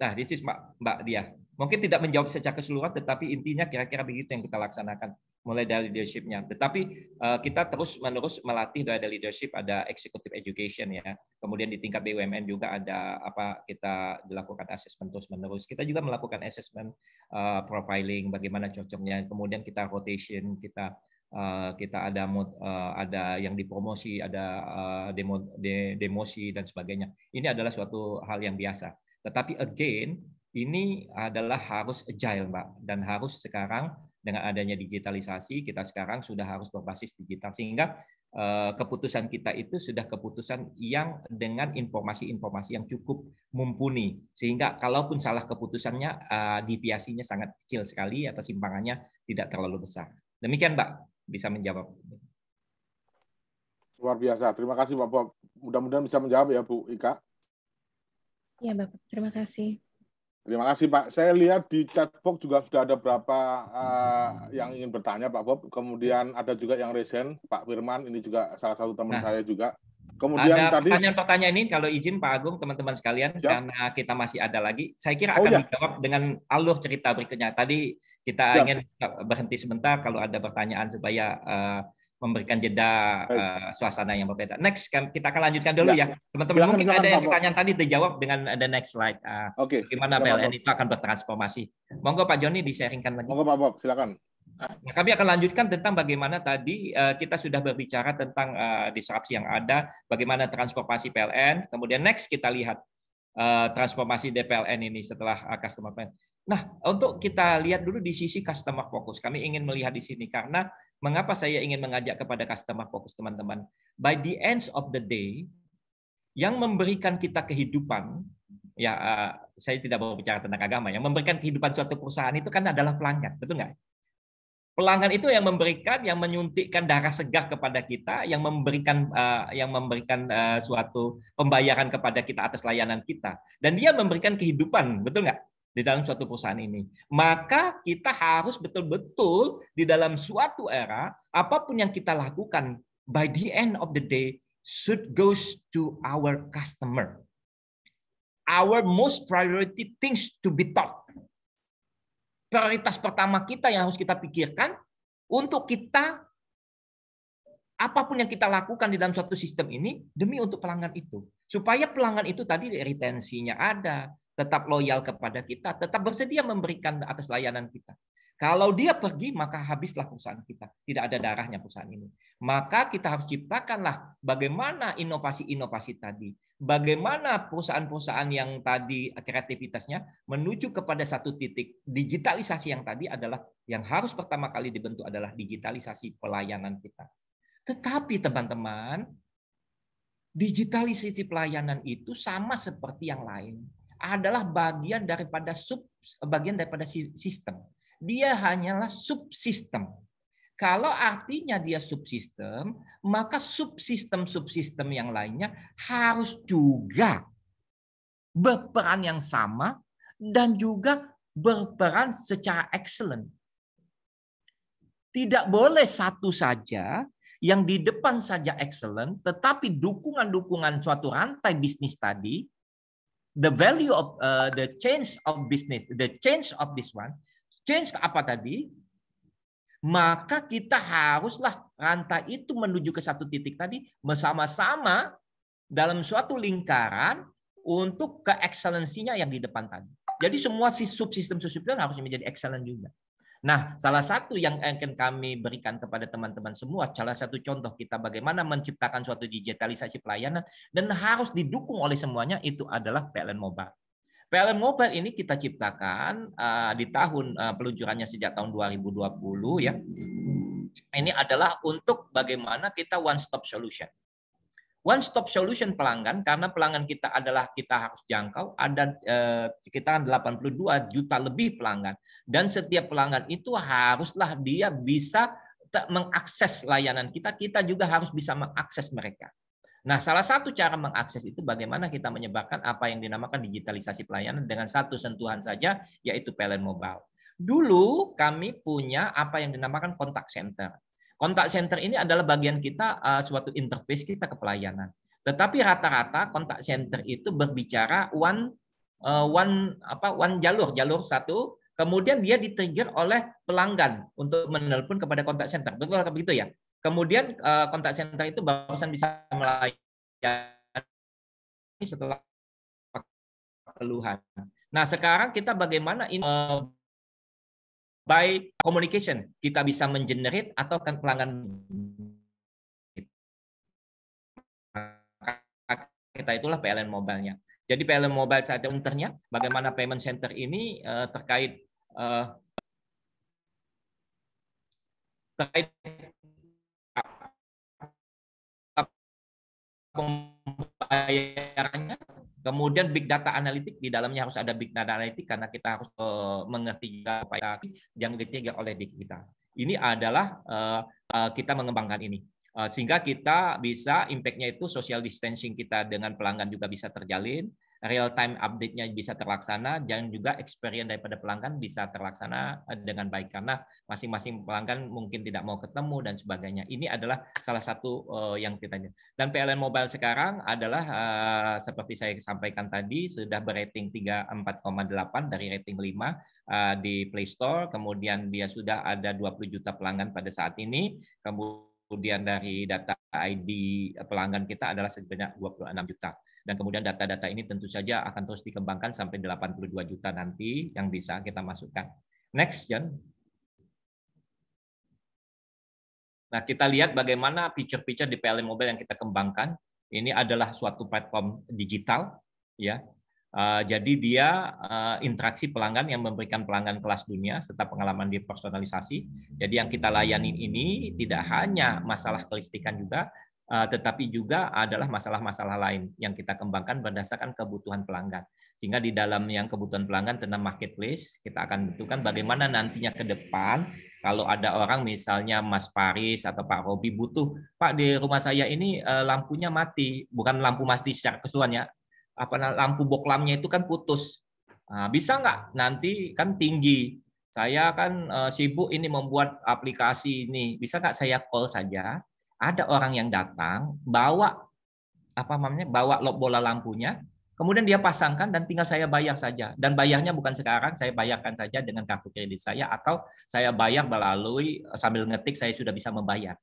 Nah, this is Mbak Mbak Dia. Mungkin tidak menjawab secara keseluruhan, tetapi intinya kira-kira begitu yang kita laksanakan mulai dari leadershipnya. Tetapi eh, kita terus menerus melatih dari leadership ada executive education ya. Kemudian di tingkat BUMN juga ada apa kita dilakukan assessment terus menerus. Kita juga melakukan assessment eh, profiling bagaimana cocoknya. Kemudian kita rotation, kita eh, kita ada mod, ada yang dipromosi, ada demo, de, demosi dan sebagainya. Ini adalah suatu hal yang biasa. Tetapi again, ini adalah harus agile, Mbak, dan harus sekarang dengan adanya digitalisasi kita sekarang sudah harus berbasis digital sehingga eh, keputusan kita itu sudah keputusan yang dengan informasi-informasi yang cukup mumpuni sehingga kalaupun salah keputusannya eh, deviasinya sangat kecil sekali atau simpangannya tidak terlalu besar. Demikian, Mbak, bisa menjawab. Luar biasa. Terima kasih, Bapak. Mudah-mudahan bisa menjawab ya, Bu Ika. Ya, Bapak. Terima kasih. Terima kasih Pak. Saya lihat di chatbox juga sudah ada berapa uh, yang ingin bertanya Pak Bob. Kemudian ada juga yang resen Pak Firman. Ini juga salah satu teman nah, saya juga. Kemudian ada tadi pertanyaan-pertanyaan ini kalau izin Pak Agung teman-teman sekalian ya. karena kita masih ada lagi. Saya kira oh, akan oh, ya. dijawab dengan alur cerita berikutnya. Tadi kita ya. ingin berhenti sebentar kalau ada pertanyaan supaya uh, memberikan jeda uh, suasana yang berbeda. Next, kan, kita akan lanjutkan dulu ya, ya. teman-teman. Mungkin silakan, ada yang pertanyaan tadi dijawab dengan the next slide. Uh, Oke. Okay. Gimana PLN itu akan bertransformasi? Monggo Pak Joni disaringkan lagi. Monggo Pak Bob, silakan. Nah, kami akan lanjutkan tentang bagaimana tadi uh, kita sudah berbicara tentang uh, disrupsi yang ada, bagaimana transformasi PLN. Kemudian next kita lihat uh, transformasi DPLN ini setelah uh, customer plan. Nah, untuk kita lihat dulu di sisi customer fokus. Kami ingin melihat di sini karena Mengapa saya ingin mengajak kepada customer fokus teman-teman? By the ends of the day, yang memberikan kita kehidupan, ya eh, saya tidak mau bicara tentang agama, yang memberikan kehidupan suatu perusahaan itu kan adalah pelanggan, betul nggak? Pelanggan itu yang memberikan, yang menyuntikkan darah segar kepada kita, yang memberikan eh, yang memberikan eh, suatu pembayaran kepada kita atas layanan kita, dan dia memberikan kehidupan, betul nggak? di dalam suatu perusahaan ini. Maka kita harus betul-betul di dalam suatu era, apapun yang kita lakukan, by the end of the day, should goes to our customer. Our most priority things to be taught. Prioritas pertama kita yang harus kita pikirkan untuk kita apapun yang kita lakukan di dalam suatu sistem ini demi untuk pelanggan itu. Supaya pelanggan itu tadi retensinya ada, tetap loyal kepada kita, tetap bersedia memberikan atas layanan kita. Kalau dia pergi, maka habislah perusahaan kita. Tidak ada darahnya perusahaan ini. Maka kita harus ciptakanlah bagaimana inovasi-inovasi tadi. Bagaimana perusahaan-perusahaan yang tadi kreativitasnya menuju kepada satu titik. Digitalisasi yang tadi adalah yang harus pertama kali dibentuk adalah digitalisasi pelayanan kita. Tetapi teman-teman, digitalisasi pelayanan itu sama seperti yang lain adalah bagian daripada sub bagian daripada sistem. Dia hanyalah subsistem. Kalau artinya dia subsistem, maka subsistem-subsistem yang lainnya harus juga berperan yang sama dan juga berperan secara excellent. Tidak boleh satu saja yang di depan saja excellent, tetapi dukungan-dukungan suatu rantai bisnis tadi the value of uh, the change of business, the change of this one, change apa tadi? Maka kita haruslah rantai itu menuju ke satu titik tadi bersama-sama dalam suatu lingkaran untuk ke yang di depan tadi. Jadi semua si subsistem subsistem harus menjadi excellent juga. Nah, salah satu yang akan kami berikan kepada teman-teman semua, salah satu contoh kita bagaimana menciptakan suatu digitalisasi pelayanan dan harus didukung oleh semuanya itu adalah PLN Mobile. PLN Mobile ini kita ciptakan uh, di tahun uh, peluncurannya sejak tahun 2020 ya. Ini adalah untuk bagaimana kita one stop solution one stop solution pelanggan karena pelanggan kita adalah kita harus jangkau ada eh, sekitar 82 juta lebih pelanggan dan setiap pelanggan itu haruslah dia bisa mengakses layanan kita kita juga harus bisa mengakses mereka. Nah, salah satu cara mengakses itu bagaimana kita menyebarkan apa yang dinamakan digitalisasi pelayanan dengan satu sentuhan saja yaitu PLN mobile. Dulu kami punya apa yang dinamakan kontak center. Kontak center ini adalah bagian kita uh, suatu interface kita ke pelayanan. Tetapi rata-rata kontak center itu berbicara one uh, one apa one jalur, jalur satu, kemudian dia ditrigger oleh pelanggan untuk menelpon kepada kontak center. Betul atau begitu ya? Kemudian eh, kontak center itu barusan bisa melayani setelah keluhan. Nah, sekarang kita bagaimana ini by communication kita bisa mengenerate atau kan pelanggan kita itulah PLN mobile Jadi PLN mobile saat unternya bagaimana payment center ini uh, terkait uh, terkait pembayarannya Kemudian big data analitik di dalamnya harus ada big data analitik karena kita harus uh, mengerti apa yang ditinggal oleh big data. Ini adalah uh, uh, kita mengembangkan ini uh, sehingga kita bisa impact-nya itu social distancing kita dengan pelanggan juga bisa terjalin, real time update-nya bisa terlaksana dan juga experience daripada pelanggan bisa terlaksana eh, dengan baik karena masing-masing pelanggan mungkin tidak mau ketemu dan sebagainya. Ini adalah salah satu eh, yang kita dan PLN Mobile sekarang adalah eh, seperti saya sampaikan tadi sudah berating 34,8 dari rating 5 di Play Store, kemudian dia sudah ada 20 juta pelanggan pada saat ini, kemudian dari data ID pelanggan kita adalah sebanyak 26 juta. Dan kemudian data-data ini tentu saja akan terus dikembangkan sampai 82 juta nanti yang bisa kita masukkan. Next, John. Nah, kita lihat bagaimana feature-feature di PLN Mobile yang kita kembangkan. Ini adalah suatu platform digital, ya. Uh, jadi dia uh, interaksi pelanggan yang memberikan pelanggan kelas dunia serta pengalaman di personalisasi. Jadi yang kita layani ini tidak hanya masalah kelistikan juga, Eh, tetapi juga adalah masalah-masalah lain yang kita kembangkan berdasarkan kebutuhan pelanggan. Sehingga di dalam yang kebutuhan pelanggan tentang marketplace, kita akan tentukan bagaimana nantinya ke depan kalau ada orang misalnya Mas Faris atau Pak Robi butuh, Pak di rumah saya ini eh, lampunya mati, bukan lampu mati secara keseluruhan ya, apa lampu boklamnya itu kan putus. Nah, bisa nggak nanti kan tinggi. Saya kan eh, sibuk ini membuat aplikasi ini. Bisa nggak saya call saja ada orang yang datang bawa apa namanya bawa bola lampunya kemudian dia pasangkan dan tinggal saya bayar saja dan bayarnya bukan sekarang saya bayarkan saja dengan kartu kredit saya atau saya bayar melalui sambil ngetik saya sudah bisa membayar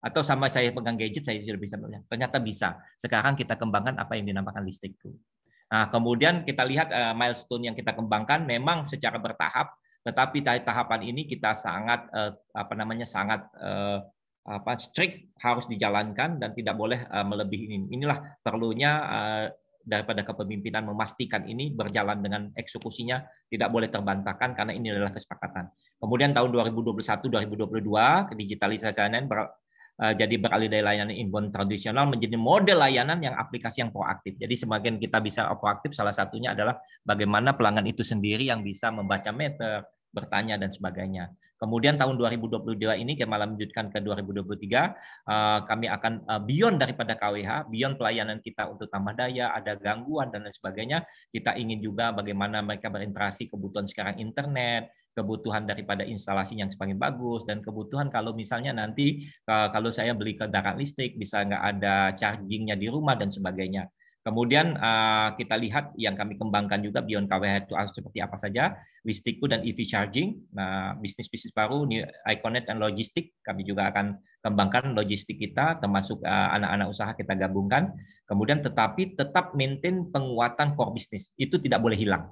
atau sama saya pegang gadget saya sudah bisa membayar ternyata bisa sekarang kita kembangkan apa yang dinamakan listrik Nah, kemudian kita lihat eh, milestone yang kita kembangkan memang secara bertahap, tetapi tahapan ini kita sangat eh, apa namanya sangat eh, apa strict harus dijalankan dan tidak boleh eh, melebihi ini. Inilah perlunya eh, daripada kepemimpinan memastikan ini berjalan dengan eksekusinya tidak boleh terbantahkan karena ini adalah kesepakatan. Kemudian tahun 2021-2022 digitalisasi layanan ber, eh, jadi beralih dari layanan inbound tradisional menjadi model layanan yang aplikasi yang proaktif. Jadi semakin kita bisa proaktif salah satunya adalah bagaimana pelanggan itu sendiri yang bisa membaca meter, bertanya dan sebagainya. Kemudian tahun 2022 ini kita malah melanjutkan ke 2023, uh, eh, kami akan uh, beyond daripada KWH, beyond pelayanan kita untuk tambah daya, ada gangguan dan lain sebagainya. Kita ingin juga bagaimana mereka berinteraksi kebutuhan sekarang internet, kebutuhan daripada instalasi yang semakin bagus dan kebutuhan kalau misalnya nanti uh, kalau saya beli kendaraan listrik bisa nggak ada chargingnya di rumah dan sebagainya. Kemudian uh, kita lihat yang kami kembangkan juga beyond KWH itu seperti apa saja, listriku dan EV charging, nah, bisnis-bisnis baru, new iconet dan logistik, kami juga akan kembangkan logistik kita, termasuk eh, anak-anak uh, usaha kita gabungkan. Kemudian tetapi tetap maintain penguatan core bisnis, itu tidak boleh hilang.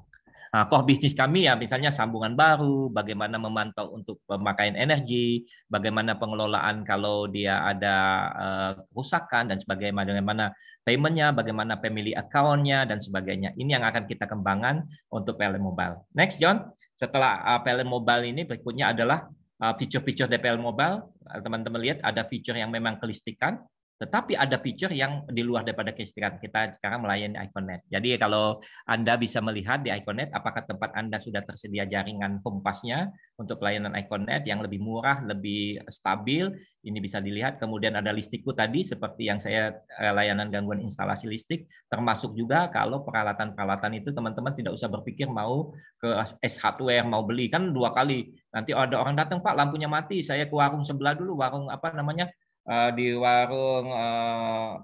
Nah, core bisnis kami ya misalnya sambungan baru, bagaimana memantau untuk pemakaian energi, bagaimana pengelolaan kalau dia ada eh, kerusakan dan sebagainya, bagaimana paymentnya, bagaimana pemilih accountnya dan sebagainya. Ini yang akan kita kembangkan untuk PLN Mobile. Next John, setelah eh, PLN Mobile ini berikutnya adalah eh, fitur-fitur DPL Mobile. Teman-teman lihat ada fitur yang memang kelistikan. Tetapi ada picture yang di luar daripada kesetiaan Kita sekarang melayani Iconet. Jadi kalau Anda bisa melihat di Iconet, apakah tempat Anda sudah tersedia jaringan kompasnya untuk pelayanan Iconet yang lebih murah, lebih stabil. Ini bisa dilihat. Kemudian ada listrikku tadi, seperti yang saya eh, layanan gangguan instalasi listrik. Termasuk juga kalau peralatan-peralatan itu teman-teman tidak usah berpikir mau ke S hardware, mau beli. Kan dua kali. Nanti ada orang datang, Pak, lampunya mati. Saya ke warung sebelah dulu, warung apa namanya, uh, di warung uh,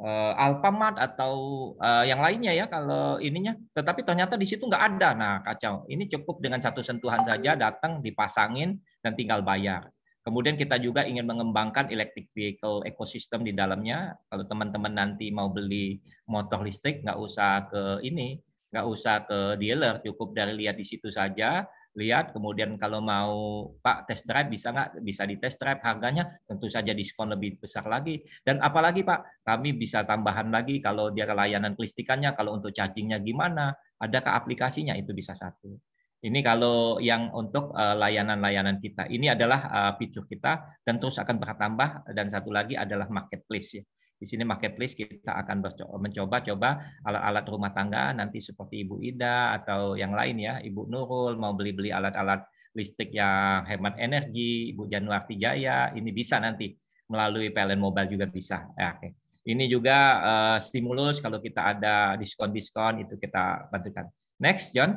uh, Alfamart atau uh, yang lainnya ya kalau ininya. Tetapi ternyata di situ nggak ada. Nah kacau. Ini cukup dengan satu sentuhan saja datang dipasangin dan tinggal bayar. Kemudian kita juga ingin mengembangkan electric vehicle ekosistem di dalamnya. Kalau teman-teman nanti mau beli motor listrik, nggak usah ke ini, nggak usah ke dealer, cukup dari lihat di situ saja lihat kemudian kalau mau Pak test drive bisa nggak bisa di test drive harganya tentu saja diskon lebih besar lagi dan apalagi Pak kami bisa tambahan lagi kalau dia layanan kelistikannya kalau untuk chargingnya gimana adakah aplikasinya itu bisa satu ini kalau yang untuk eh, layanan-layanan kita ini adalah eh, fitur kita tentu terus akan bertambah dan satu lagi adalah marketplace ya di sini marketplace kita akan mencoba-coba alat-alat rumah tangga nanti seperti Ibu Ida atau yang lain ya, Ibu Nurul mau beli-beli alat-alat listrik yang hemat energi, Ibu Januar Jaya, ini bisa nanti melalui PLN Mobile juga bisa. Ya, oke. Ini juga uh, stimulus kalau kita ada diskon-diskon itu kita bantukan. Next, John.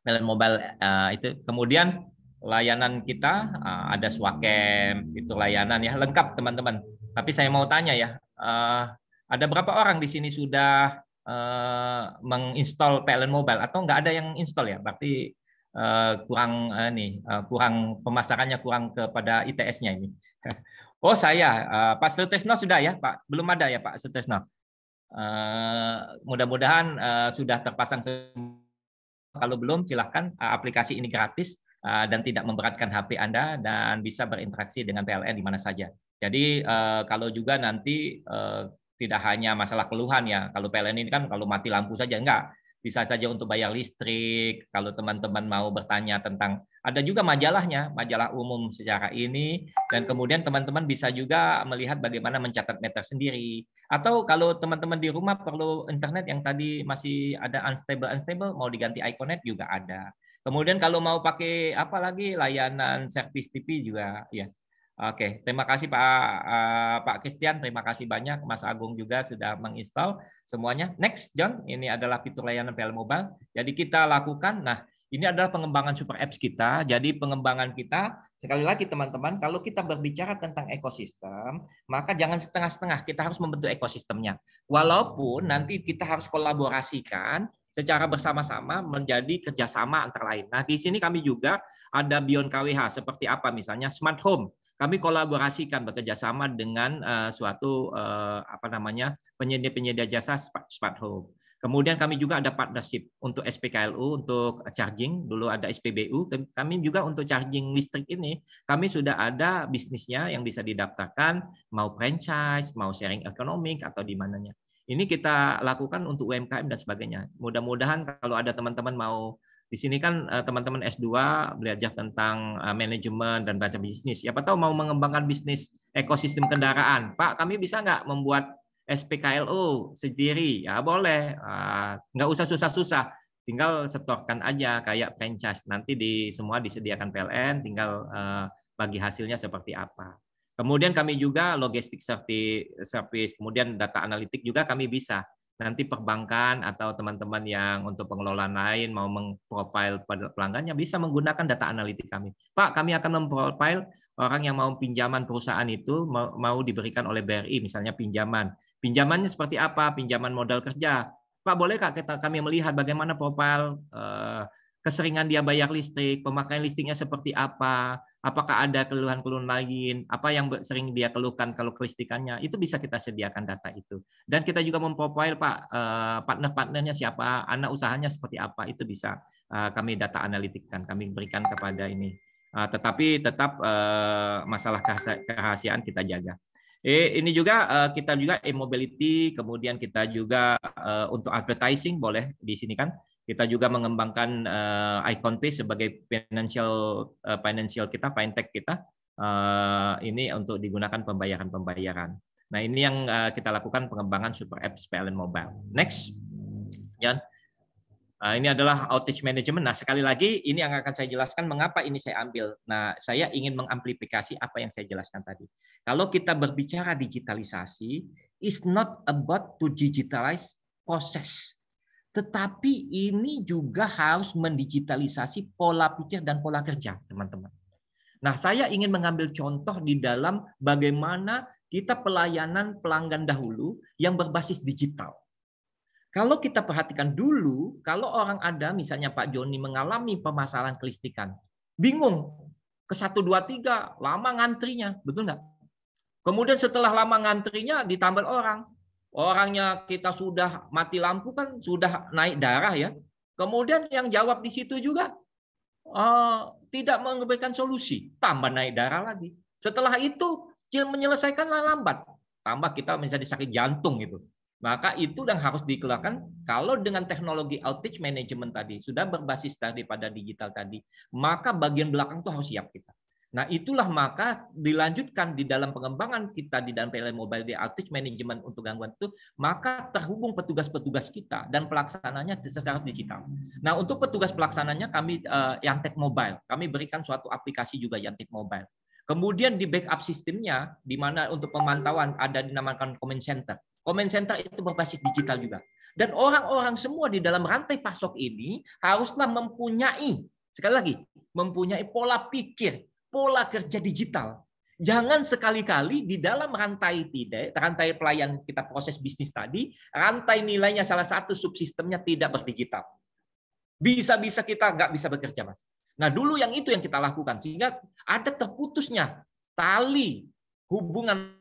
PLN Mobile uh, itu kemudian layanan kita eh, ada swakem itu layanan ya lengkap teman-teman. Tapi saya mau tanya ya, uh, ada berapa orang di sini sudah uh, eh, menginstall PLN Mobile atau nggak ada yang install ya? Berarti uh, kurang uh, nih, uh, kurang pemasarannya kurang kepada ITS-nya ini. [LAUGHS] oh saya, uh, Pak Sutresno sudah ya, Pak? Belum ada ya Pak Sutresno? Uh, mudah-mudahan uh, sudah terpasang Kalau belum, silahkan uh, aplikasi ini gratis Eh, dan tidak memberatkan HP Anda dan bisa berinteraksi dengan PLN di mana saja. Jadi eh, kalau juga nanti eh, tidak hanya masalah keluhan ya, kalau PLN ini kan kalau mati lampu saja enggak, bisa saja untuk bayar listrik. Kalau teman-teman mau bertanya tentang ada juga majalahnya, majalah umum secara ini dan kemudian teman-teman bisa juga melihat bagaimana mencatat meter sendiri. Atau kalau teman-teman di rumah perlu internet yang tadi masih ada unstable unstable mau diganti iconet juga ada. Kemudian kalau mau pakai apa lagi layanan servis TV juga ya. Oke, terima kasih Pak eh, Pak Christian, terima kasih banyak Mas Agung juga sudah menginstal semuanya. Next John, ini adalah fitur layanan PL Mobile. Jadi kita lakukan nah ini adalah pengembangan super apps kita. Jadi pengembangan kita sekali lagi teman-teman, kalau kita berbicara tentang ekosistem, maka jangan setengah-setengah. Kita harus membentuk ekosistemnya. Walaupun nanti kita harus kolaborasikan secara bersama-sama menjadi kerjasama antara lain. Nah, di sini kami juga ada Bion KWH, seperti apa misalnya smart home. Kami kolaborasikan bekerjasama dengan uh, suatu uh, apa namanya penyedia-penyedia jasa smart home. Kemudian kami juga ada partnership untuk SPKLU untuk charging, dulu ada SPBU, kami juga untuk charging listrik ini kami sudah ada bisnisnya yang bisa didaftarkan mau franchise, mau sharing economic atau di mananya. Ini kita lakukan untuk UMKM dan sebagainya. Mudah-mudahan kalau ada teman-teman mau di sini kan eh, teman-teman S2 belajar tentang eh, manajemen dan baca bisnis. Siapa tahu mau mengembangkan bisnis ekosistem kendaraan. Pak, kami bisa nggak membuat SPKLU sendiri? Ya boleh, eh, nggak usah susah-susah. Tinggal setorkan aja kayak franchise. Nanti di semua disediakan PLN, tinggal bagi hasilnya seperti apa. Kemudian kami juga logistik service, service, kemudian data analitik juga kami bisa. Nanti perbankan atau teman-teman yang untuk pengelolaan lain mau mengprofile pelanggannya bisa menggunakan data analitik kami. Pak, kami akan memprofile orang yang mau pinjaman perusahaan itu mau, diberikan oleh BRI, misalnya pinjaman. Pinjamannya seperti apa? Pinjaman modal kerja. Pak, bolehkah kita, kami melihat bagaimana profile? uh, keseringan dia bayar listrik, pemakaian listriknya seperti apa, apakah ada keluhan-keluhan lain, apa yang sering dia keluhkan kalau kelistrikannya, itu bisa kita sediakan data itu. Dan kita juga memprofile Pak eh, partner-partnernya siapa, anak usahanya seperti apa, itu bisa eh, kami data analitikkan, kami berikan kepada ini. Eh, tetapi tetap masalah kerahasiaan kita jaga. Eh, ini juga kita juga e-mobility, kemudian kita juga untuk advertising boleh di sini kan. Kita juga mengembangkan uh, Icon Pay sebagai financial uh, financial kita, fintech kita. Uh, ini untuk digunakan pembayaran-pembayaran. Nah, ini yang uh, kita lakukan pengembangan super apps PLN Mobile. Next. Jan. Uh, ini adalah outage management. Nah, sekali lagi ini yang akan saya jelaskan mengapa ini saya ambil. Nah, saya ingin mengamplifikasi apa yang saya jelaskan tadi. Kalau kita berbicara digitalisasi, it's not about to digitalize process. Tetapi ini juga harus mendigitalisasi pola pikir dan pola kerja, teman-teman. Nah, saya ingin mengambil contoh di dalam bagaimana kita pelayanan pelanggan dahulu yang berbasis digital. Kalau kita perhatikan dulu, kalau orang ada misalnya Pak Joni mengalami permasalahan kelistikan, bingung ke 1, 2, 3, lama ngantrinya, betul nggak? Kemudian setelah lama ngantrinya ditambah orang, Orangnya kita sudah mati lampu kan sudah naik darah ya. Kemudian yang jawab di situ juga uh, tidak memberikan solusi, tambah naik darah lagi. Setelah itu menyelesaikan lambat, tambah kita menjadi sakit jantung gitu. Maka itu yang harus dikeluarkan kalau dengan teknologi outage management tadi sudah berbasis tadi pada digital tadi, maka bagian belakang itu harus siap kita. Nah, itulah maka dilanjutkan di dalam pengembangan kita di dalam PLN Mobile di Outage Management untuk gangguan itu, maka terhubung petugas-petugas kita dan pelaksananya secara digital. Nah, untuk petugas pelaksananya kami uh, Yantek Mobile, kami berikan suatu aplikasi juga yang Yantek Mobile. Kemudian di backup sistemnya, di mana untuk pemantauan ada dinamakan comment Center. comment Center itu berbasis digital juga. Dan orang-orang semua di dalam rantai pasok ini haruslah mempunyai, sekali lagi, mempunyai pola pikir pola kerja digital. Jangan sekali-kali di dalam rantai tidak, rantai pelayan kita proses bisnis tadi, rantai nilainya salah satu subsistemnya tidak berdigital. Bisa-bisa kita nggak bisa bekerja, Mas. Nah dulu yang itu yang kita lakukan, sehingga ada terputusnya tali hubungan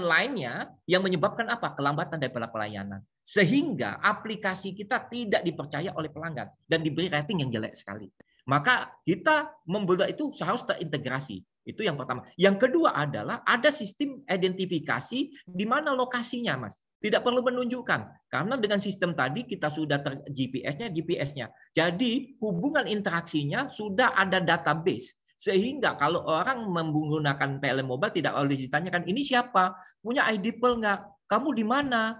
lainnya yang menyebabkan apa? Kelambatan dari pelayanan. Sehingga aplikasi kita tidak dipercaya oleh pelanggan dan diberi rating yang jelek sekali. Maka kita membuat itu harus terintegrasi. Itu yang pertama. Yang kedua adalah ada sistem identifikasi di mana lokasinya, Mas. Tidak perlu menunjukkan. Karena dengan sistem tadi kita sudah ter GPS-nya, GPS-nya. Jadi hubungan interaksinya sudah ada database. Sehingga kalau orang menggunakan PLM Mobile tidak perlu ditanyakan, ini siapa? Punya ID Pearl nggak? Kamu di mana?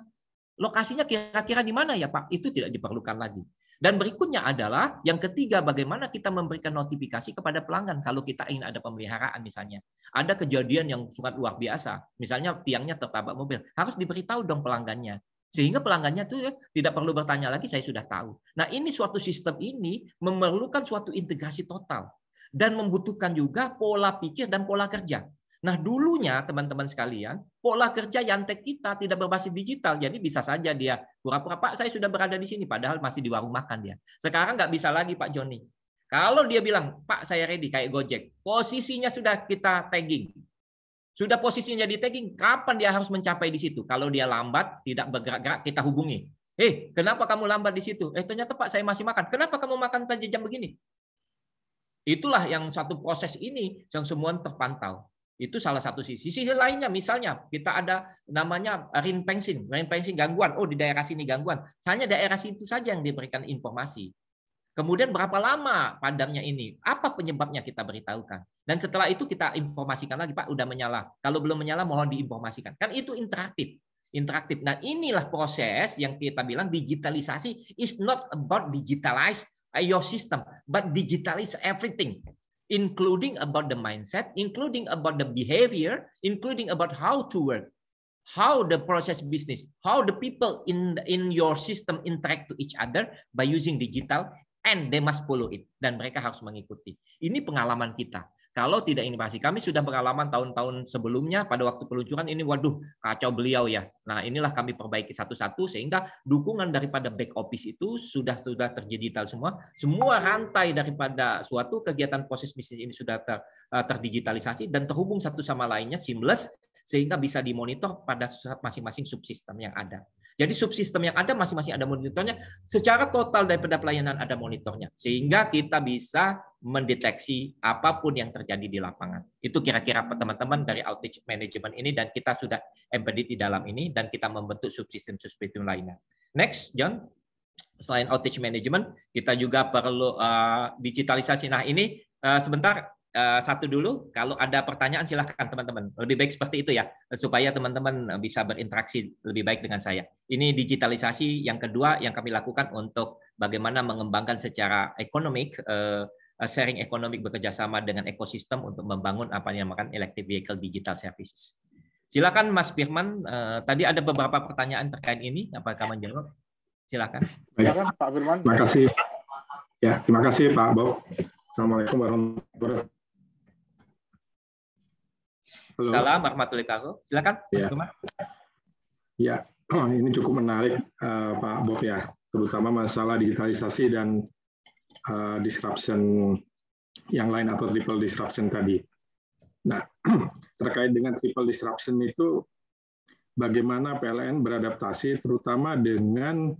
Lokasinya kira-kira di mana ya Pak? Itu tidak diperlukan lagi. Dan berikutnya adalah yang ketiga, bagaimana kita memberikan notifikasi kepada pelanggan kalau kita ingin ada pemeliharaan misalnya. Ada kejadian yang sangat luar biasa, misalnya tiangnya tertabrak mobil, harus diberitahu dong pelanggannya. Sehingga pelanggannya tuh ya, tidak perlu bertanya lagi, saya sudah tahu. Nah ini suatu sistem ini memerlukan suatu integrasi total dan membutuhkan juga pola pikir dan pola kerja. Nah, dulunya teman-teman sekalian, pola kerja Yantek kita tidak berbasis digital. Jadi bisa saja dia pura-pura, Pak, saya sudah berada di sini, padahal masih di warung makan dia. Sekarang nggak bisa lagi, Pak Joni. Kalau dia bilang, Pak, saya ready, kayak Gojek. Posisinya sudah kita tagging. Sudah posisinya di tagging, kapan dia harus mencapai di situ? Kalau dia lambat, tidak bergerak-gerak, kita hubungi. Eh, kenapa kamu lambat di situ? Eh, ternyata Pak, saya masih makan. Kenapa kamu makan tadi jam begini? Itulah yang satu proses ini yang semua terpantau. Itu salah satu sisi. Sisi lainnya misalnya kita ada namanya rin rinpengsin gangguan. Oh di daerah sini gangguan. Hanya daerah situ saja yang diberikan informasi. Kemudian berapa lama padamnya ini? Apa penyebabnya kita beritahukan? Dan setelah itu kita informasikan lagi, Pak, udah menyala. Kalau belum menyala mohon diinformasikan. Kan itu interaktif. Interaktif. Nah, inilah proses yang kita bilang digitalisasi is not about digitalize your system, but digitalize everything including about the mindset, including about the behavior, including about how to work, how the process business, how the people in in your system interact to each other by using digital and they must follow it dan mereka harus mengikuti. Ini pengalaman kita. Kalau tidak inovasi, kami sudah pengalaman tahun-tahun sebelumnya pada waktu peluncuran ini, waduh kacau beliau ya. Nah inilah kami perbaiki satu-satu sehingga dukungan daripada back office itu sudah sudah terdigital semua. Semua rantai daripada suatu kegiatan proses bisnis ini sudah ter, eh, terdigitalisasi dan terhubung satu sama lainnya seamless sehingga bisa dimonitor pada masing-masing subsistem yang ada. Jadi subsistem yang ada masing-masing ada monitornya. Secara total daripada pelayanan ada monitornya. Sehingga kita bisa mendeteksi apapun yang terjadi di lapangan. Itu kira-kira teman-teman dari outage management ini dan kita sudah embedded di dalam ini dan kita membentuk subsistem-subsistem lainnya. Next, John. Selain outage management, kita juga perlu uh, digitalisasi. Nah ini uh, sebentar Eh, satu dulu. Kalau ada pertanyaan silahkan teman-teman. Lebih baik seperti itu ya, supaya teman-teman bisa berinteraksi lebih baik dengan saya. Ini digitalisasi yang kedua yang kami lakukan untuk bagaimana mengembangkan secara ekonomi eh, eh, sharing ekonomi bekerjasama dengan ekosistem untuk membangun apa yang makan electric vehicle digital services. Silakan Mas Firman, tadi ada beberapa pertanyaan terkait ini, apakah menjawab? Silakan. Silakan Pak Firman. Terima kasih. Ya, terima kasih Pak Bob. Assalamualaikum warahmatullahi wabarakatuh. Waalaikumsalam warahmatullahi wabarakatuh. Silakan Mas ya. Ya, [CLEARS THROAT] ini cukup menarik eh, Pak Bob ya, terutama masalah digitalisasi dan eh, disruption yang lain atau triple disruption tadi. Nah, [CLEARS THROAT] terkait dengan triple disruption itu bagaimana PLN beradaptasi terutama dengan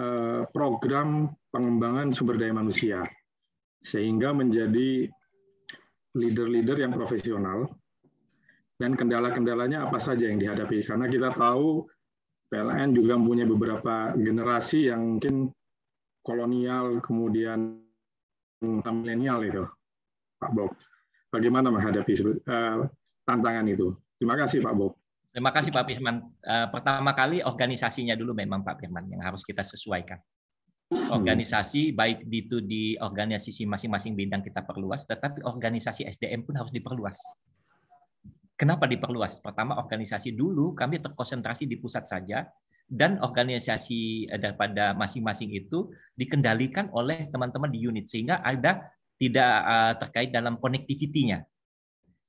eh, program pengembangan sumber daya manusia sehingga menjadi leader-leader yang profesional dan kendala-kendalanya apa saja yang dihadapi. Karena kita tahu PLN juga mempunyai beberapa generasi yang mungkin kolonial, kemudian milenial itu, Pak Bob. Bagaimana menghadapi eh, tantangan itu? Terima kasih, Pak Bob. Terima kasih, Pak Firman. Eh, pertama kali organisasinya dulu memang Pak Firman yang harus kita sesuaikan. Hmm. Organisasi baik itu di organisasi masing-masing bidang kita perluas, tetapi organisasi SDM pun harus diperluas Kenapa diperluas? Pertama, organisasi dulu kami terkonsentrasi di pusat saja, dan organisasi eh, daripada masing-masing itu dikendalikan oleh teman-teman di unit sehingga ada tidak eh, terkait dalam konektivitinya.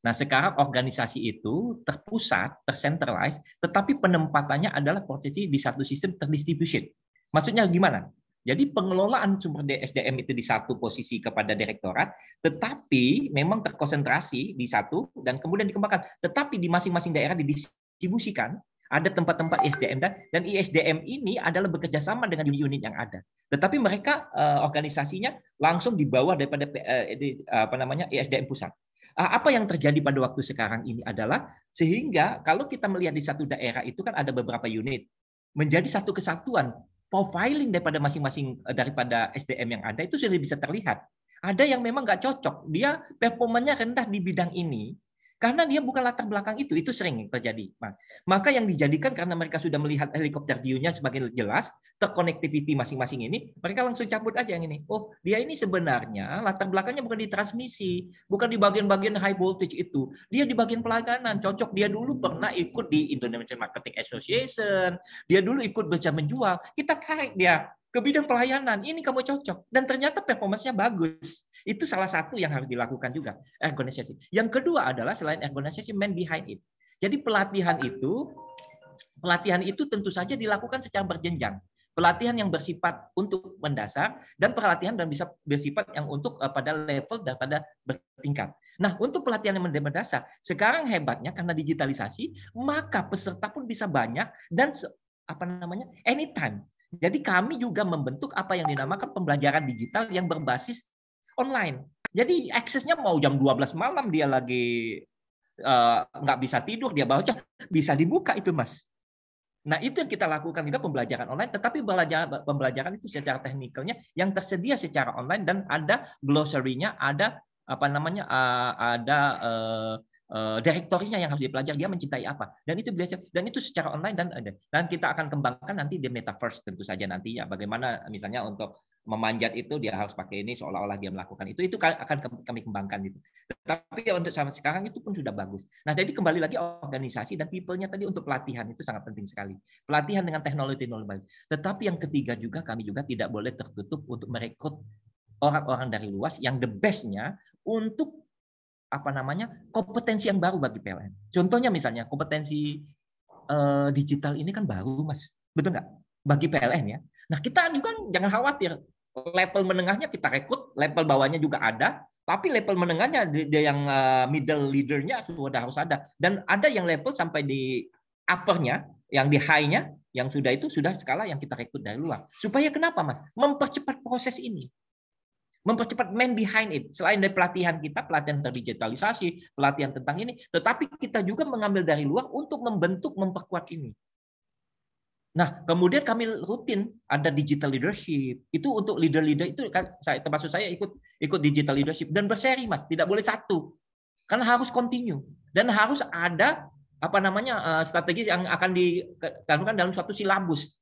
Nah, sekarang organisasi itu terpusat, tercentralized, tetapi penempatannya adalah prosesi di satu sistem terdistribusi. Maksudnya gimana? Jadi pengelolaan sumber SDM itu di satu posisi kepada direktorat, tetapi memang terkonsentrasi di satu dan kemudian dikembangkan. Tetapi di masing-masing daerah didistribusikan ada tempat-tempat SDM dan dan ISDM ini adalah bekerja sama dengan unit-unit yang ada. Tetapi mereka eh, organisasinya langsung di bawah daripada eh, di, apa namanya ISDM pusat. Ah, apa yang terjadi pada waktu sekarang ini adalah sehingga kalau kita melihat di satu daerah itu kan ada beberapa unit menjadi satu kesatuan profiling daripada masing-masing eh, daripada SDM yang ada itu sudah bisa terlihat. Ada yang memang nggak cocok, dia performanya rendah di bidang ini, karena dia bukan latar belakang itu, itu sering terjadi. Maka yang dijadikan karena mereka sudah melihat helikopter view-nya semakin jelas, terkonektiviti masing-masing ini, mereka langsung cabut aja yang ini. Oh, dia ini sebenarnya latar belakangnya bukan di transmisi, bukan di bagian-bagian high voltage itu. Dia di bagian pelayanan, cocok. Dia dulu pernah ikut di Indonesian Marketing Association, dia dulu ikut baca menjual. Kita tarik dia ke bidang pelayanan. Ini kamu cocok. Dan ternyata performanya bagus. Itu salah satu yang harus dilakukan juga, ergonisasi. Yang kedua adalah selain ergonisasi, man behind it. Jadi pelatihan itu pelatihan itu tentu saja dilakukan secara berjenjang. Pelatihan yang bersifat untuk mendasar dan pelatihan yang bisa bersifat yang untuk eh, pada level dan pada bertingkat. Nah, untuk pelatihan yang mendasar, sekarang hebatnya karena digitalisasi, maka peserta pun bisa banyak dan apa namanya anytime. Jadi kami juga membentuk apa yang dinamakan pembelajaran digital yang berbasis online. Jadi aksesnya mau jam 12 malam dia lagi eh, nggak uh, bisa tidur dia baca bisa dibuka itu mas nah itu yang kita lakukan juga pembelajaran online tetapi belajar pembelajaran itu secara teknikalnya yang tersedia secara online dan ada glossary-nya ada apa namanya eh, ada uh, uh, direktorinya yang harus dipelajari dia mencintai apa dan itu biasa dan itu secara online dan dan kita akan kembangkan nanti di metaverse tentu saja nantinya bagaimana misalnya untuk memanjat itu dia harus pakai ini seolah-olah dia melakukan itu itu akan kami kembangkan gitu. Tapi untuk sama sekarang itu pun sudah bagus. Nah jadi kembali lagi organisasi dan people tadi untuk pelatihan itu sangat penting sekali. Pelatihan dengan teknologi teknologi. Tetapi yang ketiga juga kami juga tidak boleh tertutup untuk merekrut orang-orang dari luas yang the bestnya untuk apa namanya kompetensi yang baru bagi PLN. Contohnya misalnya kompetensi uh, digital ini kan baru mas, betul nggak? Bagi PLN ya. Nah, kita juga jangan khawatir level menengahnya kita rekrut, level bawahnya juga ada, tapi level menengahnya dia yang eh, middle leadernya sudah harus ada dan ada yang level sampai di uppernya, yang di high-nya, yang sudah itu sudah skala yang kita rekrut dari luar. Supaya kenapa, Mas? Mempercepat proses ini. Mempercepat man behind it. Selain dari pelatihan kita, pelatihan terdigitalisasi, pelatihan tentang ini, tetapi kita juga mengambil dari luar untuk membentuk, memperkuat ini. Nah, kemudian kami rutin ada digital leadership. Itu untuk leader-leader itu kan saya termasuk saya ikut ikut digital leadership dan berseri, Mas. Tidak boleh satu. Karena harus continue dan harus ada apa namanya eh, strategi yang akan ditaruhkan dalam suatu silabus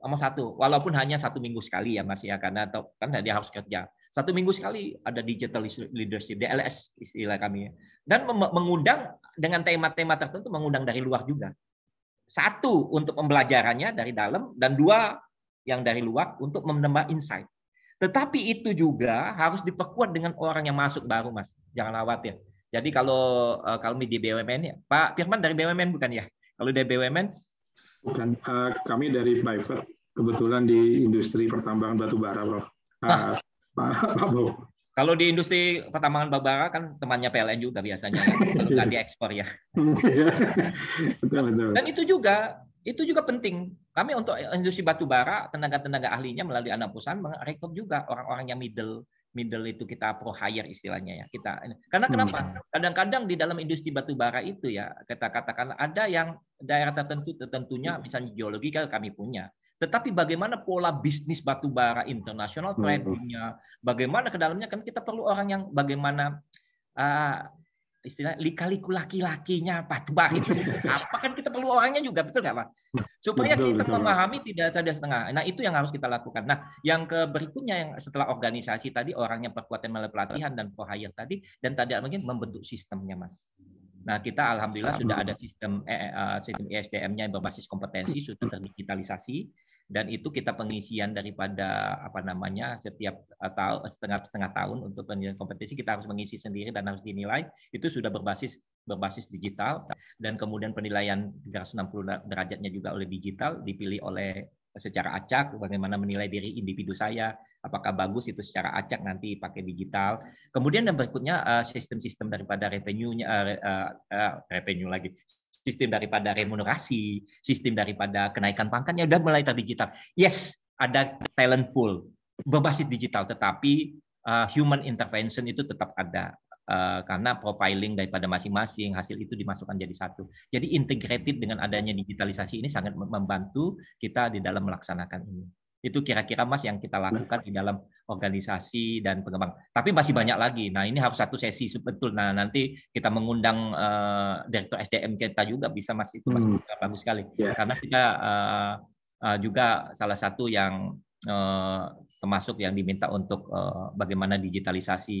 sama satu walaupun hanya satu minggu sekali ya mas ya karena atau kan dia harus kerja satu minggu sekali ada digital leadership DLS istilah kami ya. dan mengundang dengan tema-tema tertentu mengundang dari luar juga satu untuk pembelajarannya dari dalam dan dua yang dari luar untuk menambah insight. Tetapi itu juga harus diperkuat dengan orang yang masuk baru, Mas. Jangan khawatir. Jadi kalau eh, kami di BUMN ya, Pak Firman dari BUMN bukan ya? Kalau dari BUMN? Bukan, eh, kami dari private kebetulan di industri pertambangan batu bara, Prof. Eh, Pak kalau di industri pertambangan Babara kan temannya PLN juga biasanya kalau nggak diekspor ya. [LAUGHS] ya. [LAUGHS] Dan itu juga itu juga penting. Kami untuk industri batu bara tenaga-tenaga ahlinya melalui anak perusahaan merekrut juga orang-orang yang middle middle itu kita pro hire istilahnya ya kita karena hmm. kenapa kadang-kadang di dalam industri batu bara itu ya kita katakan ada yang daerah tertentu tentunya hmm. misalnya geologi kan kami punya tetapi bagaimana pola bisnis batubara internasional hmm, tradingnya, hmm. bagaimana ke dalamnya kan kita perlu orang yang bagaimana uh, ah, istilah lika laki-lakinya batubara itu [LAUGHS] apa kan kita perlu orangnya juga betul nggak pak? Nah, Supaya betul, kita betul, memahami tidak ada setengah. Nah itu yang harus kita lakukan. Nah yang ke berikutnya yang setelah organisasi tadi orangnya perkuatan melalui pelatihan dan pro tadi dan tadi mungkin membentuk sistemnya mas. Nah, kita alhamdulillah sudah ada sistem eh, eh, eh sistem ISDM-nya e yang berbasis kompetensi sudah terdigitalisasi dan itu kita pengisian daripada apa namanya setiap eh, tahun setengah setengah tahun untuk penilaian kompetensi kita harus mengisi sendiri dan harus dinilai itu sudah berbasis berbasis digital dan kemudian penilaian 360 derajatnya juga oleh digital dipilih oleh secara acak bagaimana menilai diri individu saya apakah bagus itu secara acak nanti pakai digital kemudian dan berikutnya eh, sistem-sistem daripada revenue-nya eh, revenue lagi sistem daripada remunerasi, sistem daripada kenaikan pangkatnya udah mulai terdigital. Yes, ada talent pool berbasis digital, tetapi uh, human intervention itu tetap ada uh, karena profiling daripada masing-masing hasil itu dimasukkan jadi satu. Jadi integrated dengan adanya digitalisasi ini sangat membantu kita di dalam melaksanakan ini. Itu kira-kira Mas yang kita nah. lakukan di dalam organisasi dan pengembang. Tapi masih banyak lagi. Nah, ini harus satu sesi sebetul. Nah, nanti kita mengundang uh, direktur SDM kita juga bisa Mas itu Mas hmm. bagus sekali. Yeah. Karena kita uh, uh, juga salah satu yang uh, termasuk yang diminta untuk uh, bagaimana digitalisasi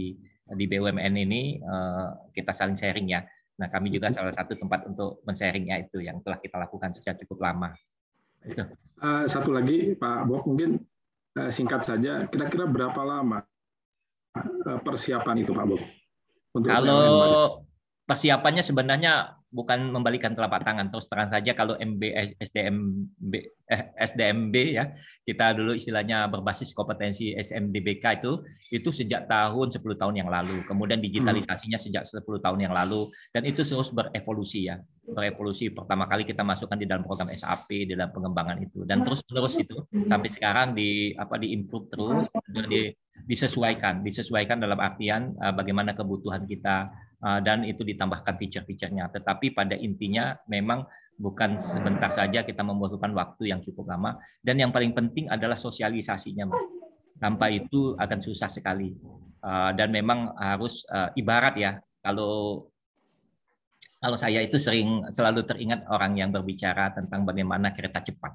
di BUMN ini uh, kita saling sharing ya. Nah, kami juga hmm. salah satu tempat untuk men-sharingnya itu yang telah kita lakukan sejak cukup lama. Uh, satu lagi Pak Bob mungkin uh, singkat saja kira-kira berapa lama eh, persiapan itu Pak Bob? Kalau persiapannya sebenarnya bukan membalikan telapak tangan terus terang saja kalau MB SDMB eh, SDMB eh, ya kita dulu istilahnya berbasis kompetensi SMDBK itu itu sejak tahun 10 tahun yang lalu kemudian digitalisasinya hmm. sejak 10 tahun yang lalu dan itu terus berevolusi ya berevolusi pertama kali kita masukkan di dalam program SAP di dalam pengembangan itu dan hmm. terus menerus itu sampai sekarang di apa di improve terus di disesuaikan disesuaikan dalam artian eh, bagaimana kebutuhan kita Ah, dan itu ditambahkan fitur-fiturnya. Tetapi pada intinya memang bukan sebentar saja kita membutuhkan waktu yang cukup lama dan yang paling penting adalah sosialisasinya mas tanpa itu akan susah sekali ah, dan memang harus ah, ibarat ya kalau kalau saya itu sering selalu teringat orang yang berbicara tentang bagaimana kereta cepat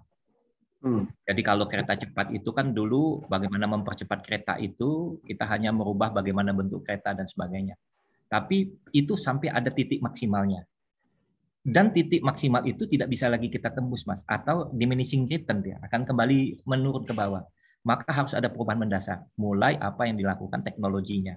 hmm. Jadi kalau kereta cepat itu kan dulu bagaimana mempercepat kereta itu kita hanya merubah bagaimana bentuk kereta dan sebagainya tapi itu sampai ada titik maksimalnya. Dan titik maksimal itu tidak bisa lagi kita tembus, Mas, atau diminishing return dia ya, akan kembali menurun ke bawah. Maka harus ada perubahan mendasar, mulai apa yang dilakukan teknologinya.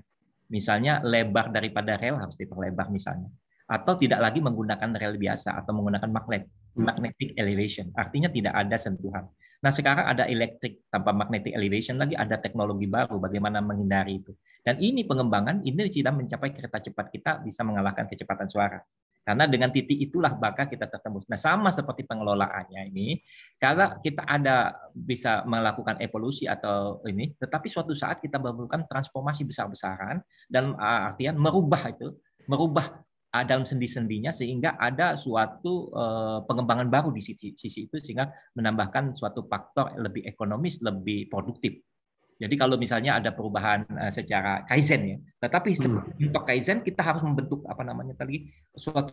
Misalnya lebar daripada rel harus diperlebar misalnya. Atau tidak lagi menggunakan rel biasa atau menggunakan magnet, magnetic elevation. Artinya tidak ada sentuhan. Nah sekarang ada elektrik tanpa magnetic elevation lagi, ada teknologi baru bagaimana menghindari itu. Dan ini pengembangan, ini sudah mencapai kereta cepat kita bisa mengalahkan kecepatan suara. Karena dengan titik itulah bakal kita tertembus. Nah sama seperti pengelolaannya ini, kalau kita ada bisa melakukan evolusi atau ini, tetapi suatu saat kita memerlukan transformasi besar-besaran dan ah, artian merubah itu, merubah dalam sendi-sendinya sehingga ada suatu eh, pengembangan baru di sisi, sisi itu sehingga menambahkan suatu faktor lebih ekonomis, lebih produktif. Jadi kalau misalnya ada perubahan eh, secara kaizen ya, tetapi hmm. untuk kaizen kita harus membentuk apa namanya tadi suatu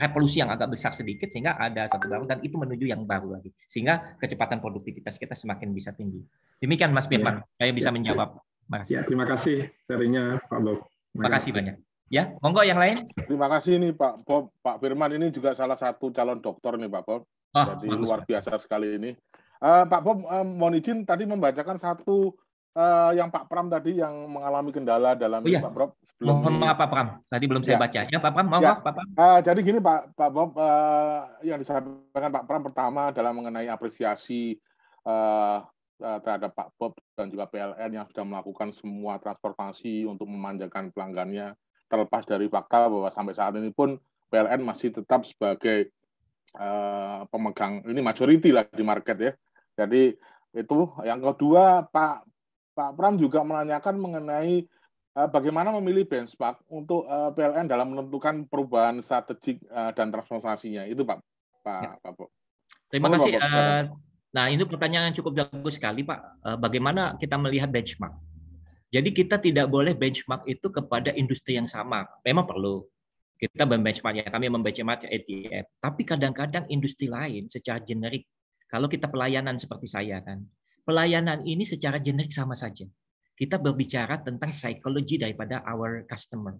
revolusi yang agak besar sedikit sehingga ada satu baru dan itu menuju yang baru lagi sehingga kecepatan produktivitas kita semakin bisa tinggi. Demikian Mas iya. Firman, ya. saya bisa ya. menjawab. Terima kasih. Ya, terima kasih sharingnya Pak Bob. Terima kasih banyak. Ya, monggo yang lain. Terima kasih nih Pak Bob. Pak Firman ini juga salah satu calon dokter nih Pak Bob. Oh, Jadi bagus. luar biasa sekali ini. Uh, Pak Bob, uh, mohon izin tadi membacakan satu uh, yang Pak Pram tadi yang mengalami kendala dalam oh, iya. Pak Bob. Sebelum mohon maaf Pak Pram, tadi belum ya. saya baca. Ya Pak Pram, mau ya. Pak Pram. Uh, jadi gini Pak Pak Bob, uh, yang disampaikan Pak Pram pertama dalam mengenai apresiasi uh, terhadap Pak Bob dan juga PLN yang sudah melakukan semua transportasi untuk memanjakan pelanggannya terlepas dari fakta bahwa sampai saat ini pun PLN masih tetap sebagai uh, pemegang ini majority lah di market ya. Jadi itu yang kedua Pak Pak Pram juga menanyakan mengenai uh, bagaimana memilih benchmark untuk uh, eh, PLN dalam menentukan perubahan strategik uh, dan transformasinya. Itu Pak Pak ya. Pak. Pak. Terima kasih. nah, itu pertanyaan yang cukup bagus sekali Pak. bagaimana kita melihat benchmark? Jadi kita tidak boleh benchmark itu kepada industri yang sama. Memang perlu. Kita membenchmarknya, kami membenchmark ETF. Tapi kadang-kadang industri lain secara generik, kalau kita pelayanan seperti saya kan, pelayanan ini secara generik sama saja. Kita berbicara tentang psikologi daripada our customer.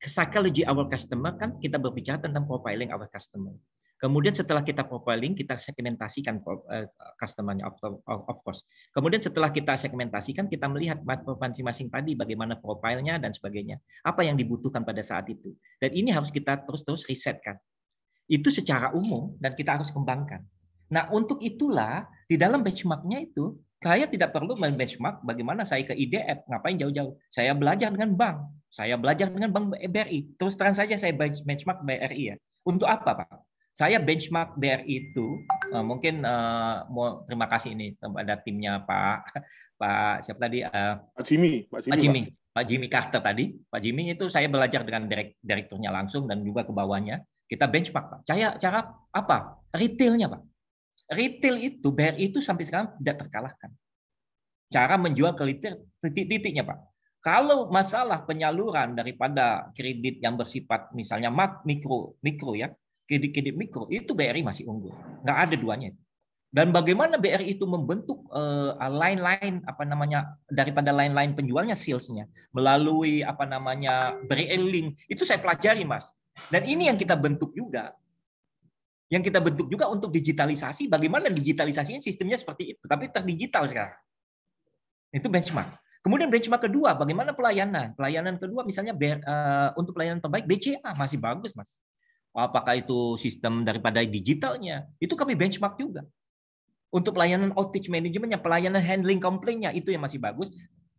Psikologi our customer kan kita berbicara tentang profiling our customer. Kemudian setelah kita profiling, kita segmentasikan eh, customernya of course. Kemudian setelah kita segmentasikan, kita melihat masing-masing tadi bagaimana profilnya dan sebagainya, apa yang dibutuhkan pada saat itu. Dan ini harus kita terus-terus risetkan. Itu secara umum dan kita harus kembangkan. Nah untuk itulah di dalam benchmarknya itu saya tidak perlu benchmark bagaimana saya ke IDF, ngapain jauh-jauh. Saya belajar dengan bank, saya belajar dengan bank BRI. Terus terang saja saya benchmark BRI ya. Untuk apa Pak? saya benchmark BRI itu uh, mungkin uh, mau terima kasih ini kepada timnya Pak Pak siapa tadi uh, Pak Jimmy Pak Jimmy Pak Jimmy, Pak. Jimmy Carter tadi Pak Jimmy itu saya belajar dengan direkt, direkturnya langsung dan juga ke bawahnya kita benchmark Pak cara cara apa retailnya Pak retail itu BRI itu sampai sekarang tidak terkalahkan cara menjual ke retail titik-titiknya Pak kalau masalah penyaluran daripada kredit yang bersifat misalnya mikro mikro ya kredit-kredit mikro itu BRI masih unggul. Nggak ada duanya. Dan bagaimana BRI itu membentuk eh, lain-lain apa namanya daripada lain-lain penjualnya salesnya melalui apa namanya branding itu saya pelajari mas. Dan ini yang kita bentuk juga, yang kita bentuk juga untuk digitalisasi. Bagaimana digitalisasinya sistemnya seperti itu, tapi terdigital sekarang. Itu benchmark. Kemudian benchmark kedua, bagaimana pelayanan? Pelayanan kedua misalnya eh, untuk pelayanan terbaik BCA masih bagus mas apakah itu sistem daripada digitalnya, itu kami benchmark juga. Untuk pelayanan outage manajemennya, pelayanan handling komplainnya, itu yang masih bagus.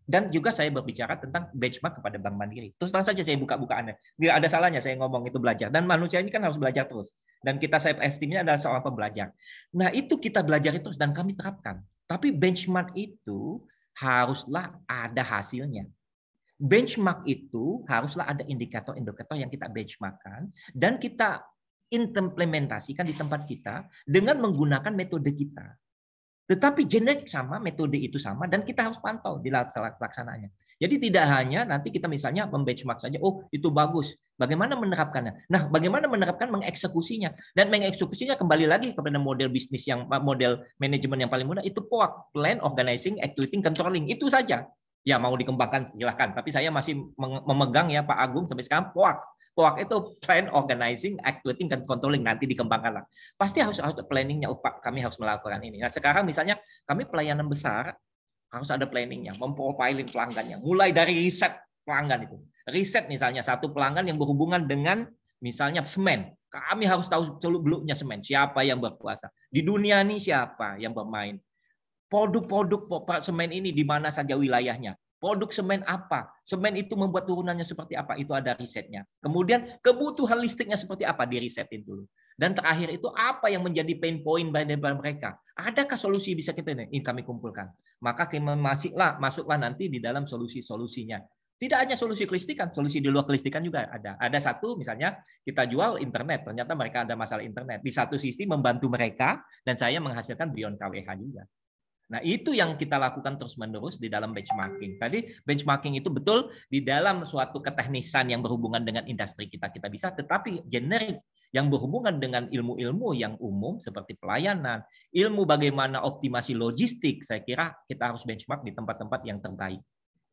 Dan juga saya berbicara tentang benchmark kepada Bank Mandiri. Terus terang saja saya buka-bukaannya. tidak ada salahnya saya ngomong itu belajar. Dan manusia ini kan harus belajar terus. Dan kita saya estimnya adalah seorang pembelajar. Nah itu kita belajar terus dan kami terapkan. Tapi benchmark itu haruslah ada hasilnya benchmark itu haruslah ada indikator-indikator yang kita benchmarkkan dan kita implementasikan di tempat kita dengan menggunakan metode kita. Tetapi generik sama, metode itu sama, dan kita harus pantau di pelaksanaannya. Jadi tidak hanya nanti kita misalnya membenchmark saja, oh itu bagus, bagaimana menerapkannya? Nah, bagaimana menerapkan mengeksekusinya? Dan mengeksekusinya kembali lagi kepada model bisnis yang model manajemen yang paling mudah, itu POAC, Plan, Organizing, Actuating, Controlling, itu saja ya mau dikembangkan silahkan. Tapi saya masih memegang ya Pak Agung sampai sekarang POAK. POAK itu plan organizing, actuating, dan controlling nanti dikembangkan lah. Pasti harus ada planningnya Pak kami harus melakukan ini. Nah sekarang misalnya kami pelayanan besar harus ada planningnya, memprofiling pelanggannya, mulai dari riset pelanggan itu. Riset misalnya satu pelanggan yang berhubungan dengan misalnya semen, kami harus tahu seluk beluknya semen, siapa yang berkuasa. Di dunia ini siapa yang bermain Produk-produk Pak Semen ini di mana saja wilayahnya. Produk semen apa? Semen itu membuat turunannya seperti apa? Itu ada risetnya. Kemudian kebutuhan listriknya seperti apa? Dirisetin dulu. Dan terakhir itu apa yang menjadi pain point by mereka? Adakah solusi bisa kita ini kami kumpulkan? Maka kita masuklah, masuklah nanti di dalam solusi-solusinya. Tidak hanya solusi kelistikan, solusi di luar kelistikan juga ada. Ada satu misalnya kita jual internet, ternyata mereka ada masalah internet. Di satu sisi membantu mereka dan saya menghasilkan beyond KWH juga. Nah, itu yang kita lakukan terus-menerus di dalam benchmarking. Tadi benchmarking itu betul di dalam suatu keteknisan yang berhubungan dengan industri kita kita bisa, tetapi generik yang berhubungan dengan ilmu-ilmu yang umum seperti pelayanan, ilmu bagaimana optimasi logistik, saya kira kita harus benchmark di tempat-tempat yang terbaik.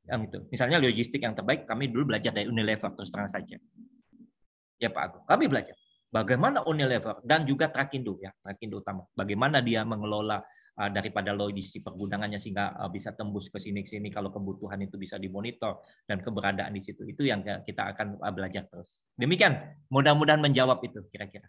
Yang itu. Misalnya logistik yang terbaik kami dulu belajar dari Unilever terus terang saja. Ya Pak Agung, kami belajar bagaimana Unilever dan juga Trakindo ya, Trakindo utama. Bagaimana dia mengelola Eh, daripada logistik pergudangannya sehingga eh, bisa tembus ke sini-sini kalau kebutuhan itu bisa dimonitor dan keberadaan di situ. Itu yang kita akan eh, belajar terus. Demikian, mudah-mudahan menjawab itu kira-kira.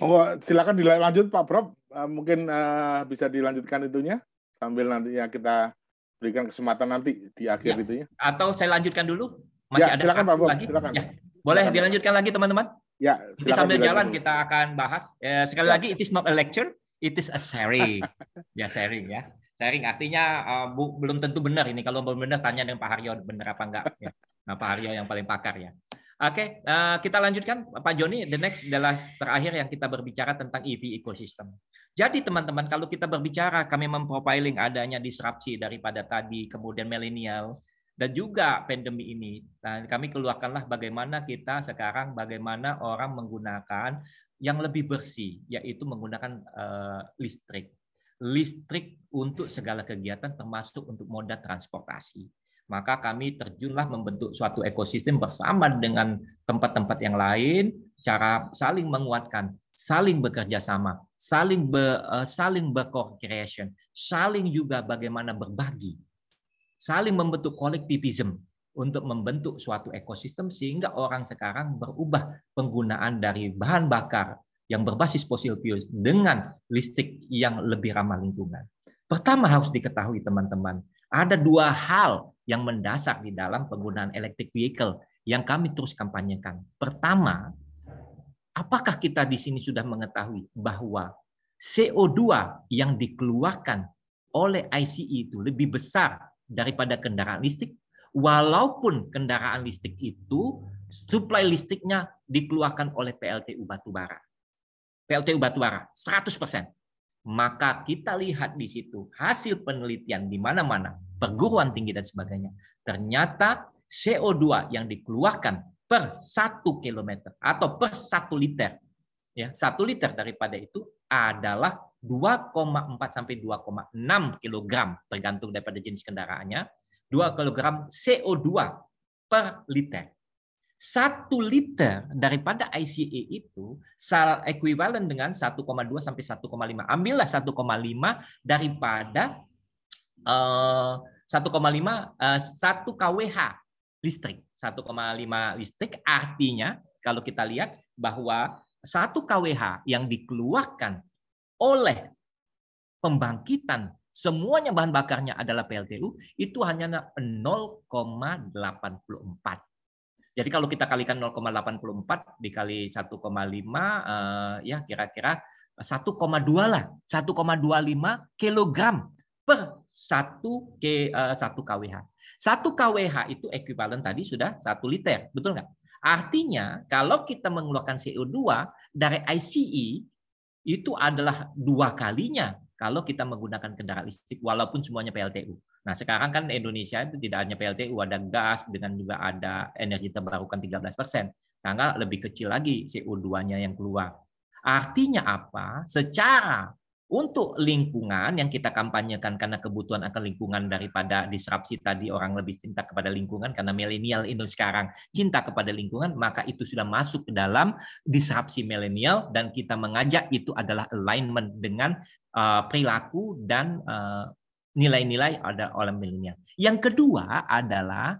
Oh, silakan dilanjut Pak Prof. Mungkin uh, bisa dilanjutkan itunya sambil nantinya kita berikan kesempatan nanti di akhir ya. itunya. Atau saya lanjutkan dulu? Masih ya, ada silakan Pak Prof. Lagi? Silakan. Ya. Boleh silakan. dilanjutkan lagi teman-teman? Ya, sambil jalan kita akan bahas. Eh, sekali ya. lagi, it is not a lecture. It is a sharing. ya sharing ya. Sharing artinya uh, bu, belum tentu benar ini. Kalau belum benar tanya dengan Pak Haryo benar apa enggak ya. Nah, Pak Haryo yang paling pakar ya. Oke, okay, uh, eh, kita lanjutkan Pak Joni. The next adalah terakhir yang kita berbicara tentang EV ecosystem. Jadi teman-teman, kalau kita berbicara kami memprofiling adanya disrupsi daripada tadi, kemudian milenial dan juga pandemi ini, nah, kami keluarkanlah bagaimana kita sekarang bagaimana orang menggunakan yang lebih bersih, yaitu menggunakan uh, listrik. Listrik untuk segala kegiatan, termasuk untuk moda transportasi. Maka kami terjunlah membentuk suatu ekosistem bersama dengan tempat-tempat yang lain, cara saling menguatkan, saling bekerja sama, saling be, uh, saling berkoordinasi, saling juga bagaimana berbagi, saling membentuk kolektivisme untuk membentuk suatu ekosistem sehingga orang sekarang berubah penggunaan dari bahan bakar yang berbasis fosil fuel dengan listrik yang lebih ramah lingkungan. Pertama harus diketahui teman-teman, ada dua hal yang mendasar di dalam penggunaan electric vehicle yang kami terus kampanyekan. Pertama, apakah kita di sini sudah mengetahui bahwa CO2 yang dikeluarkan oleh ICE itu lebih besar daripada kendaraan listrik? walaupun kendaraan listrik itu suplai listriknya dikeluarkan oleh PLTU Batubara. PLTU Batubara 100%. Maka kita lihat di situ hasil penelitian di mana-mana, perguruan tinggi dan sebagainya. Ternyata CO2 yang dikeluarkan per 1 km atau per 1 liter ya 1 liter daripada itu adalah 2,4 sampai 2,6 kg tergantung daripada jenis kendaraannya 2 kg CO2 per liter. Satu liter daripada ICA e itu ekuivalen dengan 1,2 sampai 1,5. Ambillah 1,5 daripada uh, 1,5 uh, 1 kWh listrik. 1,5 listrik artinya kalau kita lihat bahwa 1 kWh yang dikeluarkan oleh pembangkitan semuanya bahan bakarnya adalah PLTU, itu hanya 0,84. Jadi kalau kita kalikan 0,84 dikali 1,5 eh, ya kira-kira 1,2 lah, 1,25 kilogram per 1 ke 1 kWh. 1 kWh itu ekuivalen tadi sudah 1 liter, betul nggak? Artinya kalau kita mengeluarkan CO2 dari ICE itu adalah dua kalinya kalau kita menggunakan kendaraan listrik walaupun semuanya PLTU. Nah, sekarang kan Indonesia itu tidak hanya PLTU, ada gas dengan juga ada energi terbarukan 13 persen. Sehingga lebih kecil lagi CO2-nya yang keluar. Artinya apa? Secara untuk lingkungan yang kita kampanyekan karena kebutuhan akan lingkungan daripada disrupsi tadi orang lebih cinta kepada lingkungan karena milenial Indonesia sekarang cinta kepada lingkungan maka itu sudah masuk ke dalam disrupsi milenial dan kita mengajak itu adalah alignment dengan eh, perilaku dan eh, nilai-nilai ada oleh milenial. Yang kedua adalah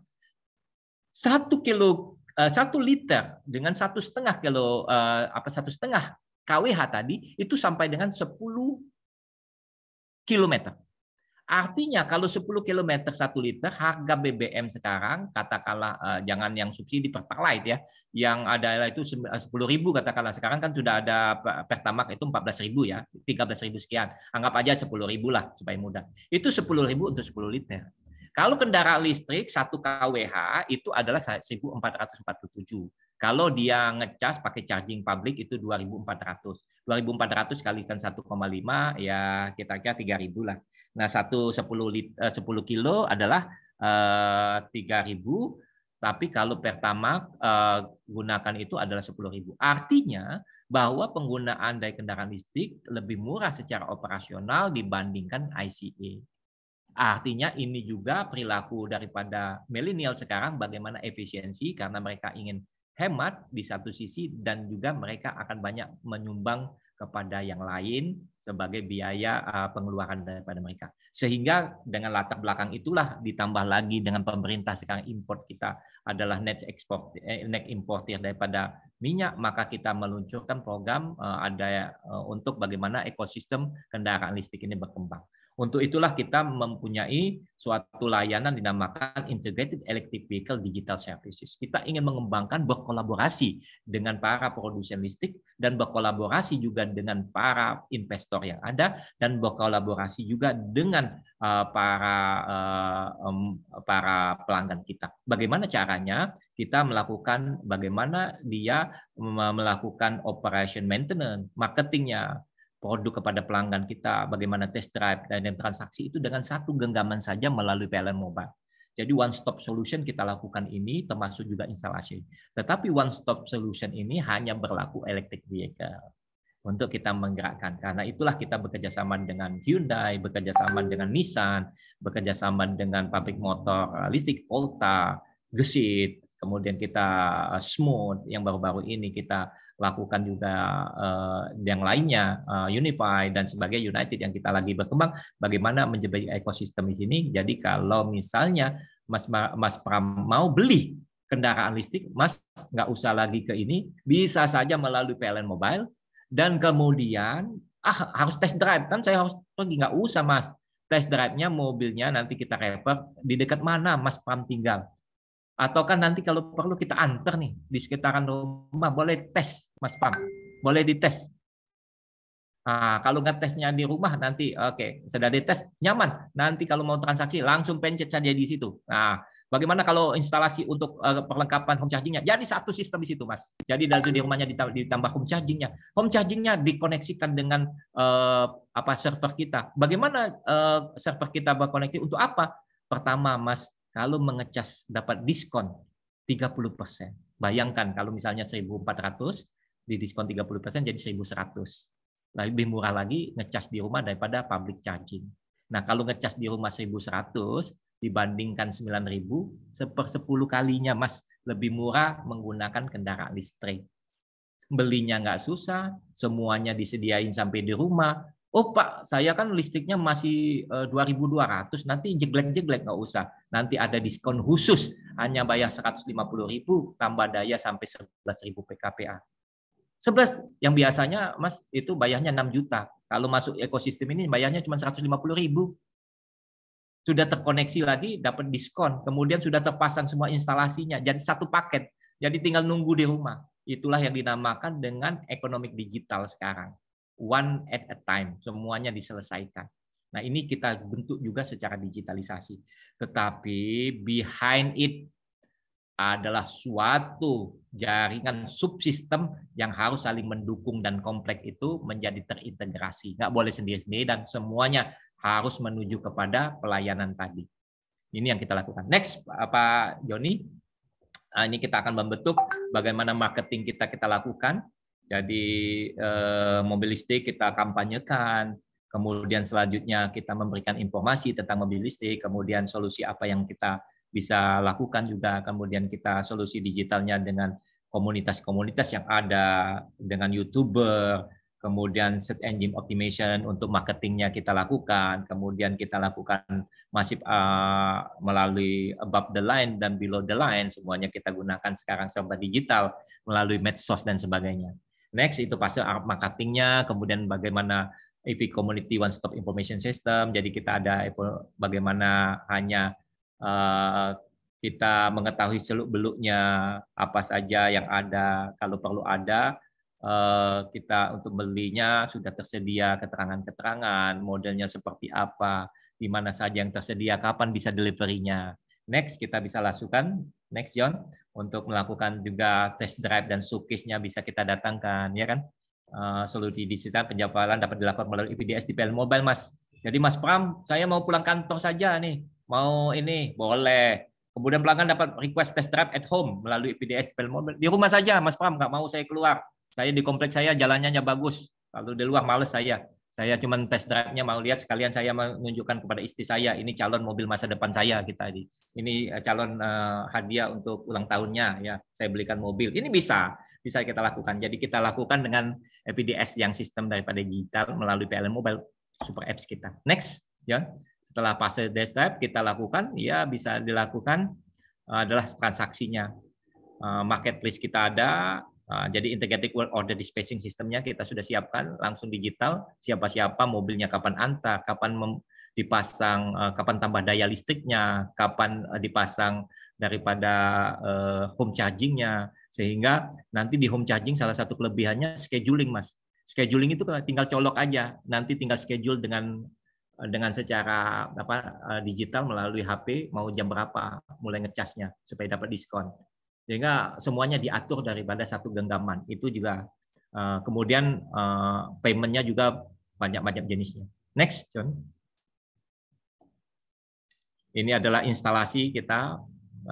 satu kilo eh, satu liter dengan satu setengah kilo apa satu setengah KWH tadi itu sampai dengan 10 km. Artinya kalau 10 km 1 liter harga BBM sekarang katakanlah eh, jangan yang subsidi pertalite ya, yang ada itu 10.000 eh, katakanlah sekarang kan sudah ada Pertamax itu 14.000 ya, 13.000 sekian. Anggap aja 10.000 lah supaya mudah. Itu 10.000 untuk 10 liter. Kalau kendaraan listrik 1 kWh itu adalah 1447. Kalau dia ngecas pakai charging public itu 2.400. 2.400 kalikan 1,5 ya kita kira 3.000 lah. Nah, satu 10 liter, 10 kilo adalah eh, 3.000, tapi kalau pertama eh, gunakan itu adalah 10.000. Artinya bahwa penggunaan dari kendaraan listrik lebih murah secara operasional dibandingkan ICE. Artinya ini juga perilaku daripada milenial sekarang bagaimana efisiensi karena mereka ingin hemat di satu sisi dan juga mereka akan banyak menyumbang kepada yang lain sebagai biaya eh, pengeluaran daripada mereka. Sehingga dengan latar belakang itulah ditambah lagi dengan pemerintah sekarang import kita adalah net export, eh, net importir daripada minyak, maka kita meluncurkan program eh, ada untuk bagaimana ekosistem kendaraan listrik ini berkembang. Untuk itulah kita mempunyai suatu layanan dinamakan Integrated Electric Vehicle Digital Services. Kita ingin mengembangkan berkolaborasi dengan para produsen listrik dan berkolaborasi juga dengan para investor yang ada dan berkolaborasi juga dengan eh, para eh, para pelanggan kita. Bagaimana caranya? Kita melakukan bagaimana dia melakukan operation maintenance, marketingnya, produk kepada pelanggan kita, bagaimana test drive dan transaksi itu dengan satu genggaman saja melalui PLN Mobile. Jadi one stop solution kita lakukan ini termasuk juga instalasi. Tetapi one stop solution ini hanya berlaku electric vehicle untuk kita menggerakkan. Karena itulah kita bekerja sama dengan Hyundai, bekerja sama dengan Nissan, bekerja sama dengan pabrik motor eh, listrik Volta, Gesit, kemudian kita eh, Smooth yang baru-baru ini kita lakukan juga uh, yang lainnya uh, Unify dan sebagai United yang kita lagi berkembang bagaimana menjebak ekosistem di sini jadi kalau misalnya Mas Mas Pram mau beli kendaraan listrik Mas nggak usah lagi ke ini bisa saja melalui PLN Mobile dan kemudian ah harus test drive kan saya harus pergi nggak usah Mas test drive-nya mobilnya nanti kita refer di dekat mana Mas Pram tinggal atau kan nanti kalau perlu kita antar nih di sekitaran rumah boleh tes Mas Pam, boleh dites. Nah, kalau nggak tesnya di rumah nanti oke okay, sudah dites nyaman. Nanti kalau mau transaksi langsung pencet saja di situ. Nah, bagaimana kalau instalasi untuk eh, perlengkapan home chargingnya? Jadi satu sistem di situ mas. Jadi dari di rumahnya ditambah home chargingnya. Home chargingnya dikoneksikan dengan uh, apa server kita. Bagaimana uh, server kita berkoneksi untuk apa? Pertama mas kalau mengecas dapat diskon 30%. Bayangkan kalau misalnya 1.400 di diskon 30% jadi 1.100. Lebih murah lagi ngecas di rumah daripada public charging. Nah, kalau ngecas di rumah 1.100 dibandingkan 9.000, seper 10 kalinya Mas lebih murah menggunakan kendaraan listrik. Belinya nggak susah, semuanya disediain sampai di rumah, Oh Pak, saya kan listriknya masih 2.200, eh, nanti jeglek-jeglek nggak usah. Nanti ada diskon khusus, hanya bayar 150.000 tambah daya sampai 11.000 PKPA. 11 yang biasanya Mas itu bayarnya 6 juta. Kalau masuk ekosistem ini bayarnya cuma 150.000. Sudah terkoneksi lagi dapat diskon, kemudian sudah terpasang semua instalasinya jadi satu paket. Jadi tinggal nunggu di rumah. Itulah yang dinamakan dengan ekonomi digital sekarang one at a time, semuanya diselesaikan. Nah, ini kita bentuk juga secara digitalisasi. Tetapi behind it adalah suatu jaringan subsistem yang harus saling mendukung dan kompleks itu menjadi terintegrasi. Nggak boleh sendiri-sendiri dan semuanya harus menuju kepada pelayanan tadi. Ini yang kita lakukan. Next, Pak Joni. Ah, ini kita akan membentuk bagaimana marketing kita kita lakukan jadi eh, mobil listrik kita kampanyekan, kemudian selanjutnya kita memberikan informasi tentang mobil listrik, kemudian solusi apa yang kita bisa lakukan juga, kemudian kita solusi digitalnya dengan komunitas-komunitas yang ada, dengan YouTuber, kemudian search engine optimization untuk marketingnya kita lakukan, kemudian kita lakukan masif uh, melalui above the line dan below the line, semuanya kita gunakan sekarang serba digital melalui medsos dan sebagainya. Next itu pasti marketingnya, kemudian bagaimana EV Community One Stop Information System. Jadi kita ada bagaimana hanya uh, kita mengetahui seluk beluknya apa saja yang ada, kalau perlu ada uh, kita untuk belinya sudah tersedia keterangan-keterangan, modelnya seperti apa, di mana saja yang tersedia, kapan bisa deliverynya. Next kita bisa lakukan next John untuk melakukan juga test drive dan showcase bisa kita datangkan ya kan eh, uh, solusi digital penjualan dapat dilakukan melalui IPDS e di PL Mobile Mas jadi Mas Pram saya mau pulang kantor saja nih mau ini boleh kemudian pelanggan dapat request test drive at home melalui IPDS e di PL Mobile di rumah saja Mas Pram nggak mau saya keluar saya di kompleks saya jalannya bagus kalau di luar males saya saya cuma test drive-nya mau lihat sekalian saya menunjukkan kepada istri saya ini calon mobil masa depan saya kita gitu ini. Ini eh, calon eh, hadiah untuk ulang tahunnya ya. Saya belikan mobil. Ini bisa bisa kita lakukan. Jadi kita lakukan dengan E-PDS yang sistem daripada digital melalui PLN Mobile Super Apps kita. Next, ya Setelah fase test drive kita lakukan, ya bisa dilakukan eh, adalah transaksinya. Marketplace kita ada, Ah, jadi integrated work order dispatching sistemnya kita sudah siapkan langsung digital siapa-siapa mobilnya kapan antar kapan dipasang eh, kapan tambah daya listriknya kapan eh, dipasang daripada eh, home chargingnya sehingga nanti di home charging salah satu kelebihannya scheduling mas scheduling itu tinggal colok aja nanti tinggal schedule dengan dengan secara apa digital melalui HP mau jam berapa mulai ngecasnya supaya dapat diskon sehingga semuanya diatur daripada satu genggaman itu juga eh, kemudian eh, paymentnya juga banyak-banyak jenisnya next John ini adalah instalasi kita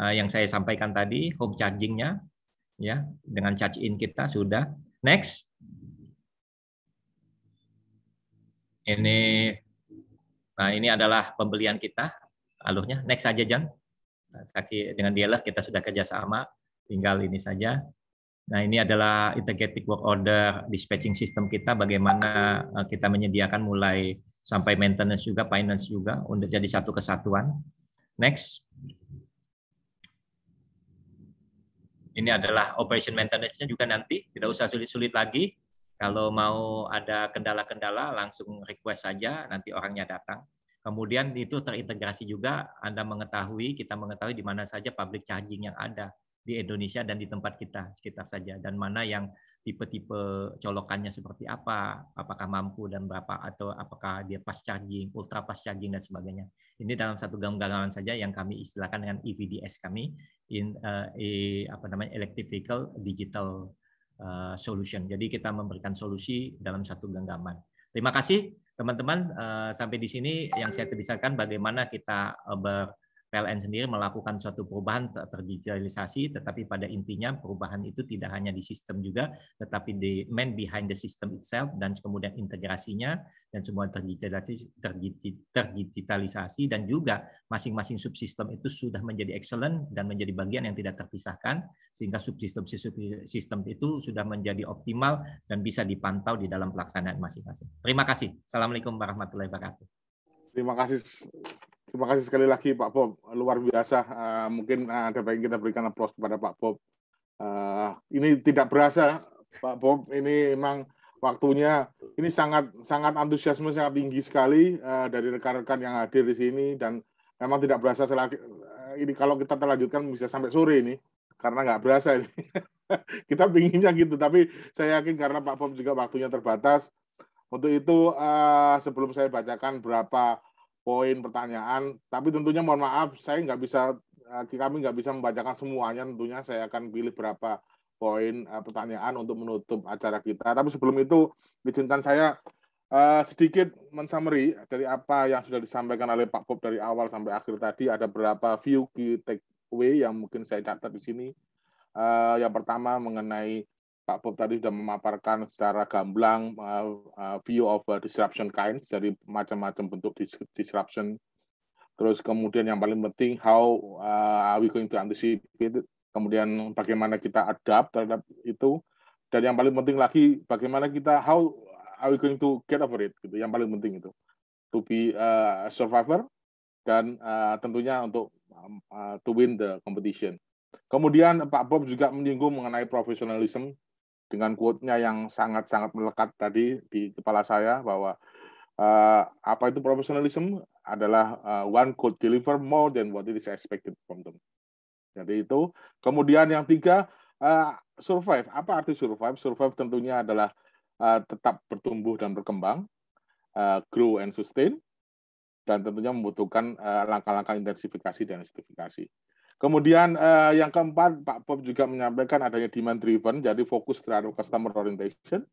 eh, yang saya sampaikan tadi home chargingnya ya dengan charge in kita sudah next ini nah ini adalah pembelian kita alurnya next saja John. Nah, dengan dealer kita sudah kerjasama tinggal ini saja. Nah, ini adalah integrated work order dispatching system kita bagaimana eh, kita menyediakan mulai sampai maintenance juga, finance juga untuk jadi satu kesatuan. Next. Ini adalah operation maintenance-nya juga nanti, tidak usah sulit-sulit lagi. Kalau mau ada kendala-kendala langsung request saja, nanti orangnya datang. Kemudian itu terintegrasi juga, Anda mengetahui, kita mengetahui di mana saja public charging yang ada di Indonesia dan di tempat kita sekitar saja dan mana yang tipe-tipe colokannya seperti apa, apakah mampu dan berapa atau apakah dia fast charging, ultra fast charging dan sebagainya. Ini dalam satu gambaran saja yang kami istilahkan dengan EVDS kami in uh, e, apa namanya electric vehicle digital uh, solution. Jadi kita memberikan solusi dalam satu genggaman. Terima kasih teman-teman uh, sampai di sini yang saya terbisakan bagaimana kita uh, ber PLN sendiri melakukan suatu perubahan terdigitalisasi, tetapi pada intinya perubahan itu tidak hanya di sistem juga, tetapi di man behind the system itself dan kemudian integrasinya dan semua terdigitalisasi, terdigitalisasi dan juga masing-masing subsistem itu sudah menjadi excellent dan menjadi bagian yang tidak terpisahkan sehingga subsistem sistem itu sudah menjadi optimal dan bisa dipantau di dalam pelaksanaan masing-masing. Terima kasih. Assalamualaikum warahmatullahi wabarakatuh. Terima kasih Terima kasih sekali lagi Pak Bob, luar biasa. Uh, mungkin eh, ada baiknya kita berikan aplaus kepada Pak Bob. Uh, ini tidak berasa, Pak Bob. Ini memang waktunya ini sangat sangat antusiasme sangat tinggi sekali uh, dari rekan-rekan yang hadir di sini dan memang tidak berasa selagi, uh, ini kalau kita terlanjutkan bisa sampai sore ini karena nggak berasa ini. [LAUGHS] kita pinginnya gitu, tapi saya yakin karena Pak Bob juga waktunya terbatas. Untuk itu uh, sebelum saya bacakan berapa poin pertanyaan. Tapi tentunya mohon maaf, saya nggak bisa, eh, kami nggak bisa membacakan semuanya. Tentunya saya akan pilih berapa poin eh, pertanyaan untuk menutup acara kita. Tapi sebelum itu, izinkan saya eh, sedikit mensummary dari apa yang sudah disampaikan oleh Pak Bob dari awal sampai akhir tadi ada berapa view key takeaway yang mungkin saya catat di sini. yang pertama mengenai Pak Bob tadi sudah memaparkan secara gamblang eh, eh, view of disruption kinds dari macam-macam bentuk disruption. Terus kemudian yang paling penting how uh, are we going to anticipate? Kemudian bagaimana kita adapt terhadap itu. Dan yang paling penting lagi bagaimana kita how are we going to get over it? Gitu. Yang paling penting itu to be a survivor dan tentunya untuk to win the competition. Kemudian Pak Bob juga menyinggung mengenai profesionalisme dengan quote-nya yang sangat-sangat melekat tadi di kepala saya bahwa uh, apa itu profesionalisme adalah uh, one could deliver more than what it is expected from them. Jadi itu. Kemudian yang tiga uh, survive. Apa arti survive? Survive tentunya adalah uh, tetap bertumbuh dan berkembang, uh, grow and sustain, dan tentunya membutuhkan langkah-langkah uh, intensifikasi dan justifikasi. Kemudian eh, yang keempat, Pak Bob juga menyampaikan adanya demand driven, jadi fokus terhadap customer orientation.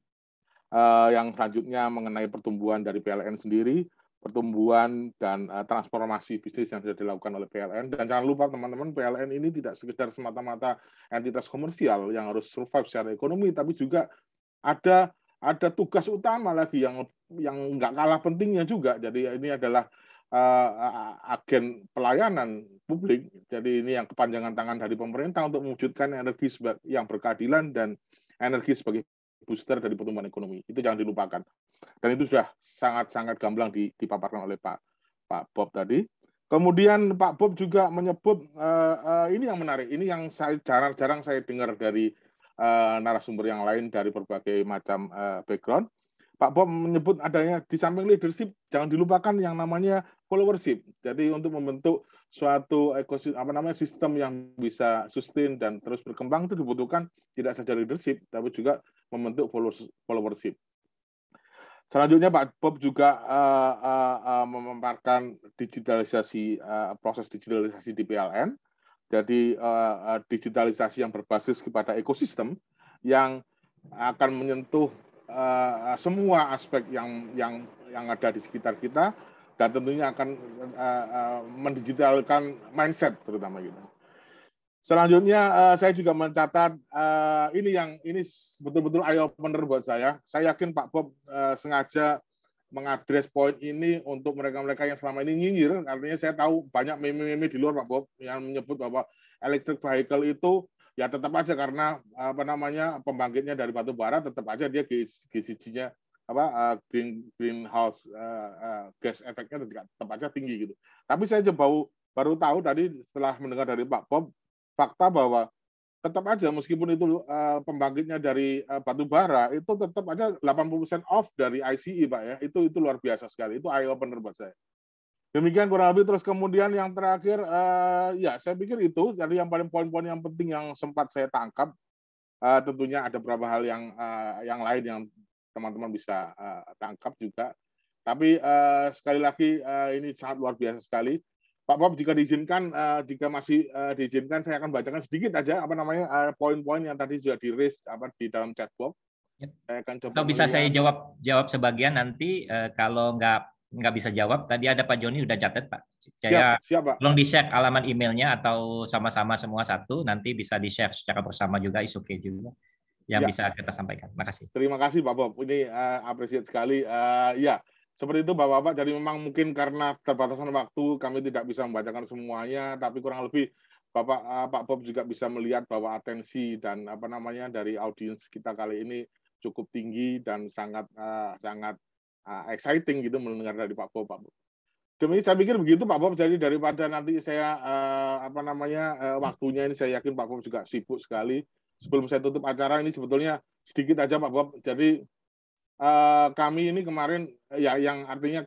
Eh, yang selanjutnya mengenai pertumbuhan dari PLN sendiri, pertumbuhan dan eh, transformasi bisnis yang sudah dilakukan oleh PLN. Dan jangan lupa teman-teman, PLN ini tidak sekedar semata-mata entitas komersial yang harus survive secara ekonomi, tapi juga ada ada tugas utama lagi yang yang nggak kalah pentingnya juga. Jadi ini adalah uh, agen pelayanan publik. Jadi ini yang kepanjangan tangan dari pemerintah untuk mewujudkan energi yang berkeadilan dan energi sebagai booster dari pertumbuhan ekonomi. Itu jangan dilupakan. Dan itu sudah sangat-sangat gamblang dipaparkan oleh Pak Pak Bob tadi. Kemudian Pak Bob juga menyebut uh, uh, ini yang menarik, ini yang saya jarang-jarang saya dengar dari uh, narasumber yang lain dari berbagai macam uh, background. Pak Bob menyebut adanya di samping leadership jangan dilupakan yang namanya followership. Jadi untuk membentuk suatu ekosistem apa namanya sistem yang bisa sustain dan terus berkembang itu dibutuhkan tidak saja leadership tapi juga membentuk followership. Selanjutnya Pak Bob juga uh, uh, uh, memaparkan digitalisasi uh, proses digitalisasi di PLN. Jadi uh, uh, digitalisasi yang berbasis kepada ekosistem yang akan menyentuh uh, semua aspek yang yang yang ada di sekitar kita dan tentunya akan uh, eh, uh, eh, mendigitalkan mindset terutama gitu. Selanjutnya uh, saya juga mencatat uh, ini yang ini betul-betul eye opener buat saya. Saya yakin Pak Bob uh, sengaja mengadres poin ini untuk mereka-mereka yang selama ini nyinyir. Artinya saya tahu banyak meme-meme di luar Pak Bob yang menyebut bahwa electric vehicle itu ya tetap aja karena apa namanya pembangkitnya dari batu bara tetap aja dia GCG-nya apa uh, green greenhouse uh, uh, gas efeknya tetap aja tinggi gitu. Tapi saya baru baru tahu tadi setelah mendengar dari Pak Bob fakta bahwa tetap aja meskipun itu uh, pembangkitnya dari uh, batu bara itu tetap aja 80% off dari ICE Pak ya. Itu itu luar biasa sekali. Itu eye opener buat saya. Demikian kurang lebih terus kemudian yang terakhir uh, ya saya pikir itu jadi yang paling poin-poin yang penting yang sempat saya tangkap uh, tentunya ada beberapa hal yang uh, yang lain yang teman-teman bisa uh, tangkap juga. Tapi uh, sekali lagi uh, ini sangat luar biasa sekali. Pak Bob, jika diizinkan, uh, jika masih uh, diizinkan, saya akan bacakan sedikit aja apa namanya uh, poin-poin yang tadi sudah di apa di dalam chat box. Ya. Saya akan coba. Atau bisa saya jawab jawab sebagian nanti uh, kalau nggak nggak bisa jawab. Tadi ada Pak Joni udah catet Pak. Saya siap, siap, di share alamat emailnya atau sama-sama semua satu nanti bisa di share secara bersama juga, isuke juga yang ya. bisa kita sampaikan. Terima kasih. Terima kasih Pak Bob. Ini uh, eh, apresiat sekali. Uh, ya, seperti itu Bapak-Bapak. Jadi memang mungkin karena terbatasan waktu kami tidak bisa membacakan semuanya, tapi kurang lebih Bapak uh, Pak Bob juga bisa melihat bahwa atensi dan apa namanya dari audiens kita kali ini cukup tinggi dan sangat uh, sangat uh, exciting gitu mendengar dari Pak Bob. Pak Bob. Demi saya pikir begitu Pak Bob. Jadi daripada nanti saya uh, apa namanya uh, waktunya ini saya yakin Pak Bob juga sibuk sekali sebelum saya tutup acara ini sebetulnya sedikit aja Pak Bob. Jadi uh, kami ini kemarin eh, ya yang artinya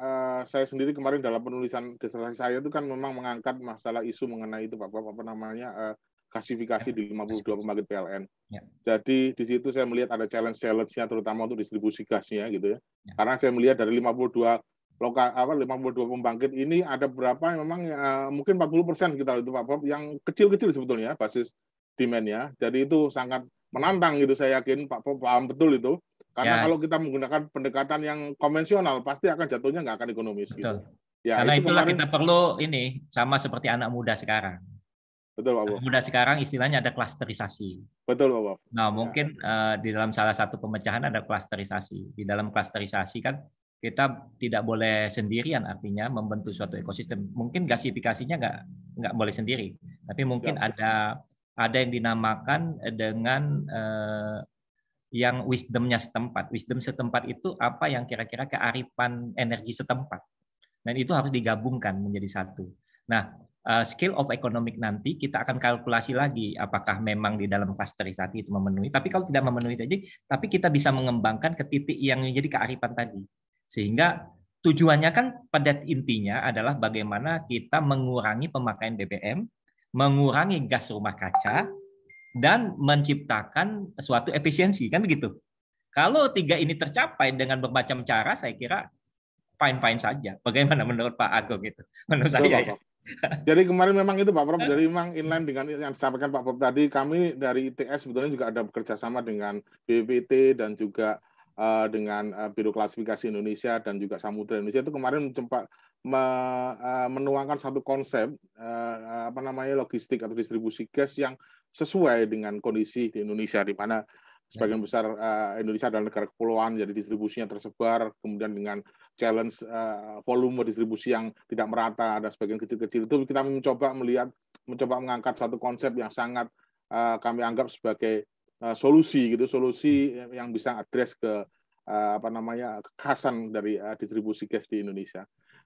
uh, saya sendiri kemarin dalam penulisan disertasi saya itu kan memang mengangkat masalah isu mengenai itu Pak Bob apa namanya uh, klasifikasi di 52 pembangkit PLN. Ya. Jadi di situ saya melihat ada challenge-challenge-nya terutama untuk distribusi gasnya gitu ya. ya. Karena saya melihat dari 52 lokal apa 52 pembangkit ini ada berapa memang uh, mungkin 40 persen sekitar itu Pak Bob yang kecil-kecil sebetulnya basis demand ya, Jadi itu sangat menantang gitu saya yakin Pak paham betul itu. Karena ya. kalau kita menggunakan pendekatan yang konvensional pasti akan jatuhnya nggak akan ekonomis. Gitu. Betul. Gitu. Ya, Karena itu itulah kemarin, kita perlu ini sama seperti anak muda sekarang. Betul Pak Anak muda sekarang istilahnya ada klasterisasi. Betul Pak Nah ya. mungkin ya. uh, di dalam salah satu pemecahan ada klasterisasi. Di dalam klasterisasi kan kita tidak boleh sendirian artinya membentuk suatu ekosistem mungkin gasifikasinya nggak nggak boleh sendiri tapi mungkin ya. ada ada yang dinamakan eh, dengan eh, yang wisdomnya setempat. Wisdom setempat itu apa yang kira-kira kearifan energi setempat. Dan itu harus digabungkan menjadi satu. Nah, eh, scale of economic nanti kita akan kalkulasi lagi apakah memang di dalam klasterisasi itu memenuhi. Tapi kalau tidak memenuhi tadi, tapi kita bisa mengembangkan ke titik yang menjadi kearifan tadi. Sehingga tujuannya kan pada intinya adalah bagaimana kita mengurangi pemakaian BBM mengurangi gas rumah kaca dan menciptakan suatu efisiensi kan begitu. Kalau tiga ini tercapai dengan bermacam cara, saya kira fine-fine saja. Bagaimana menurut Pak Agung itu? Menurut Betul, saya ya. Jadi kemarin memang itu Pak Prof, jadi memang inline dengan yang disampaikan Pak Prof tadi, kami dari ITS sebetulnya juga ada bekerja sama dengan BPT dan juga eh, dengan uh, Biro Klasifikasi Indonesia dan juga Samudra Indonesia itu kemarin sempat me, uh, menuangkan satu konsep uh, apa namanya logistik atau distribusi gas yang sesuai dengan kondisi di Indonesia di mana ya. sebagian besar uh, Indonesia adalah negara kepulauan jadi distribusinya tersebar kemudian dengan challenge uh, volume distribusi yang tidak merata ada sebagian kecil-kecil itu kita mencoba melihat mencoba mengangkat satu konsep yang sangat uh, kami anggap sebagai uh, solusi gitu solusi yang bisa address ke uh, apa namanya kekhasan dari uh, distribusi gas di Indonesia.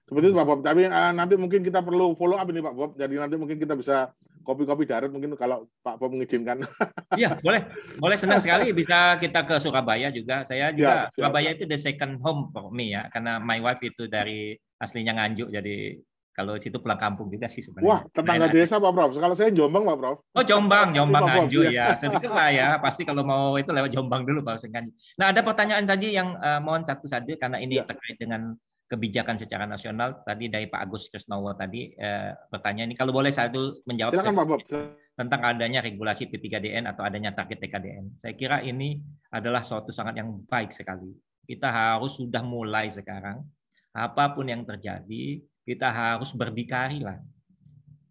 Seperti itu Pak Bob. Tapi uh, nanti mungkin kita perlu follow up ini Pak Bob. Jadi nanti mungkin kita bisa kopi-kopi darat mungkin kalau Pak Bob mengizinkan. [LAUGHS] Iya, boleh. Boleh senang sekali bisa kita ke Surabaya juga. Saya juga siap, siap. Surabaya itu the second home for me ya karena my wife itu dari aslinya Nganjuk jadi kalau situ pulang kampung juga sih sebenarnya. Wah, tetangga Enak. desa Pak Prof. Kalau saya Jombang Pak Prof. Oh, Jombang, Jombang Anju iya. ya. Sedikit lah ya, pasti kalau mau itu lewat Jombang dulu Pak Sengan. Nah, ada pertanyaan tadi yang uh, mohon satu saja karena ini ya. terkait dengan kebijakan secara nasional tadi dari Pak Agus Krisnowo tadi eh, bertanya ini kalau boleh saya itu menjawab Silakan, Pak Bob. tentang adanya regulasi P3DN atau adanya target TKDN. Saya kira ini adalah suatu sangat yang baik sekali. Kita harus sudah mulai sekarang apapun yang terjadi kita harus berdikari lah.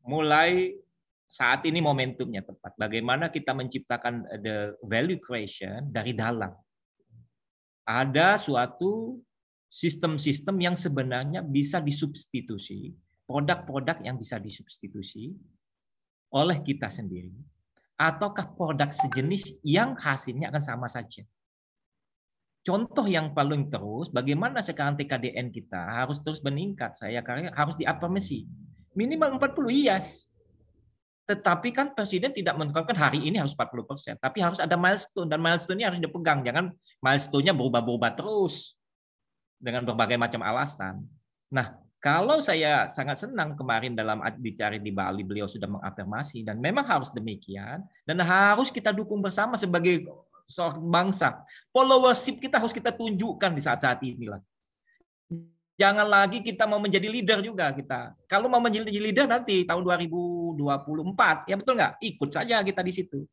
Mulai saat ini momentumnya tepat. Bagaimana kita menciptakan eh, the value creation dari dalam. Ada suatu sistem-sistem yang sebenarnya bisa disubstitusi, produk-produk yang bisa disubstitusi oleh kita sendiri, ataukah produk sejenis yang hasilnya akan sama saja. Contoh yang paling terus, bagaimana sekarang TKDN kita harus terus meningkat, saya kira harus diafirmasi. Minimal 40, yes. Tetapi kan Presiden tidak menetapkan hari ini harus 40 persen. Tapi harus ada milestone, dan milestone ini harus dipegang. Jangan milestone-nya berubah ubah terus dengan berbagai macam alasan. Nah, kalau saya sangat senang kemarin dalam dicari di Bali beliau sudah mengafirmasi dan memang harus demikian dan harus kita dukung bersama sebagai seorang bangsa. Followership kita harus kita tunjukkan di saat-saat inilah. Jangan lagi kita mau menjadi leader juga kita. Kalau mau menjadi leader nanti tahun 2024, ya betul nggak? Ikut saja kita di situ.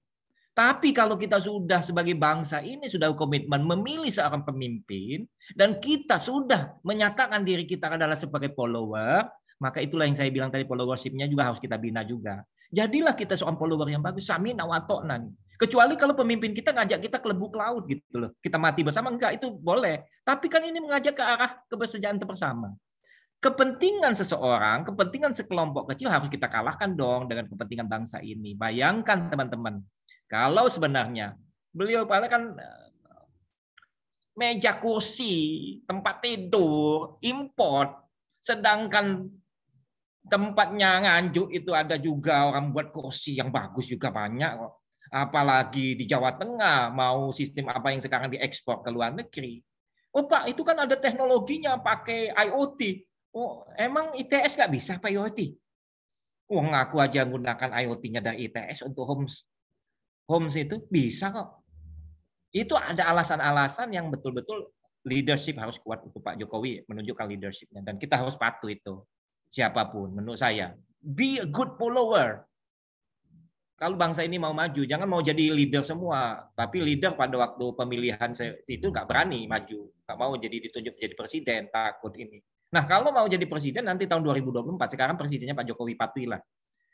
Tapi kalau kita sudah sebagai bangsa ini sudah komitmen memilih seorang pemimpin dan kita sudah menyatakan diri kita adalah sebagai follower, maka itulah yang saya bilang tadi followershipnya juga harus kita bina juga. Jadilah kita seorang follower yang bagus, samin nih. Kecuali kalau pemimpin kita ngajak kita ke lebuk laut gitu loh. Kita mati bersama, enggak itu boleh. Tapi kan ini mengajak ke arah kebersejaan bersama kepentingan seseorang, kepentingan sekelompok kecil harus kita kalahkan dong dengan kepentingan bangsa ini. Bayangkan teman-teman, kalau sebenarnya beliau pada kan eh, meja kursi, tempat tidur, import, sedangkan tempatnya nganjuk itu ada juga orang buat kursi yang bagus juga banyak kok. Apalagi di Jawa Tengah mau sistem apa yang sekarang diekspor ke luar negeri. Oh Pak, itu kan ada teknologinya pakai IoT. Oh, emang ITS nggak bisa pak IoT? Uang oh, ngaku aja menggunakan IoT-nya dari ITS untuk homes Homes itu bisa kok. Itu ada alasan-alasan yang betul-betul leadership harus kuat untuk Pak Jokowi menunjukkan leadershipnya dan kita harus patuh itu siapapun menurut saya. Be a good follower. Kalau bangsa ini mau maju, jangan mau jadi leader semua, tapi leader pada waktu pemilihan itu nggak berani maju, nggak mau jadi ditunjuk jadi presiden, takut ini. Nah kalau mau jadi presiden nanti tahun 2024, sekarang presidennya Pak Jokowi patuhilah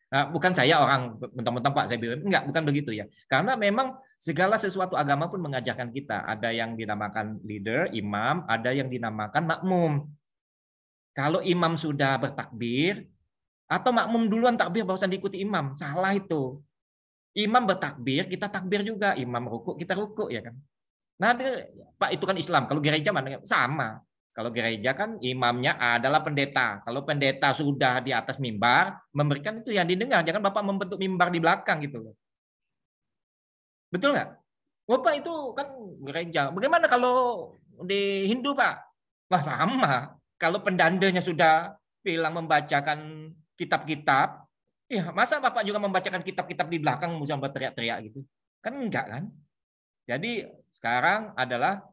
Nah, bukan saya orang mentang-mentang Pak saya bilang enggak, bukan begitu ya. Karena memang segala sesuatu agama pun mengajarkan kita. Ada yang dinamakan leader, imam, ada yang dinamakan makmum. Kalau imam sudah bertakbir atau makmum duluan takbir barusan diikuti imam, salah itu. Imam bertakbir, kita takbir juga. Imam rukuk, kita rukuk ya kan. Nah, Pak itu kan Islam. Kalau gereja mana sama. Kalau gereja kan imamnya adalah pendeta. Kalau pendeta sudah di atas mimbar, memberikan itu yang didengar. Jangan Bapak membentuk mimbar di belakang gitu Betul nggak? Bapak itu kan gereja. Bagaimana kalau di Hindu Pak? Lah sama. Kalau pendandanya sudah bilang membacakan kitab-kitab, ya masa Bapak juga membacakan kitab-kitab di belakang musuh berteriak-teriak gitu? Kan enggak kan? Jadi sekarang adalah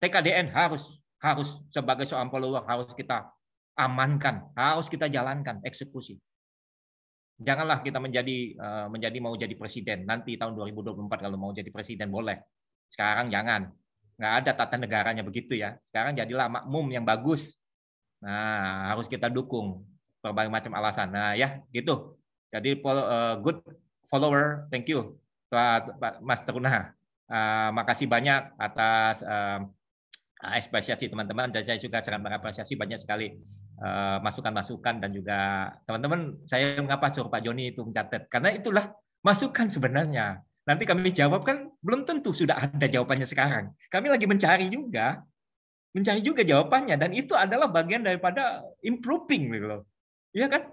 TKDN harus harus sebagai seorang peluang harus kita amankan, harus kita jalankan eksekusi. Janganlah kita menjadi eh, menjadi mau jadi presiden nanti tahun 2024 kalau mau jadi presiden boleh. Sekarang jangan. Nggak ada tata negaranya begitu ya. Sekarang jadilah makmum yang bagus. Nah, harus kita dukung berbagai macam alasan. Nah, ya gitu. Jadi eh, good follower, thank you. Mas Teruna, uh, makasih banyak atas uh, Ah, apresiasi teman-teman dan saya juga sangat mengapresiasi banyak sekali eh, masukan-masukan dan juga teman-teman saya mengapa suruh Pak Joni itu mencatat karena itulah masukan sebenarnya nanti kami jawab kan belum tentu sudah ada jawabannya sekarang kami lagi mencari juga mencari juga jawabannya dan itu adalah bagian daripada improving gitu loh iya kan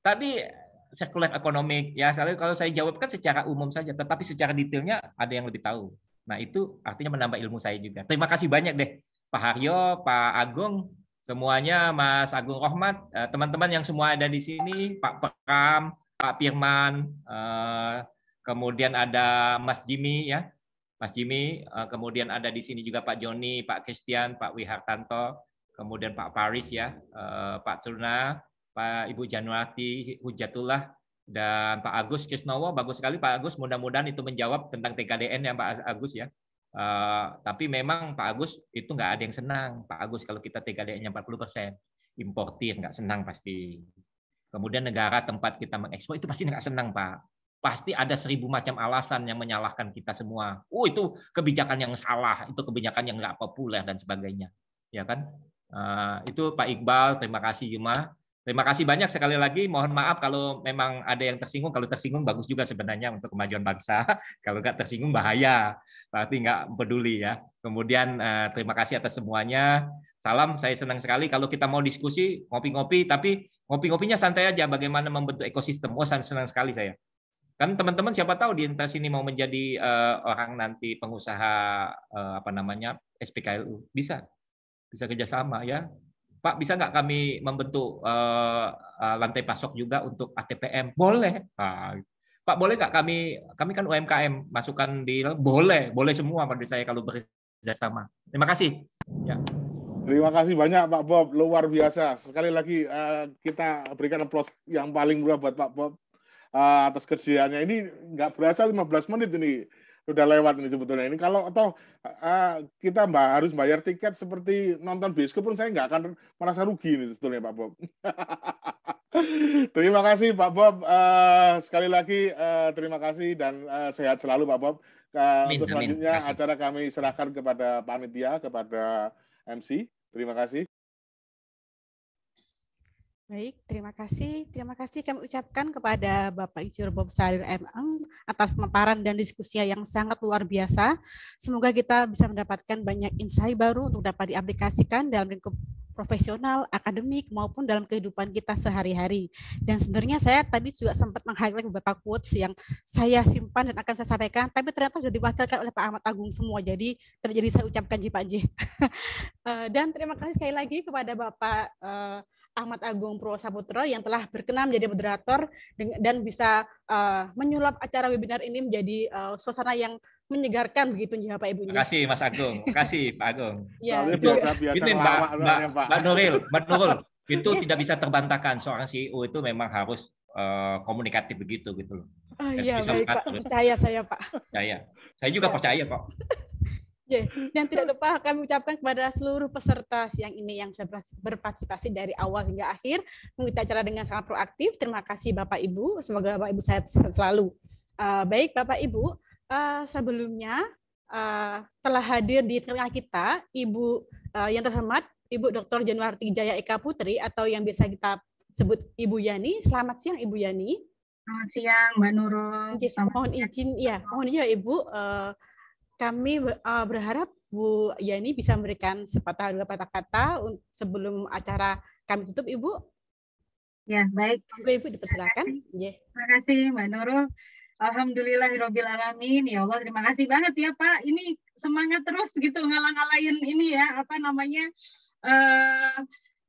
tadi sekuler ekonomi ya selalu kalau saya jawabkan secara umum saja tetapi secara detailnya ada yang lebih tahu Nah itu artinya menambah ilmu saya juga. Terima kasih banyak deh Pak Haryo, Pak Agung, semuanya Mas Agung Rohmat, eh, teman-teman yang semua ada di sini, Pak Pekam, Pak Firman, eh, kemudian ada Mas Jimmy ya, Mas Jimmy, eh, kemudian ada di sini juga Pak Joni, Pak Christian, Pak Wihartanto, kemudian Pak Paris ya, Pak Turna, Pak Ibu Januati, Hujatullah, dan Pak Agus Kisnowo bagus sekali Pak Agus mudah-mudahan itu menjawab tentang TKDN ya Pak Agus ya uh, tapi memang Pak Agus itu nggak ada yang senang Pak Agus kalau kita TKDN-nya 40 persen importir nggak senang pasti kemudian negara tempat kita mengekspor itu pasti nggak senang Pak pasti ada seribu macam alasan yang menyalahkan kita semua oh itu kebijakan yang salah itu kebijakan yang nggak populer dan sebagainya ya kan uh, itu Pak Iqbal terima kasih Yuma Terima kasih banyak sekali lagi. Mohon maaf kalau memang ada yang tersinggung. Kalau tersinggung bagus juga sebenarnya untuk kemajuan bangsa. [LAUGHS] Kalau nggak tersinggung bahaya. Berarti nggak peduli ya. Kemudian eh, terima kasih atas semuanya. Salam, saya senang sekali kalau kita mau diskusi ngopi-ngopi, tapi ngopi-ngopinya santai aja. Bagaimana membentuk ekosistem? Oh, senang sekali saya. Kan teman-teman siapa tahu di intas ini mau menjadi eh, orang nanti pengusaha eh, apa namanya SPKLU bisa bisa kerjasama ya Pak bisa nggak kami membentuk uh, lantai pasok juga untuk ATPM? Boleh. Nah, Pak boleh nggak kami kami kan UMKM masukkan di boleh boleh semua pada saya kalau bekerja sama. Terima kasih. Ya. Terima kasih banyak Pak Bob, luar biasa. Sekali lagi uh, kita berikan aplaus yang paling murah buat Pak Bob uh, atas kerjanya. Ini nggak berasa 15 menit ini sudah lewat ini sebetulnya ini kalau atau uh, kita mbak harus bayar tiket seperti nonton bioskop pun saya nggak akan merasa rugi ini sebetulnya Pak Bob. [LAUGHS] terima kasih Pak Bob uh, sekali lagi uh, terima kasih dan uh, sehat selalu Pak Bob. Uh, amin, untuk selanjutnya amin. acara kami serahkan kepada panitia kepada MC. Terima kasih. Baik, terima kasih. Terima kasih kami ucapkan kepada Bapak Isyur Bob M Enang atas pemaparan dan diskusi yang sangat luar biasa. Semoga kita bisa mendapatkan banyak insight baru untuk dapat diaplikasikan dalam lingkup profesional, akademik, maupun dalam kehidupan kita sehari-hari. Dan sebenarnya saya tadi juga sempat meng-highlight beberapa quotes yang saya simpan dan akan saya sampaikan, tapi ternyata sudah diwakilkan oleh Pak Ahmad Agung semua, jadi terjadi saya ucapkan Ji Pak [LAUGHS] eh, dan terima kasih sekali lagi kepada Bapak eh, Ahmad Agung Purwasaputra yang telah berkenan menjadi moderator dan bisa uh, menyulap acara webinar ini menjadi uh, suasana yang menyegarkan begitu ya Pak Ibu. Terima kasih Mas Agung, terima kasih Pak Agung. Ya. Itu, biasa, biasa itu, Mbak, Mbak, Mbak Nuril, Mbak Nuril, [LAUGHS] itu tidak bisa terbantahkan seorang CEO itu memang harus uh, komunikatif begitu gitu loh. Oh, iya baik Pak, percaya saya Pak. Percaya. Saya juga ya. percaya kok. [LAUGHS] Okay. Yang tidak lupa kami ucapkan kepada seluruh peserta siang ini yang sudah berpartisipasi dari awal hingga akhir, mengikuti acara dengan sangat proaktif. Terima kasih Bapak Ibu, semoga Bapak Ibu sehat selalu. Uh, baik Bapak Ibu, uh, sebelumnya uh, telah hadir di tengah kita Ibu uh, yang terhormat Ibu Dr. Januarti Jaya Eka Putri atau yang biasa kita sebut Ibu Yani. Selamat siang Ibu Yani. Selamat siang Mbak Nurul. Mohon izin, ya, mohon izin ya Ibu. Uh, kami uh, berharap Bu Yani bisa memberikan sepatah dua patah kata sebelum acara kami tutup, Ibu. Ya, baik. Tunggu Ibu dipersilakan. Terima kasih, terima kasih Mbak Nurul. alhamdulillah Alhamdulillahirabbil alamin. Ya Allah, terima kasih banget ya, Pak. Ini semangat terus gitu ngalang alain ini ya, apa namanya? eh uh,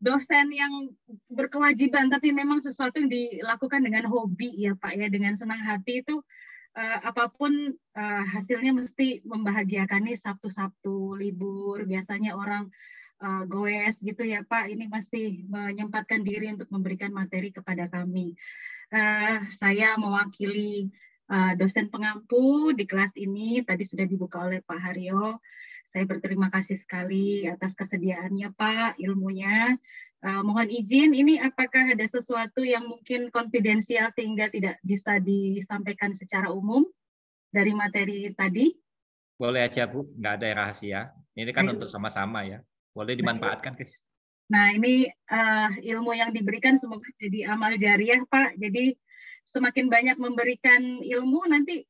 dosen yang berkewajiban tapi memang sesuatu yang dilakukan dengan hobi ya Pak ya dengan senang hati itu uh, apapun uh, hasilnya mesti membahagiakan nih Sabtu-Sabtu libur biasanya orang uh, goes gitu ya Pak ini masih menyempatkan diri untuk memberikan materi kepada kami uh, saya mewakili uh, dosen pengampu di kelas ini tadi sudah dibuka oleh Pak Haryo saya berterima kasih sekali atas kesediaannya Pak ilmunya Uh, mohon izin, ini apakah ada sesuatu yang mungkin konfidensial sehingga tidak bisa disampaikan secara umum dari materi tadi? Boleh aja Bu, nggak ada rahasia. Ini kan Ayo. untuk sama-sama ya. Boleh dimanfaatkan, kis Nah, ini uh, ilmu yang diberikan semoga jadi amal jariah, Pak. Jadi semakin banyak memberikan ilmu nanti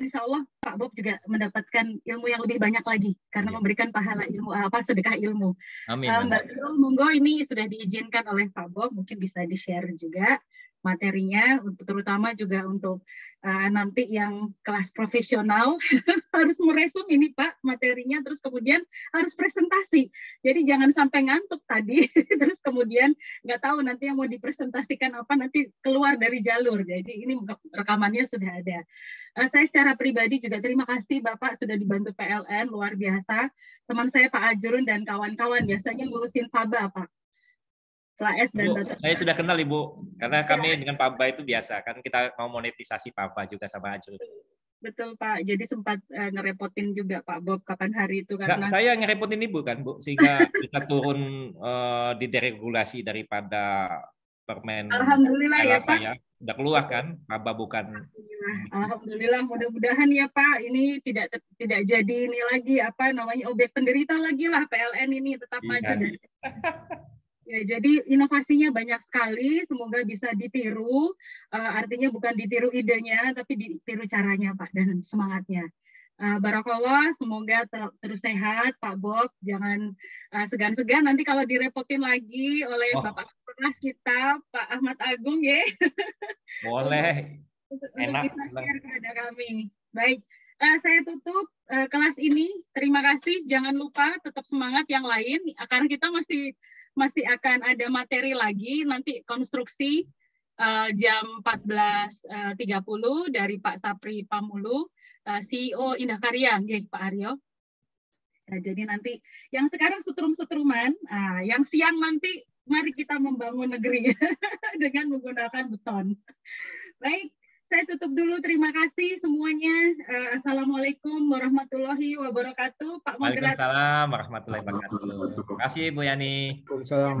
insya Allah Pak Bob juga mendapatkan ilmu yang lebih banyak lagi karena ya. memberikan pahala ilmu eh, apa sedekah ilmu. Amin. Uh, Mbak Irul, monggo ini sudah diizinkan oleh Pak Bob, mungkin bisa di share juga materinya, terutama juga untuk uh, nanti yang kelas profesional [LAUGHS] harus meresum ini Pak materinya terus kemudian harus presentasi. Jadi jangan sampai ngantuk tadi [LAUGHS] terus kemudian nggak tahu nanti yang mau dipresentasikan apa nanti keluar dari jalur. Jadi ini rekamannya sudah ada. Uh, saya secara pribadi juga terima kasih Bapak sudah dibantu PLN luar biasa. Teman saya Pak Ajurun dan kawan-kawan biasanya ngurusin faba Pak Laes dan Saya sudah kenal Ibu, karena iya. kami ya. dengan Papa itu biasa, kan kita mau monetisasi Papa juga sama Ajul. Betul Pak, jadi sempat uh, ngerepotin juga Pak Bob kapan hari itu karena Nggak, saya ngerepotin Ibu kan Bu, sehingga kita [LAUGHS] turun uh, eh, di deregulasi daripada permen. Alhamdulillah ya Pak. Ya. Udah keluar kan, Papa bukan. Alhamdulillah, mudah-mudahan ya Pak, ini tidak tidak jadi ini lagi apa namanya objek penderita lagi lah PLN ini tetap iya. maju. [LAUGHS] Ya, jadi inovasinya banyak sekali, semoga bisa ditiru. Uh, artinya bukan ditiru idenya, tapi ditiru caranya, Pak, dan semangatnya. Uh, Barakallah, semoga ter terus sehat, Pak Bob. Jangan segan eh, segan-segan nanti kalau direpotin lagi oleh oh. Bapak Kelas kita, Pak Ahmad Agung, ya. [LAUGHS] Boleh. Enak. Untuk bisa share kepada kami. Baik, uh, saya tutup uh, kelas ini. Terima kasih. Jangan lupa tetap semangat yang lain. Karena kita masih masih akan ada materi lagi nanti konstruksi uh, jam 14.30 eh, dari Pak Sapri Pamulu, uh, eh, CEO Indah Karya, ya Pak Aryo. Nah, jadi nanti yang sekarang setrum-setruman, uh, yang siang nanti mari kita membangun negeri [LAUGHS] dengan menggunakan beton. Baik, saya tutup dulu. Terima kasih semuanya. Uh, Assalamualaikum warahmatullahi wabarakatuh. Pak Moderator. Waalaikumsalam warahmatullahi wabarakatuh. Terima kasih Bu Yani. Waalaikumsalam.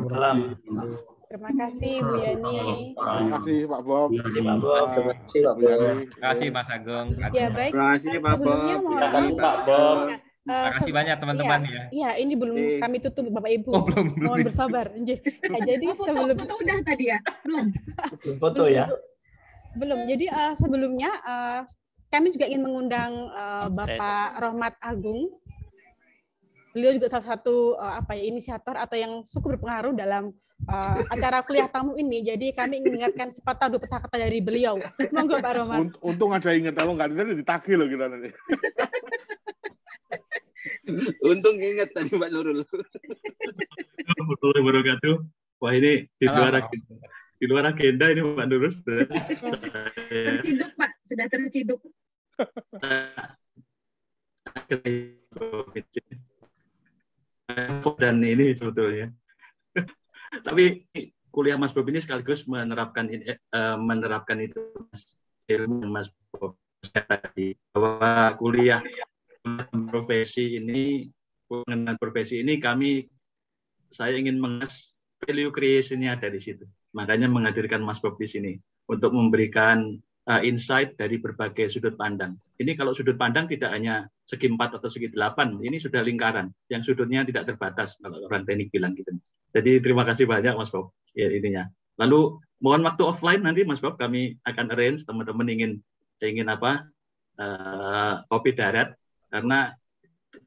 Terima kasih Bu Yani. Terima kasih Pak Bob. Terima kasih Pak Bob. Terima kasih Pak kasih Mas Agung. Ya baik. Terima kan kasih Pak Bob. Terima kasih Pak Bob. Uh, Terima kasih banyak teman-teman iya, ya. Iya, ya, ini belum eh. kami tutup Bapak Ibu. Oh, belum, Mohon belum. bersabar. nah, jadi foto, foto udah tadi ya? Belum. Foto ya belum. Hmm. Jadi uh, sebelumnya uh, kami juga ingin mengundang uh, Bapak Rohmat Agung. Beliau juga salah satu uh, apa ya inisiator atau yang cukup berpengaruh dalam uh, acara kuliah tamu ini. Jadi kami mengingatkan sepatah dua patah kata dari beliau. [LAUGHS] Monggo Pak Rohmat. Untung ada ingat kalau nggak ada ditagih loh kita nanti. [LAUGHS] Untung ingat tadi Pak Nurul. Assalamualaikum warahmatullahi wabarakatuh. Wah ini di luar di luar agenda ini Pak Nurul. terciduk Pak, sudah terciduk. dan ini sebetulnya. Tapi kuliah Mas Bob ini sekaligus menerapkan ini eh, menerapkan itu ilmu Mas Bob tadi bahwa kuliah profesi ini pengenalan profesi ini kami saya ingin mengas value creation-nya dari situ. Makanya menghadirkan Mas Bob di sini untuk memberikan uh, insight dari berbagai sudut pandang. Ini kalau sudut pandang tidak hanya segi empat atau segi delapan, ini sudah lingkaran yang sudutnya tidak terbatas kalau orang teknik bilang gitu. Jadi terima kasih banyak Mas Bob. Ya intinya. Lalu mohon waktu offline nanti Mas Bob kami akan arrange teman-teman ingin ingin apa uh, kopi darat karena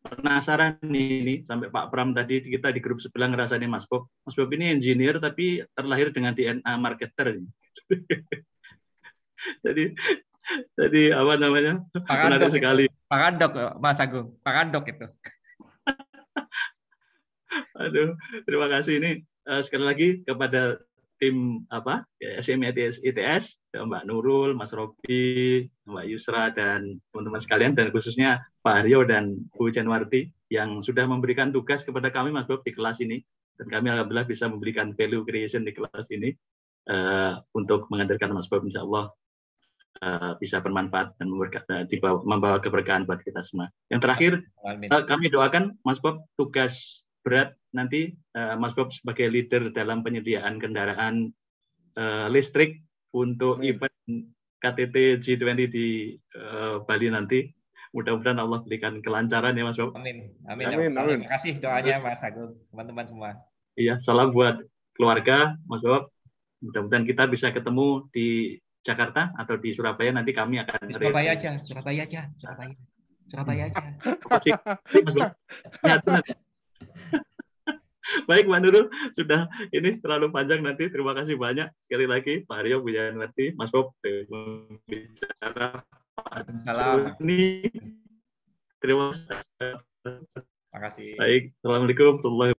penasaran nih ini sampai Pak Pram tadi kita di grup sebelah ngerasain Mas Bob. Mas Bob ini engineer tapi terlahir dengan DNA marketer. [LAUGHS] jadi jadi apa namanya? Menarik sekali. Pakandok, Mas Agung, Pakandok itu. [LAUGHS] Aduh, terima kasih ini eh, sekali lagi kepada tim apa SMI ITS, Mbak Nurul, Mas Robi, Mbak Yusra dan teman-teman sekalian dan khususnya Pak Aryo dan Bu Januarti yang sudah memberikan tugas kepada kami Mas Bob di kelas ini dan kami alhamdulillah bisa memberikan value creation di kelas ini uh, untuk mengandalkan Mas Bob Insya Allah Uh, bisa bermanfaat dan eh, membawa, keberkahan buat kita semua. Yang terakhir, Uh, kami doakan Mas Bob tugas berat nanti uh, Mas Bob sebagai leader dalam penyediaan kendaraan uh, listrik untuk hmm. event KTT G20 di uh, Bali nanti. Mudah-mudahan Allah berikan kelancaran ya Mas Bob. Amin. Amin. Amin. Amin. Terima kasih doanya Mas Agung, teman-teman semua. Iya, salam buat keluarga Mas Bob. Mudah-mudahan kita bisa ketemu di Jakarta atau di Surabaya nanti kami akan Surabaya aja, Surabaya aja, Surabaya. Surabaya aja. terima Mas Bob. Ya, [LAUGHS] [LAUGHS] Baik Mbak Nurul, sudah ini terlalu panjang nanti. Terima kasih banyak sekali lagi Pak Aryo, Bu Yanwati, Mas Bob, eh, bicara Salam. Ini. Terima kasih. Terima kasih. Baik, Assalamualaikum warahmatullahi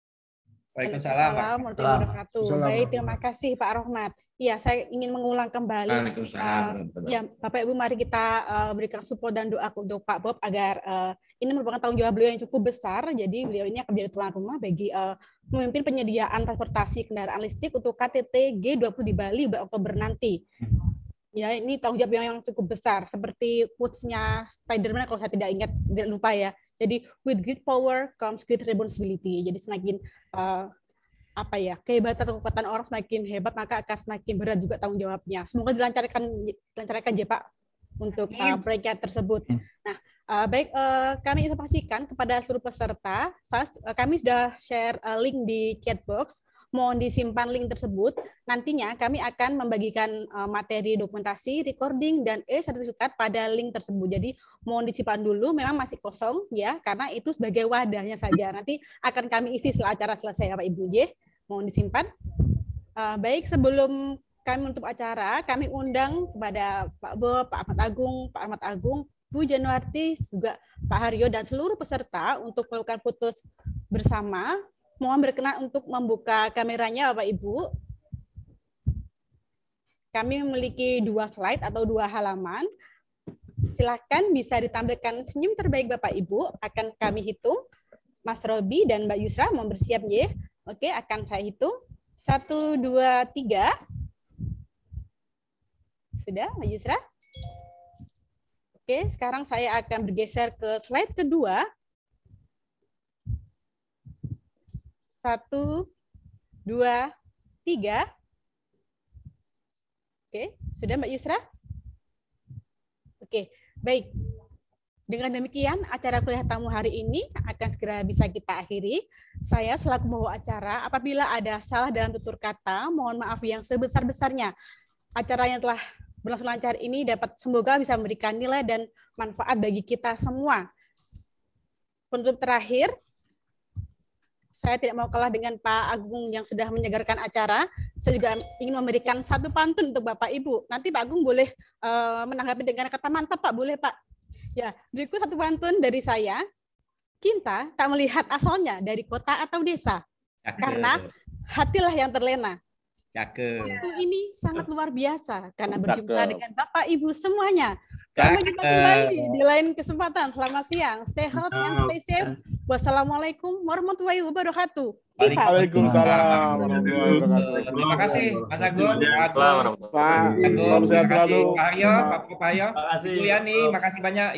Waalaikumsalam. Waalaikumsalam. Baik, terima kasih Pak Rohmat. Ya, saya ingin mengulang kembali. Waalaikumsalam. Uh, ya, Bapak Ibu, mari kita eh, berikan support dan doa untuk Pak Bob agar ini merupakan tanggung jawab beliau yang cukup besar. Jadi beliau ini akan menjadi tuan rumah bagi memimpin penyediaan transportasi kendaraan listrik untuk KTT G20 di Bali pada Oktober nanti. Hmm. Ya, ini tanggung jawab yang, yang cukup besar seperti quotes-nya Spider-Man kalau saya tidak ingat, tidak lupa ya. Jadi with great power comes great responsibility. Jadi semakin uh, apa ya kehebatan kekuatan orang semakin hebat maka akan semakin berat juga tanggung jawabnya. Semoga dilancarkan dilancarkan ya Pak untuk uh, eh, proyeknya tersebut. Hmm. Nah, Uh, baik, uh, kami informasikan kepada seluruh peserta, SAS, uh, kami sudah share uh, link di chat box. Mohon disimpan link tersebut. Nantinya kami akan membagikan uh, materi dokumentasi, recording, dan e-sertifikat pada link tersebut. Jadi mohon disimpan dulu, memang masih kosong ya, karena itu sebagai wadahnya saja. Nanti akan kami isi setelah acara selesai, ya, pak Ibu. J. Mohon disimpan. Uh, baik, sebelum kami untuk acara, kami undang kepada Pak Bob, Pak Ahmad Agung, Pak Ahmad Agung, Bu Januarti juga Pak Haryo dan seluruh peserta untuk melakukan foto bersama. Mohon berkenan untuk membuka kameranya Bapak Ibu. Kami memiliki dua slide atau dua halaman. Silakan bisa ditampilkan senyum terbaik Bapak Ibu. Akan kami hitung. Mas Robi dan Mbak Yusra mau bersiap ya. Oke, akan saya hitung. Satu, dua, tiga. Sudah, Mbak Yusra? Oke, sekarang saya akan bergeser ke slide kedua. Satu, dua, tiga. Oke, sudah Mbak Yusra? Oke, baik. Dengan demikian, acara kuliah tamu hari ini akan segera bisa kita akhiri. Saya selaku membawa acara, apabila ada salah dalam tutur kata, mohon maaf yang sebesar-besarnya. Acara yang telah berlangsung lancar ini dapat semoga bisa memberikan nilai dan manfaat bagi kita semua. Penutup terakhir, saya tidak mau kalah dengan Pak Agung yang sudah menyegarkan acara. Saya juga ingin memberikan satu pantun untuk Bapak Ibu. Nanti Pak Agung boleh eh, menanggapi dengan kata mantap Pak, boleh Pak. Ya, berikut satu pantun dari saya. Cinta tak melihat asalnya dari kota atau desa. Ya, Karena ya, ya. hatilah yang terlena. Cakep. Waktu ini sangat luar biasa karena berjumpa Cakep. dengan Bapak Ibu semuanya. Sampai jumpa kembali di lain kesempatan. Selamat siang. Stay healthy and stay safe. Wassalamualaikum warahmatullahi wabarakatuh. Waalaikumsalam warahmatullahi wabarakatuh. Terima kasih Mas Agung, Pak Agung, Pak Agung, Pak Haryo, Pak Pupayo, Pak Yuliani, makasih banyak.